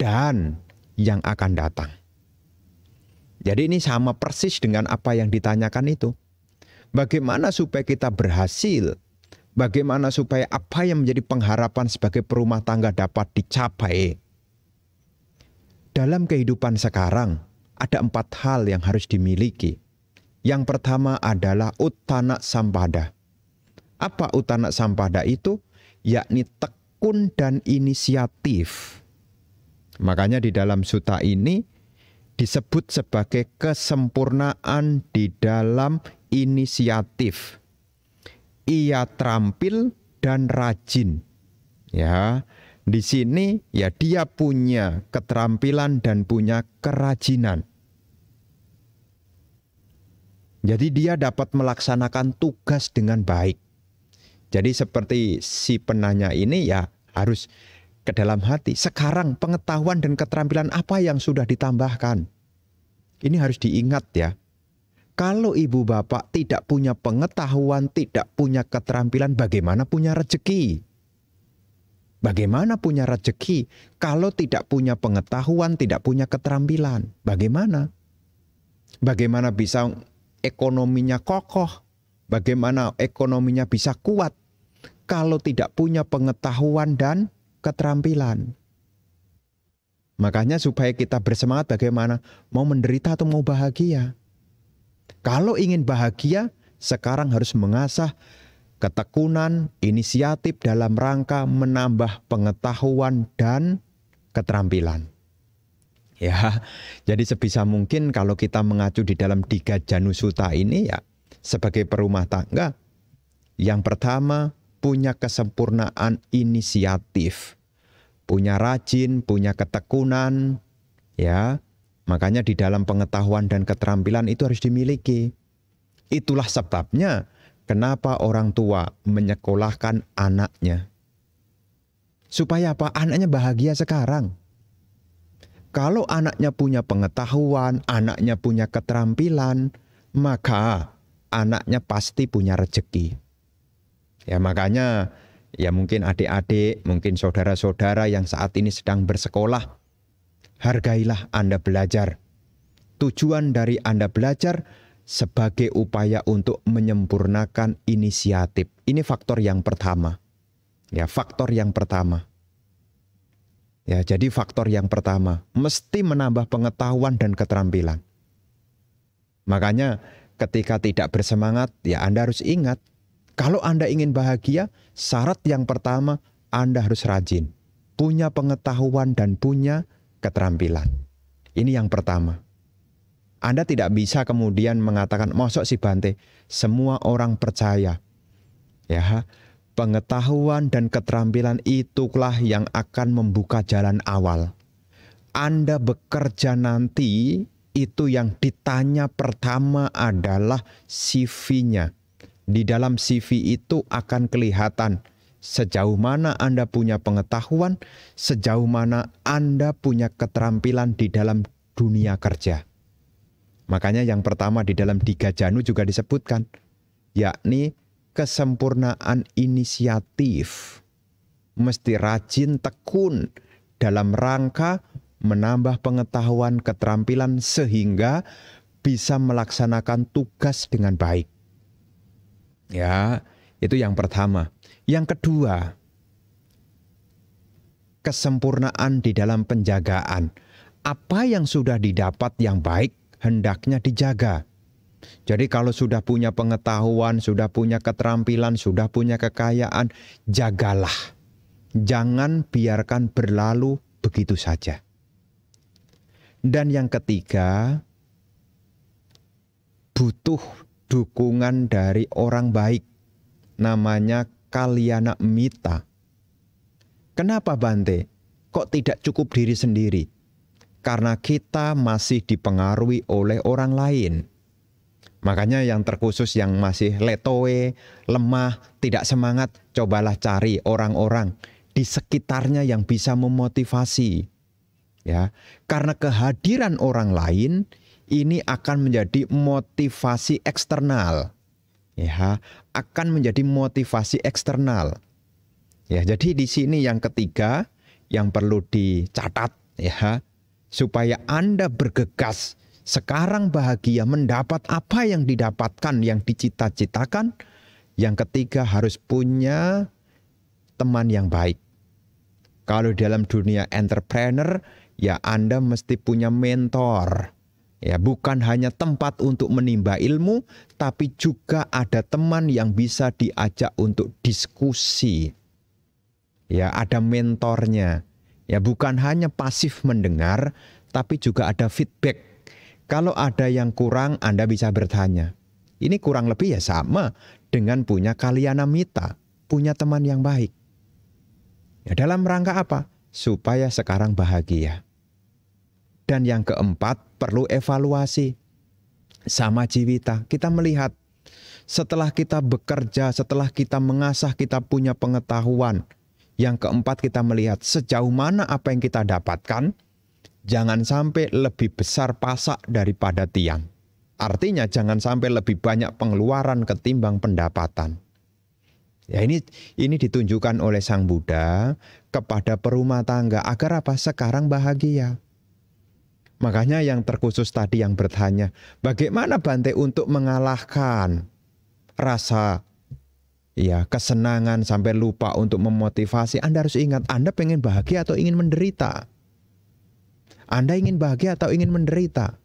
dan yang akan datang. Jadi ini sama persis dengan apa yang ditanyakan itu. Bagaimana supaya kita berhasil bagaimana supaya apa yang menjadi pengharapan sebagai perumah tangga dapat dicapai. Dalam kehidupan sekarang, ada empat hal yang harus dimiliki. Yang pertama adalah utana sampada. Apa utana sampada itu? Yakni tekun dan inisiatif. Makanya di dalam suta ini disebut sebagai kesempurnaan di dalam inisiatif ia terampil dan rajin. Ya, di sini ya dia punya keterampilan dan punya kerajinan. Jadi dia dapat melaksanakan tugas dengan baik. Jadi seperti si penanya ini ya harus ke dalam hati. Sekarang pengetahuan dan keterampilan apa yang sudah ditambahkan? Ini harus diingat ya kalau ibu bapak tidak punya pengetahuan, tidak punya keterampilan, bagaimana punya rezeki? Bagaimana punya rezeki? kalau tidak punya pengetahuan, tidak punya keterampilan? Bagaimana? Bagaimana bisa ekonominya kokoh? Bagaimana ekonominya bisa kuat kalau tidak punya pengetahuan dan keterampilan? Makanya supaya kita bersemangat bagaimana? Mau menderita atau mau bahagia? Kalau ingin bahagia, sekarang harus mengasah ketekunan, inisiatif dalam rangka menambah pengetahuan dan keterampilan. Ya, jadi sebisa mungkin kalau kita mengacu di dalam tiga janusuta ini ya, sebagai perumah tangga, yang pertama punya kesempurnaan inisiatif, punya rajin, punya ketekunan, ya, Makanya di dalam pengetahuan dan keterampilan itu harus dimiliki. Itulah sebabnya kenapa orang tua menyekolahkan anaknya. Supaya apa? Anaknya bahagia sekarang. Kalau anaknya punya pengetahuan, anaknya punya keterampilan, maka anaknya pasti punya rezeki. Ya makanya ya mungkin adik-adik, mungkin saudara-saudara yang saat ini sedang bersekolah hargailah Anda belajar. Tujuan dari Anda belajar sebagai upaya untuk menyempurnakan inisiatif. Ini faktor yang pertama. Ya, faktor yang pertama. Ya, jadi faktor yang pertama mesti menambah pengetahuan dan keterampilan. Makanya ketika tidak bersemangat, ya Anda harus ingat, kalau Anda ingin bahagia, syarat yang pertama Anda harus rajin, punya pengetahuan dan punya keterampilan. Ini yang pertama. Anda tidak bisa kemudian mengatakan mosok si Bante, semua orang percaya. Ya, pengetahuan dan keterampilan itulah yang akan membuka jalan awal. Anda bekerja nanti itu yang ditanya pertama adalah CV-nya. Di dalam CV itu akan kelihatan sejauh mana Anda punya pengetahuan, sejauh mana Anda punya keterampilan di dalam dunia kerja. Makanya yang pertama di dalam tiga Janu juga disebutkan, yakni kesempurnaan inisiatif. Mesti rajin tekun dalam rangka menambah pengetahuan keterampilan sehingga bisa melaksanakan tugas dengan baik. Ya, itu yang pertama. Yang kedua, kesempurnaan di dalam penjagaan. Apa yang sudah didapat yang baik hendaknya dijaga. Jadi kalau sudah punya pengetahuan, sudah punya keterampilan, sudah punya kekayaan, jagalah. Jangan biarkan berlalu begitu saja. Dan yang ketiga, butuh dukungan dari orang baik. Namanya kaliana mita. Kenapa Bante? Kok tidak cukup diri sendiri? Karena kita masih dipengaruhi oleh orang lain. Makanya yang terkhusus yang masih letoe, lemah, tidak semangat, cobalah cari orang-orang di sekitarnya yang bisa memotivasi. Ya, karena kehadiran orang lain ini akan menjadi motivasi eksternal ya akan menjadi motivasi eksternal. Ya, jadi di sini yang ketiga yang perlu dicatat ya supaya Anda bergegas sekarang bahagia mendapat apa yang didapatkan yang dicita-citakan. Yang ketiga harus punya teman yang baik. Kalau dalam dunia entrepreneur ya Anda mesti punya mentor Ya, bukan hanya tempat untuk menimba ilmu, tapi juga ada teman yang bisa diajak untuk diskusi. Ya, ada mentornya. Ya, bukan hanya pasif mendengar, tapi juga ada feedback. Kalau ada yang kurang, Anda bisa bertanya. Ini kurang lebih ya sama dengan punya mita, punya teman yang baik. Ya, dalam rangka apa? Supaya sekarang bahagia. Dan yang keempat, perlu evaluasi sama jiwita. Kita melihat setelah kita bekerja, setelah kita mengasah, kita punya pengetahuan. Yang keempat, kita melihat sejauh mana apa yang kita dapatkan. Jangan sampai lebih besar pasak daripada tiang. Artinya, jangan sampai lebih banyak pengeluaran ketimbang pendapatan. Ya ini ini ditunjukkan oleh Sang Buddha kepada perumah tangga agar apa sekarang bahagia. Makanya yang terkhusus tadi yang bertanya, bagaimana Bante untuk mengalahkan rasa ya kesenangan sampai lupa untuk memotivasi. Anda harus ingat, Anda pengen bahagia atau ingin menderita? Anda ingin bahagia atau ingin menderita?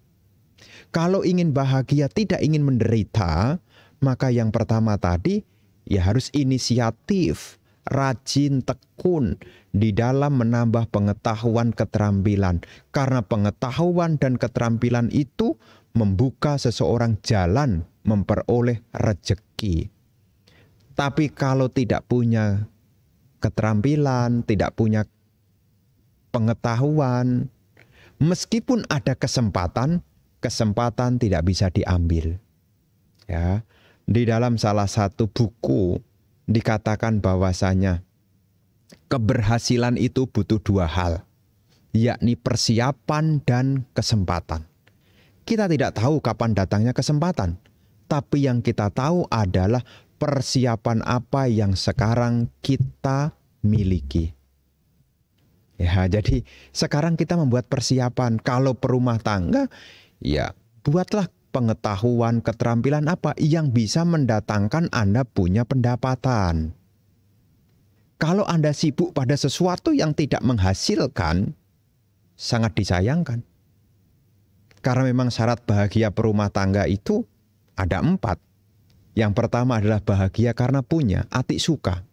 Kalau ingin bahagia tidak ingin menderita, maka yang pertama tadi ya harus inisiatif rajin, tekun di dalam menambah pengetahuan keterampilan. Karena pengetahuan dan keterampilan itu membuka seseorang jalan memperoleh rejeki. Tapi kalau tidak punya keterampilan, tidak punya pengetahuan, meskipun ada kesempatan, kesempatan tidak bisa diambil. Ya, di dalam salah satu buku dikatakan bahwasanya keberhasilan itu butuh dua hal, yakni persiapan dan kesempatan. Kita tidak tahu kapan datangnya kesempatan, tapi yang kita tahu adalah persiapan apa yang sekarang kita miliki. Ya, jadi sekarang kita membuat persiapan kalau perumah tangga ya buatlah pengetahuan, keterampilan apa yang bisa mendatangkan Anda punya pendapatan. Kalau Anda sibuk pada sesuatu yang tidak menghasilkan, sangat disayangkan. Karena memang syarat bahagia perumah tangga itu ada empat. Yang pertama adalah bahagia karena punya, atik suka.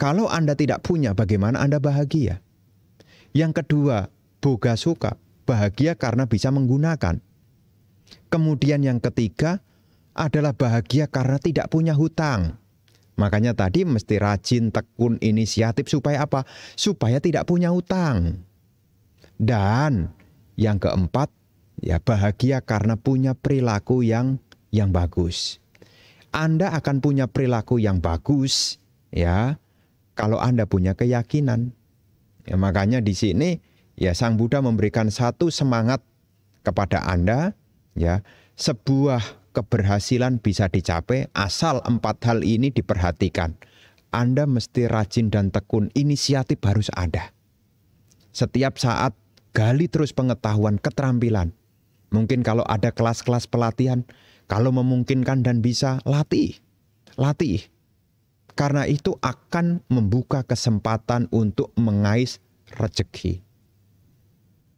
Kalau Anda tidak punya, bagaimana Anda bahagia? Yang kedua, boga suka, bahagia karena bisa menggunakan. Kemudian yang ketiga adalah bahagia karena tidak punya hutang. Makanya tadi mesti rajin tekun inisiatif supaya apa? Supaya tidak punya hutang. Dan yang keempat, ya bahagia karena punya perilaku yang yang bagus. Anda akan punya perilaku yang bagus ya kalau Anda punya keyakinan. Ya, makanya di sini ya Sang Buddha memberikan satu semangat kepada Anda ya sebuah keberhasilan bisa dicapai asal empat hal ini diperhatikan. Anda mesti rajin dan tekun, inisiatif harus ada. Setiap saat gali terus pengetahuan, keterampilan. Mungkin kalau ada kelas-kelas pelatihan, kalau memungkinkan dan bisa, latih. Latih. Karena itu akan membuka kesempatan untuk mengais rezeki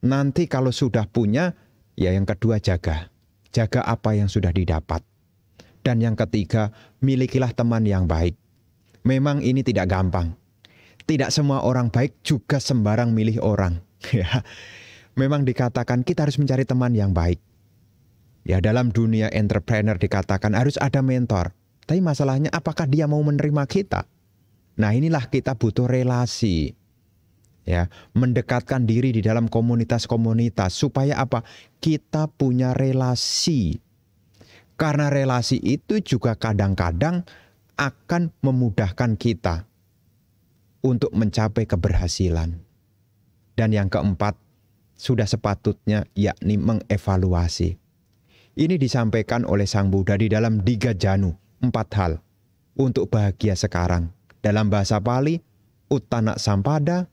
Nanti kalau sudah punya, ya yang kedua jaga jaga apa yang sudah didapat. Dan yang ketiga, milikilah teman yang baik. Memang ini tidak gampang. Tidak semua orang baik juga sembarang milih orang. Ya. Memang dikatakan kita harus mencari teman yang baik. Ya dalam dunia entrepreneur dikatakan harus ada mentor. Tapi masalahnya apakah dia mau menerima kita? Nah inilah kita butuh relasi ya, mendekatkan diri di dalam komunitas-komunitas supaya apa? Kita punya relasi. Karena relasi itu juga kadang-kadang akan memudahkan kita untuk mencapai keberhasilan. Dan yang keempat, sudah sepatutnya yakni mengevaluasi. Ini disampaikan oleh Sang Buddha di dalam Diga Janu, empat hal untuk bahagia sekarang. Dalam bahasa Pali, utanak Sampada,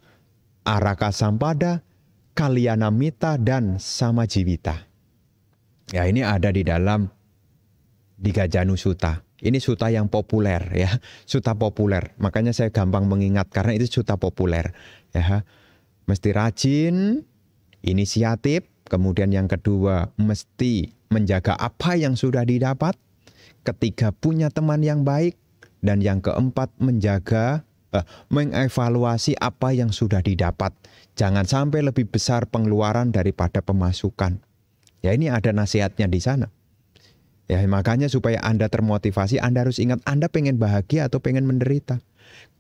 Araka Sampada, Kalyanamita, dan Samajivita. Ya ini ada di dalam Gajanu Suta. Ini suta yang populer ya, suta populer. Makanya saya gampang mengingat karena itu suta populer. Ya, mesti rajin, inisiatif. Kemudian yang kedua mesti menjaga apa yang sudah didapat. Ketiga punya teman yang baik dan yang keempat menjaga mengevaluasi apa yang sudah didapat. Jangan sampai lebih besar pengeluaran daripada pemasukan. Ya ini ada nasihatnya di sana. Ya makanya supaya Anda termotivasi, Anda harus ingat Anda pengen bahagia atau pengen menderita.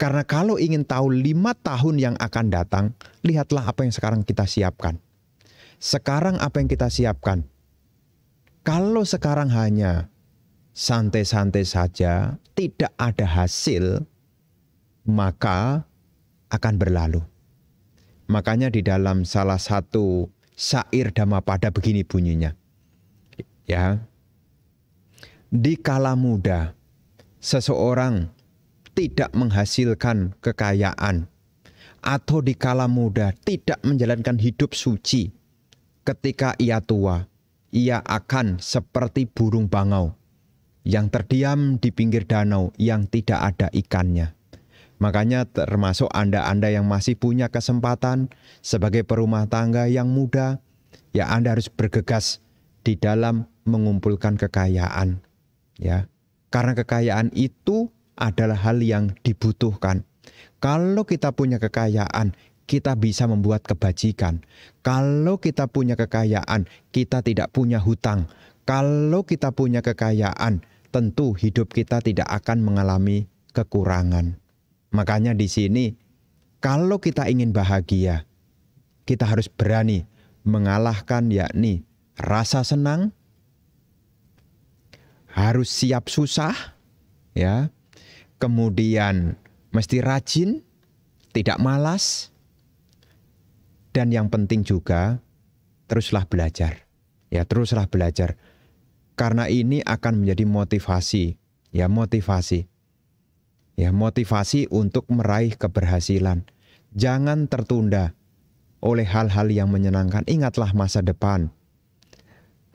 Karena kalau ingin tahu lima tahun yang akan datang, lihatlah apa yang sekarang kita siapkan. Sekarang apa yang kita siapkan? Kalau sekarang hanya santai-santai saja, tidak ada hasil, maka akan berlalu. Makanya di dalam salah satu syair dhamma pada begini bunyinya. Ya. Di kala muda seseorang tidak menghasilkan kekayaan atau di kala muda tidak menjalankan hidup suci. Ketika ia tua, ia akan seperti burung bangau yang terdiam di pinggir danau yang tidak ada ikannya Makanya termasuk Anda-Anda yang masih punya kesempatan sebagai perumah tangga yang muda, ya Anda harus bergegas di dalam mengumpulkan kekayaan. Ya. Karena kekayaan itu adalah hal yang dibutuhkan. Kalau kita punya kekayaan, kita bisa membuat kebajikan. Kalau kita punya kekayaan, kita tidak punya hutang. Kalau kita punya kekayaan, tentu hidup kita tidak akan mengalami kekurangan. Makanya di sini kalau kita ingin bahagia, kita harus berani mengalahkan yakni rasa senang, harus siap susah, ya. Kemudian mesti rajin, tidak malas. Dan yang penting juga teruslah belajar. Ya, teruslah belajar. Karena ini akan menjadi motivasi, ya motivasi ya motivasi untuk meraih keberhasilan. Jangan tertunda oleh hal-hal yang menyenangkan. Ingatlah masa depan.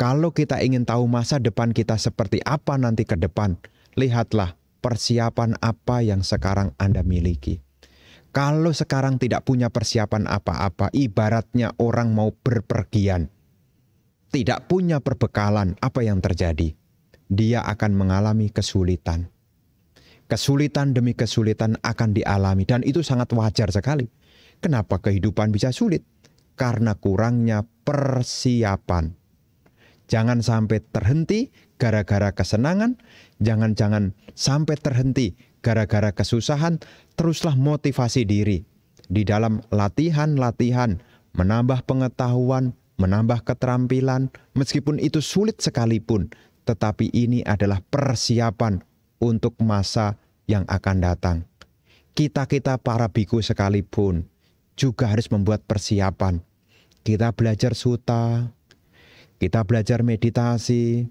Kalau kita ingin tahu masa depan kita seperti apa nanti ke depan, lihatlah persiapan apa yang sekarang Anda miliki. Kalau sekarang tidak punya persiapan apa-apa, ibaratnya orang mau berpergian, tidak punya perbekalan, apa yang terjadi? Dia akan mengalami kesulitan Kesulitan demi kesulitan akan dialami dan itu sangat wajar sekali. Kenapa kehidupan bisa sulit? Karena kurangnya persiapan. Jangan sampai terhenti gara-gara kesenangan, jangan-jangan sampai terhenti gara-gara kesusahan, teruslah motivasi diri di dalam latihan-latihan, menambah pengetahuan, menambah keterampilan, meskipun itu sulit sekalipun, tetapi ini adalah persiapan untuk masa yang akan datang. Kita-kita para biku sekalipun juga harus membuat persiapan. Kita belajar suta, kita belajar meditasi,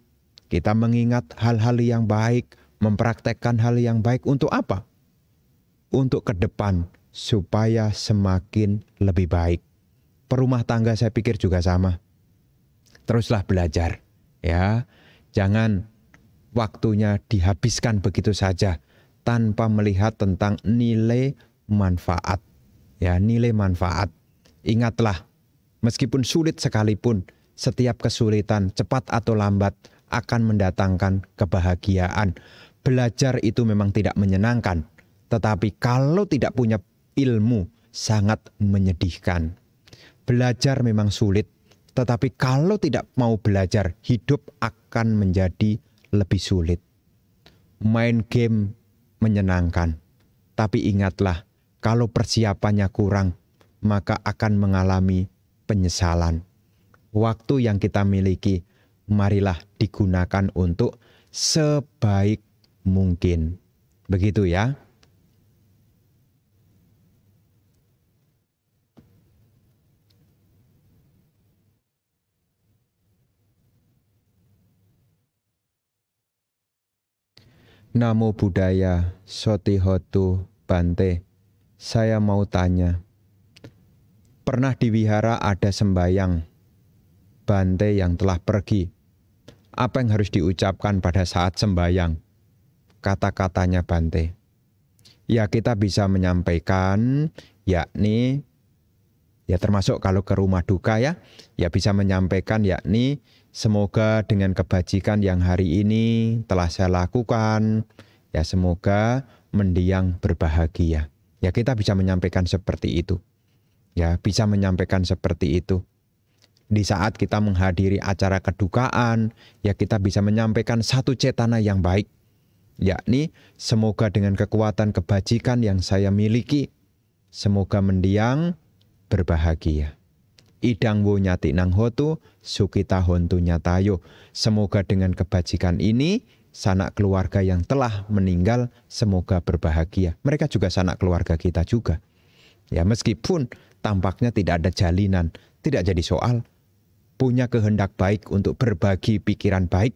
kita mengingat hal-hal yang baik, mempraktekkan hal yang baik untuk apa? Untuk ke depan, supaya semakin lebih baik. Perumah tangga saya pikir juga sama. Teruslah belajar, ya. Jangan waktunya dihabiskan begitu saja tanpa melihat tentang nilai manfaat. Ya, nilai manfaat. Ingatlah, meskipun sulit sekalipun, setiap kesulitan cepat atau lambat akan mendatangkan kebahagiaan. Belajar itu memang tidak menyenangkan, tetapi kalau tidak punya ilmu sangat menyedihkan. Belajar memang sulit, tetapi kalau tidak mau belajar, hidup akan menjadi lebih sulit. Main game menyenangkan, tapi ingatlah kalau persiapannya kurang, maka akan mengalami penyesalan. Waktu yang kita miliki, marilah digunakan untuk sebaik mungkin. Begitu ya. Namo Buddhaya, Sotihotu, Bante. Saya mau tanya. Pernah di wihara ada sembayang. Bante yang telah pergi. Apa yang harus diucapkan pada saat sembayang? Kata-katanya Bante. Ya kita bisa menyampaikan, yakni, ya termasuk kalau ke rumah duka ya, ya bisa menyampaikan yakni, Semoga dengan kebajikan yang hari ini telah saya lakukan, ya semoga mendiang berbahagia. Ya kita bisa menyampaikan seperti itu. Ya, bisa menyampaikan seperti itu. Di saat kita menghadiri acara kedukaan, ya kita bisa menyampaikan satu cetana yang baik. Yakni semoga dengan kekuatan kebajikan yang saya miliki, semoga mendiang berbahagia idang wo nyati nang hotu, sukita hontu nyatayo. Semoga dengan kebajikan ini, sanak keluarga yang telah meninggal semoga berbahagia. Mereka juga sanak keluarga kita juga. Ya meskipun tampaknya tidak ada jalinan, tidak jadi soal. Punya kehendak baik untuk berbagi pikiran baik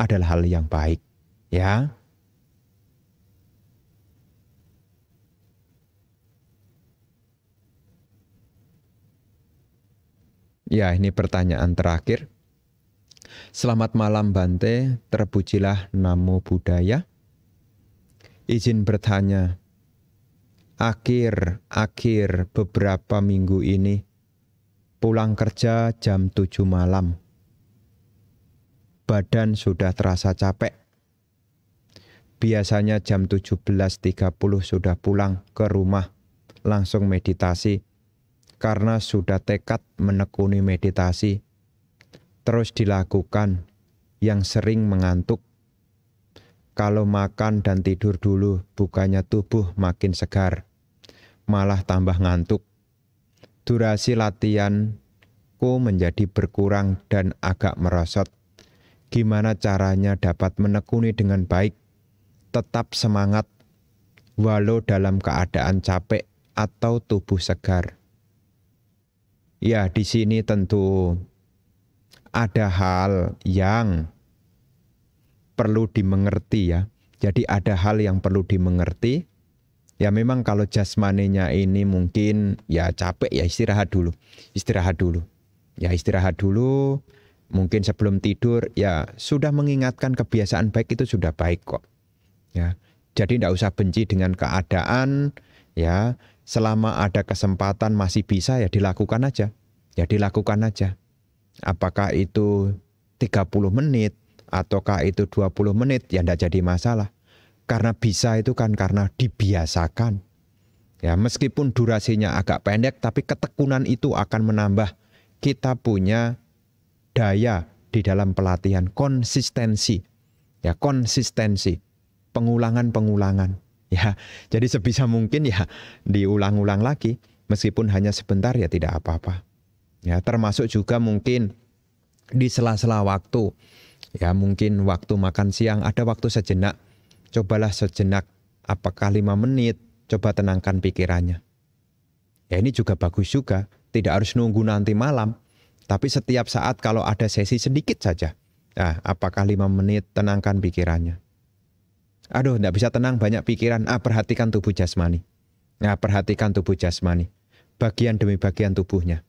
adalah hal yang baik. Ya, Ya, ini pertanyaan terakhir. Selamat malam Bante, terpujilah namo budaya. Izin bertanya, akhir-akhir beberapa minggu ini pulang kerja jam 7 malam. Badan sudah terasa capek. Biasanya jam 17.30 sudah pulang ke rumah, langsung meditasi karena sudah tekad menekuni meditasi, terus dilakukan yang sering mengantuk. Kalau makan dan tidur dulu, bukannya tubuh makin segar, malah tambah ngantuk. Durasi latihanku menjadi berkurang dan agak merosot. Gimana caranya dapat menekuni dengan baik, tetap semangat, walau dalam keadaan capek atau tubuh segar? Ya, di sini tentu ada hal yang perlu dimengerti ya. Jadi ada hal yang perlu dimengerti. Ya memang kalau jasmaninya ini mungkin ya capek ya istirahat dulu. Istirahat dulu. Ya istirahat dulu. Mungkin sebelum tidur ya sudah mengingatkan kebiasaan baik itu sudah baik kok. Ya. Jadi tidak usah benci dengan keadaan ya selama ada kesempatan masih bisa ya dilakukan aja. Ya dilakukan aja. Apakah itu 30 menit ataukah itu 20 menit ya tidak jadi masalah. Karena bisa itu kan karena dibiasakan. Ya meskipun durasinya agak pendek tapi ketekunan itu akan menambah kita punya daya di dalam pelatihan konsistensi. Ya konsistensi, pengulangan-pengulangan. Ya, jadi sebisa mungkin ya diulang-ulang lagi meskipun hanya sebentar ya tidak apa-apa. Ya, termasuk juga mungkin di sela-sela waktu. Ya, mungkin waktu makan siang ada waktu sejenak. Cobalah sejenak apakah lima menit, coba tenangkan pikirannya. Ya ini juga bagus juga, tidak harus nunggu nanti malam, tapi setiap saat kalau ada sesi sedikit saja, nah, apakah lima menit tenangkan pikirannya. Aduh, tidak bisa tenang, banyak pikiran. Ah, perhatikan tubuh jasmani. Nah, perhatikan tubuh jasmani. Bagian demi bagian tubuhnya.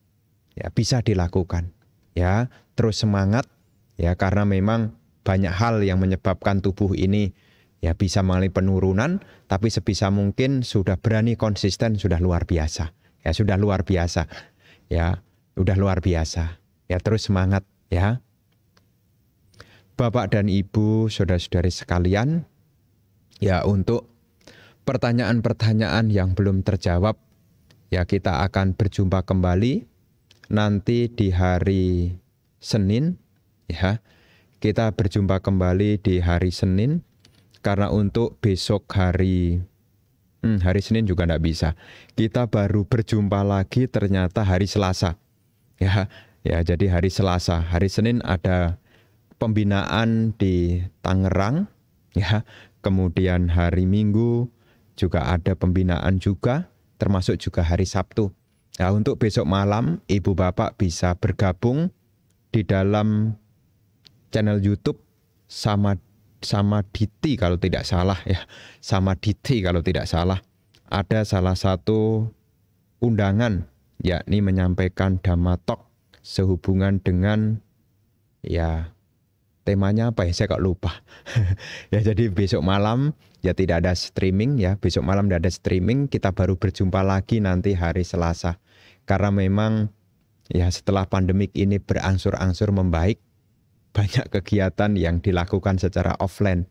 Ya, bisa dilakukan. Ya, terus semangat. Ya, karena memang banyak hal yang menyebabkan tubuh ini ya bisa mengalami penurunan, tapi sebisa mungkin sudah berani konsisten sudah luar biasa. Ya, sudah luar biasa. Ya, sudah luar biasa. Ya, terus semangat ya. Bapak dan Ibu, saudara-saudari sekalian, ya untuk pertanyaan-pertanyaan yang belum terjawab ya kita akan berjumpa kembali nanti di hari Senin ya kita berjumpa kembali di hari Senin karena untuk besok hari hmm, hari Senin juga tidak bisa kita baru berjumpa lagi ternyata hari Selasa ya ya jadi hari Selasa hari Senin ada pembinaan di Tangerang ya kemudian hari Minggu juga ada pembinaan juga, termasuk juga hari Sabtu. Nah, untuk besok malam Ibu Bapak bisa bergabung di dalam channel YouTube sama sama Diti kalau tidak salah ya, sama Diti kalau tidak salah. Ada salah satu undangan yakni menyampaikan damatok sehubungan dengan ya temanya apa ya saya kok lupa ya jadi besok malam ya tidak ada streaming ya besok malam tidak ada streaming kita baru berjumpa lagi nanti hari Selasa karena memang ya setelah pandemik ini berangsur-angsur membaik banyak kegiatan yang dilakukan secara offline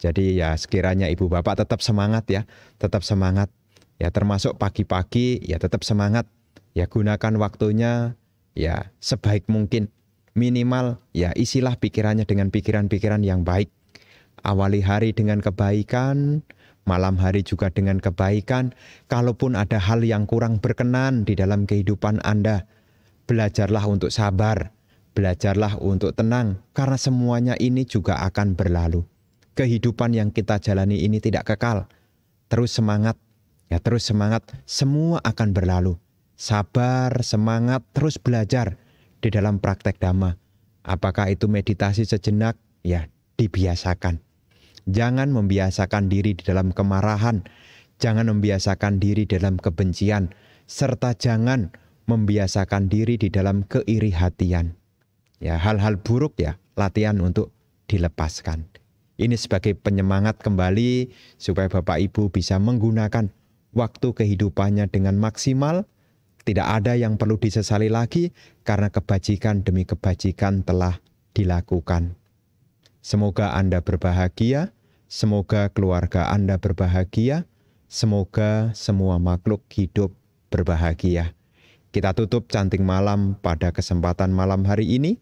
jadi ya sekiranya ibu bapak tetap semangat ya tetap semangat ya termasuk pagi-pagi ya tetap semangat ya gunakan waktunya ya sebaik mungkin Minimal ya isilah pikirannya dengan pikiran-pikiran yang baik. Awali hari dengan kebaikan, malam hari juga dengan kebaikan. Kalaupun ada hal yang kurang berkenan di dalam kehidupan Anda, belajarlah untuk sabar, belajarlah untuk tenang, karena semuanya ini juga akan berlalu. Kehidupan yang kita jalani ini tidak kekal. Terus semangat, ya terus semangat, semua akan berlalu. Sabar, semangat, terus belajar di dalam praktek dhamma. Apakah itu meditasi sejenak? Ya, dibiasakan. Jangan membiasakan diri di dalam kemarahan, jangan membiasakan diri di dalam kebencian, serta jangan membiasakan diri di dalam keiri hatian. Ya, hal-hal buruk ya, latihan untuk dilepaskan. Ini sebagai penyemangat kembali supaya Bapak Ibu bisa menggunakan waktu kehidupannya dengan maksimal tidak ada yang perlu disesali lagi karena kebajikan demi kebajikan telah dilakukan. Semoga Anda berbahagia, semoga keluarga Anda berbahagia, semoga semua makhluk hidup berbahagia. Kita tutup canting malam pada kesempatan malam hari ini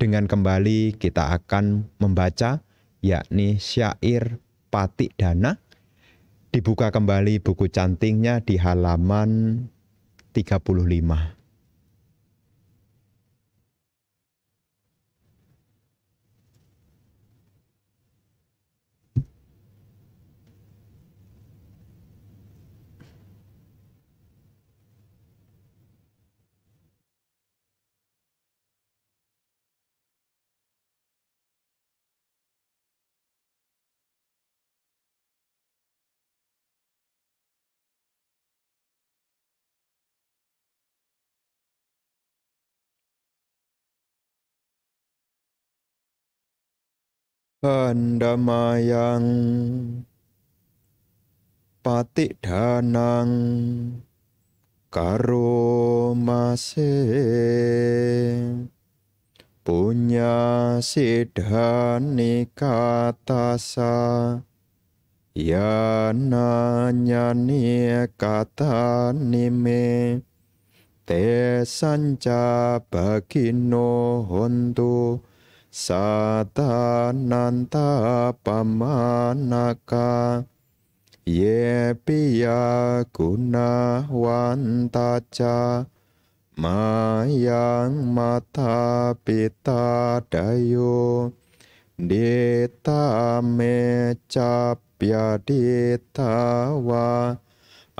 dengan kembali kita akan membaca yakni syair Patik Dana. Dibuka kembali buku cantingnya di halaman 35 හන්ඩමයං පතිඩානං කරෝමසේ පුඤ්ඤා සිද්ධානිකාතසා යනාඥානීය කතානිමේ තේ සංචා භගිනෝ හොන්තු satananta pamanaka yepiya gunawanta ca mayang mata pita dayo dita me capya dita wa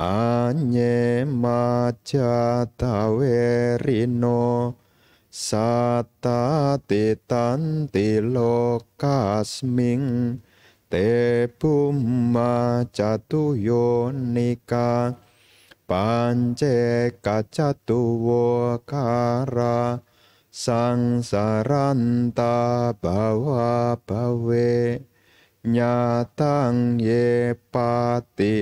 anye maca tawerino Satati tanti lokasming te puma catu yonika pance kacatu wakara sang nyatang ye pati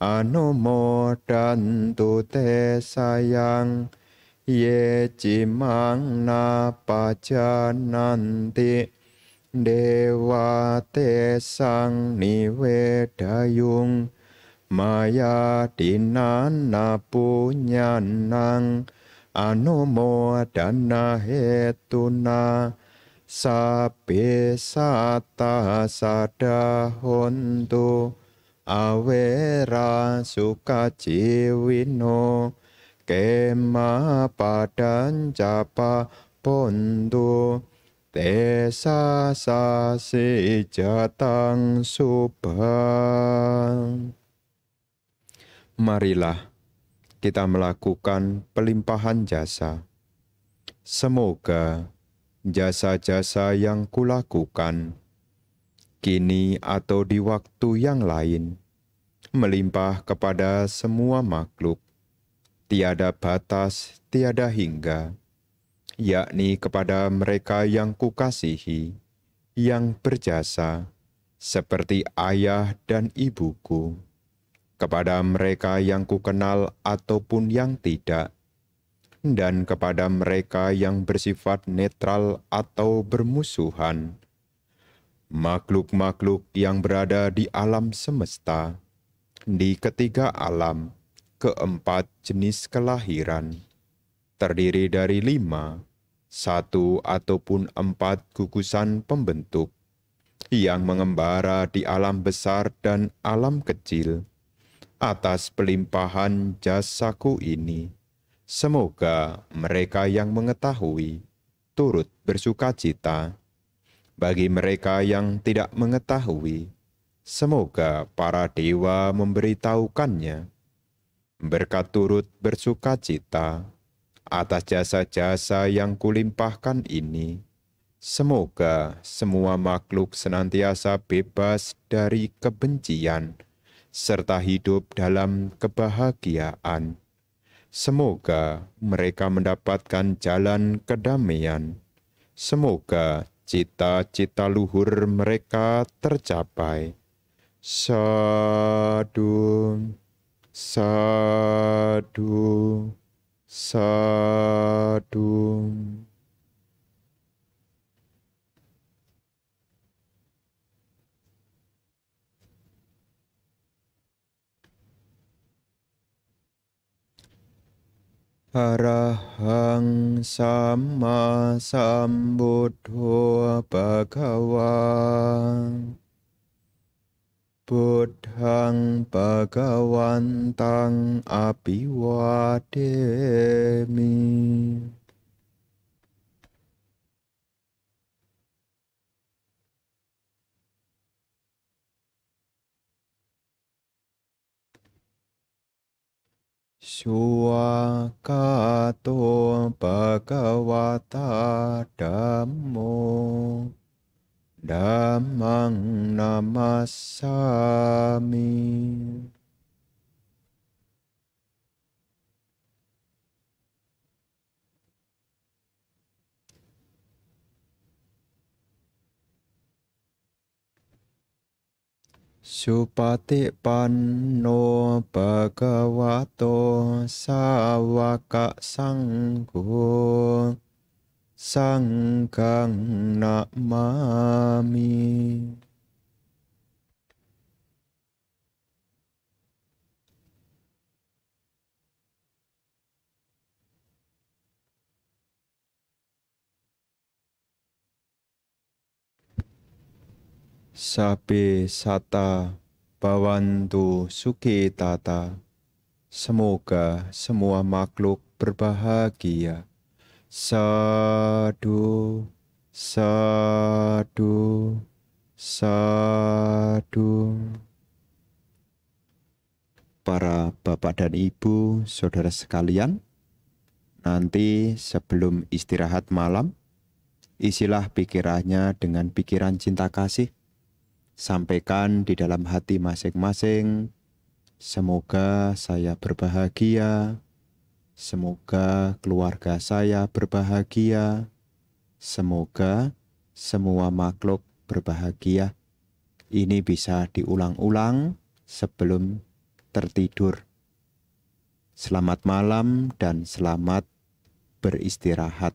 aNomo anumodantu ยจิมังนาปะจานันติเดวาเตสังนิเวทยุงมายาตินันนาปุญญานังอนุโมทนาเหตุนาสัพเพสัตตาสัตตาหุนตุอเวราสุขจิวิโน kema padan japa pondu desa sasi jatang subang. Marilah kita melakukan pelimpahan jasa. Semoga jasa-jasa yang kulakukan, kini atau di waktu yang lain, melimpah kepada semua makhluk tiada batas, tiada hingga, yakni kepada mereka yang kukasihi, yang berjasa, seperti ayah dan ibuku, kepada mereka yang kukenal ataupun yang tidak, dan kepada mereka yang bersifat netral atau bermusuhan, makhluk-makhluk yang berada di alam semesta, di ketiga alam, keempat jenis kelahiran, terdiri dari lima, satu ataupun empat gugusan pembentuk, yang mengembara di alam besar dan alam kecil, atas pelimpahan jasaku ini. Semoga mereka yang mengetahui turut bersuka cita. Bagi mereka yang tidak mengetahui, semoga para dewa memberitahukannya berkat turut bersuka cita atas jasa-jasa yang kulimpahkan ini. Semoga semua makhluk senantiasa bebas dari kebencian serta hidup dalam kebahagiaan. Semoga mereka mendapatkan jalan kedamaian. Semoga cita-cita luhur mereka tercapai. Sadu sadu sadu Arahang sama sambut sambuddho bagawang Buddhang Bhagavantang Apiwademi Suwakato Bhagavata Dhammo Damang namasami. Supati panno bhagavato sawaka sanggo sangkang namami Sabe sata bawantu suki tata. Semoga semua makhluk berbahagia sadu sadu sadu para bapak dan ibu saudara sekalian nanti sebelum istirahat malam isilah pikirannya dengan pikiran cinta kasih sampaikan di dalam hati masing-masing semoga saya berbahagia Semoga keluarga saya berbahagia. Semoga semua makhluk berbahagia. Ini bisa diulang-ulang sebelum tertidur. Selamat malam dan selamat beristirahat.